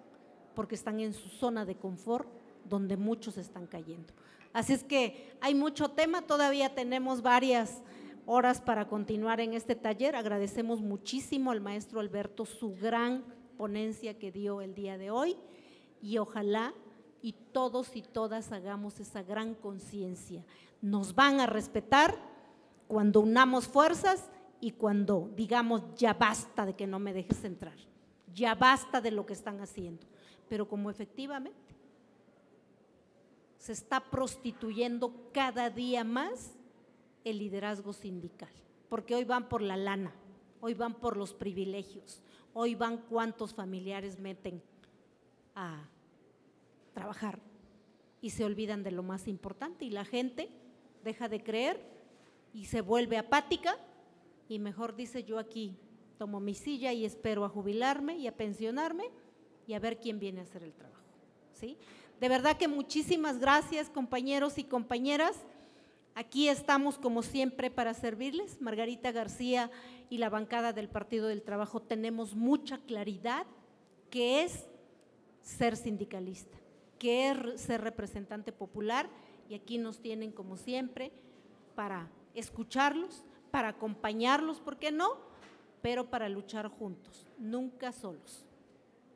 porque están en su zona de confort donde muchos están cayendo. Así es que hay mucho tema, todavía tenemos varias horas para continuar en este taller. Agradecemos muchísimo al maestro Alberto su gran ponencia que dio el día de hoy y ojalá y todos y todas hagamos esa gran conciencia. Nos van a respetar cuando unamos fuerzas y cuando digamos, ya basta de que no me dejes entrar, ya basta de lo que están haciendo. Pero como efectivamente se está prostituyendo cada día más el liderazgo sindical, porque hoy van por la lana, hoy van por los privilegios, hoy van cuántos familiares meten a trabajar y se olvidan de lo más importante y la gente deja de creer y se vuelve apática y mejor dice yo aquí tomo mi silla y espero a jubilarme y a pensionarme y a ver quién viene a hacer el trabajo. ¿sí? De verdad que muchísimas gracias compañeros y compañeras. Aquí estamos como siempre para servirles. Margarita García y la bancada del Partido del Trabajo tenemos mucha claridad que es ser sindicalista, que es ser representante popular y aquí nos tienen como siempre para escucharlos para acompañarlos, ¿por qué no? Pero para luchar juntos, nunca solos.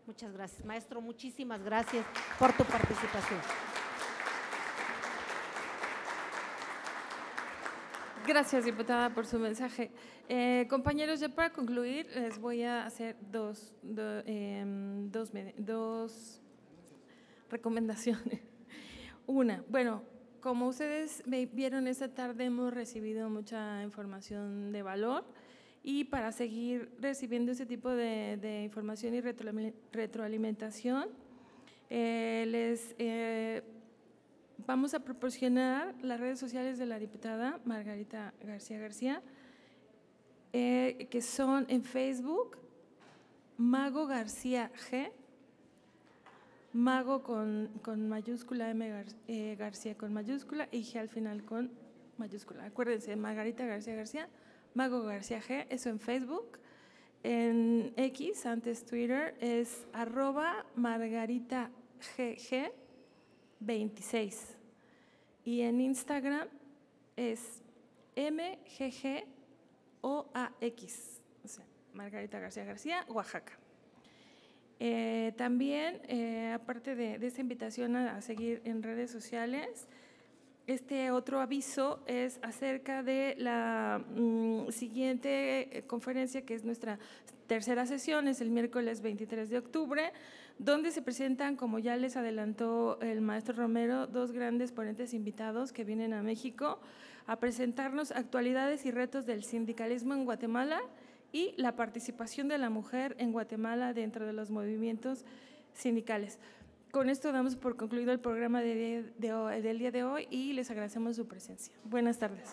Muchas gracias, maestro. Muchísimas gracias por tu participación. Gracias, diputada, por su mensaje. Eh, compañeros, ya para concluir, les voy a hacer dos, em, dos recomendaciones. Una, bueno, como ustedes vieron esta tarde, hemos recibido mucha información de valor y para seguir recibiendo ese tipo de, información y retroalimentación, eh, les eh, vamos a proporcionar las redes sociales de la diputada Margarita García García, eh, que son en Facebook Mago García G Mago con, mayúscula, M eh, García con mayúscula y G al final con mayúscula. Acuérdense, Margarita García García, Mago García G, eso en Facebook. En X, antes Twitter, es arroba Margarita GG 26. Y en Instagram es MGGOAX, o sea, Margarita García García, Oaxaca. Eh, también, eh, aparte de, de, esta invitación a, seguir en redes sociales, este otro aviso es acerca de la mm, siguiente eh, conferencia, que es nuestra tercera sesión, es el miércoles 23 de octubre, donde se presentan, como ya les adelantó el maestro Romero, dos grandes ponentes invitados que vienen a México a presentarnos actualidades y retos del sindicalismo en Guatemala y la participación de la mujer en Guatemala dentro de los movimientos sindicales. Con esto damos por concluido el programa del día de hoy y les agradecemos su presencia. Buenas tardes.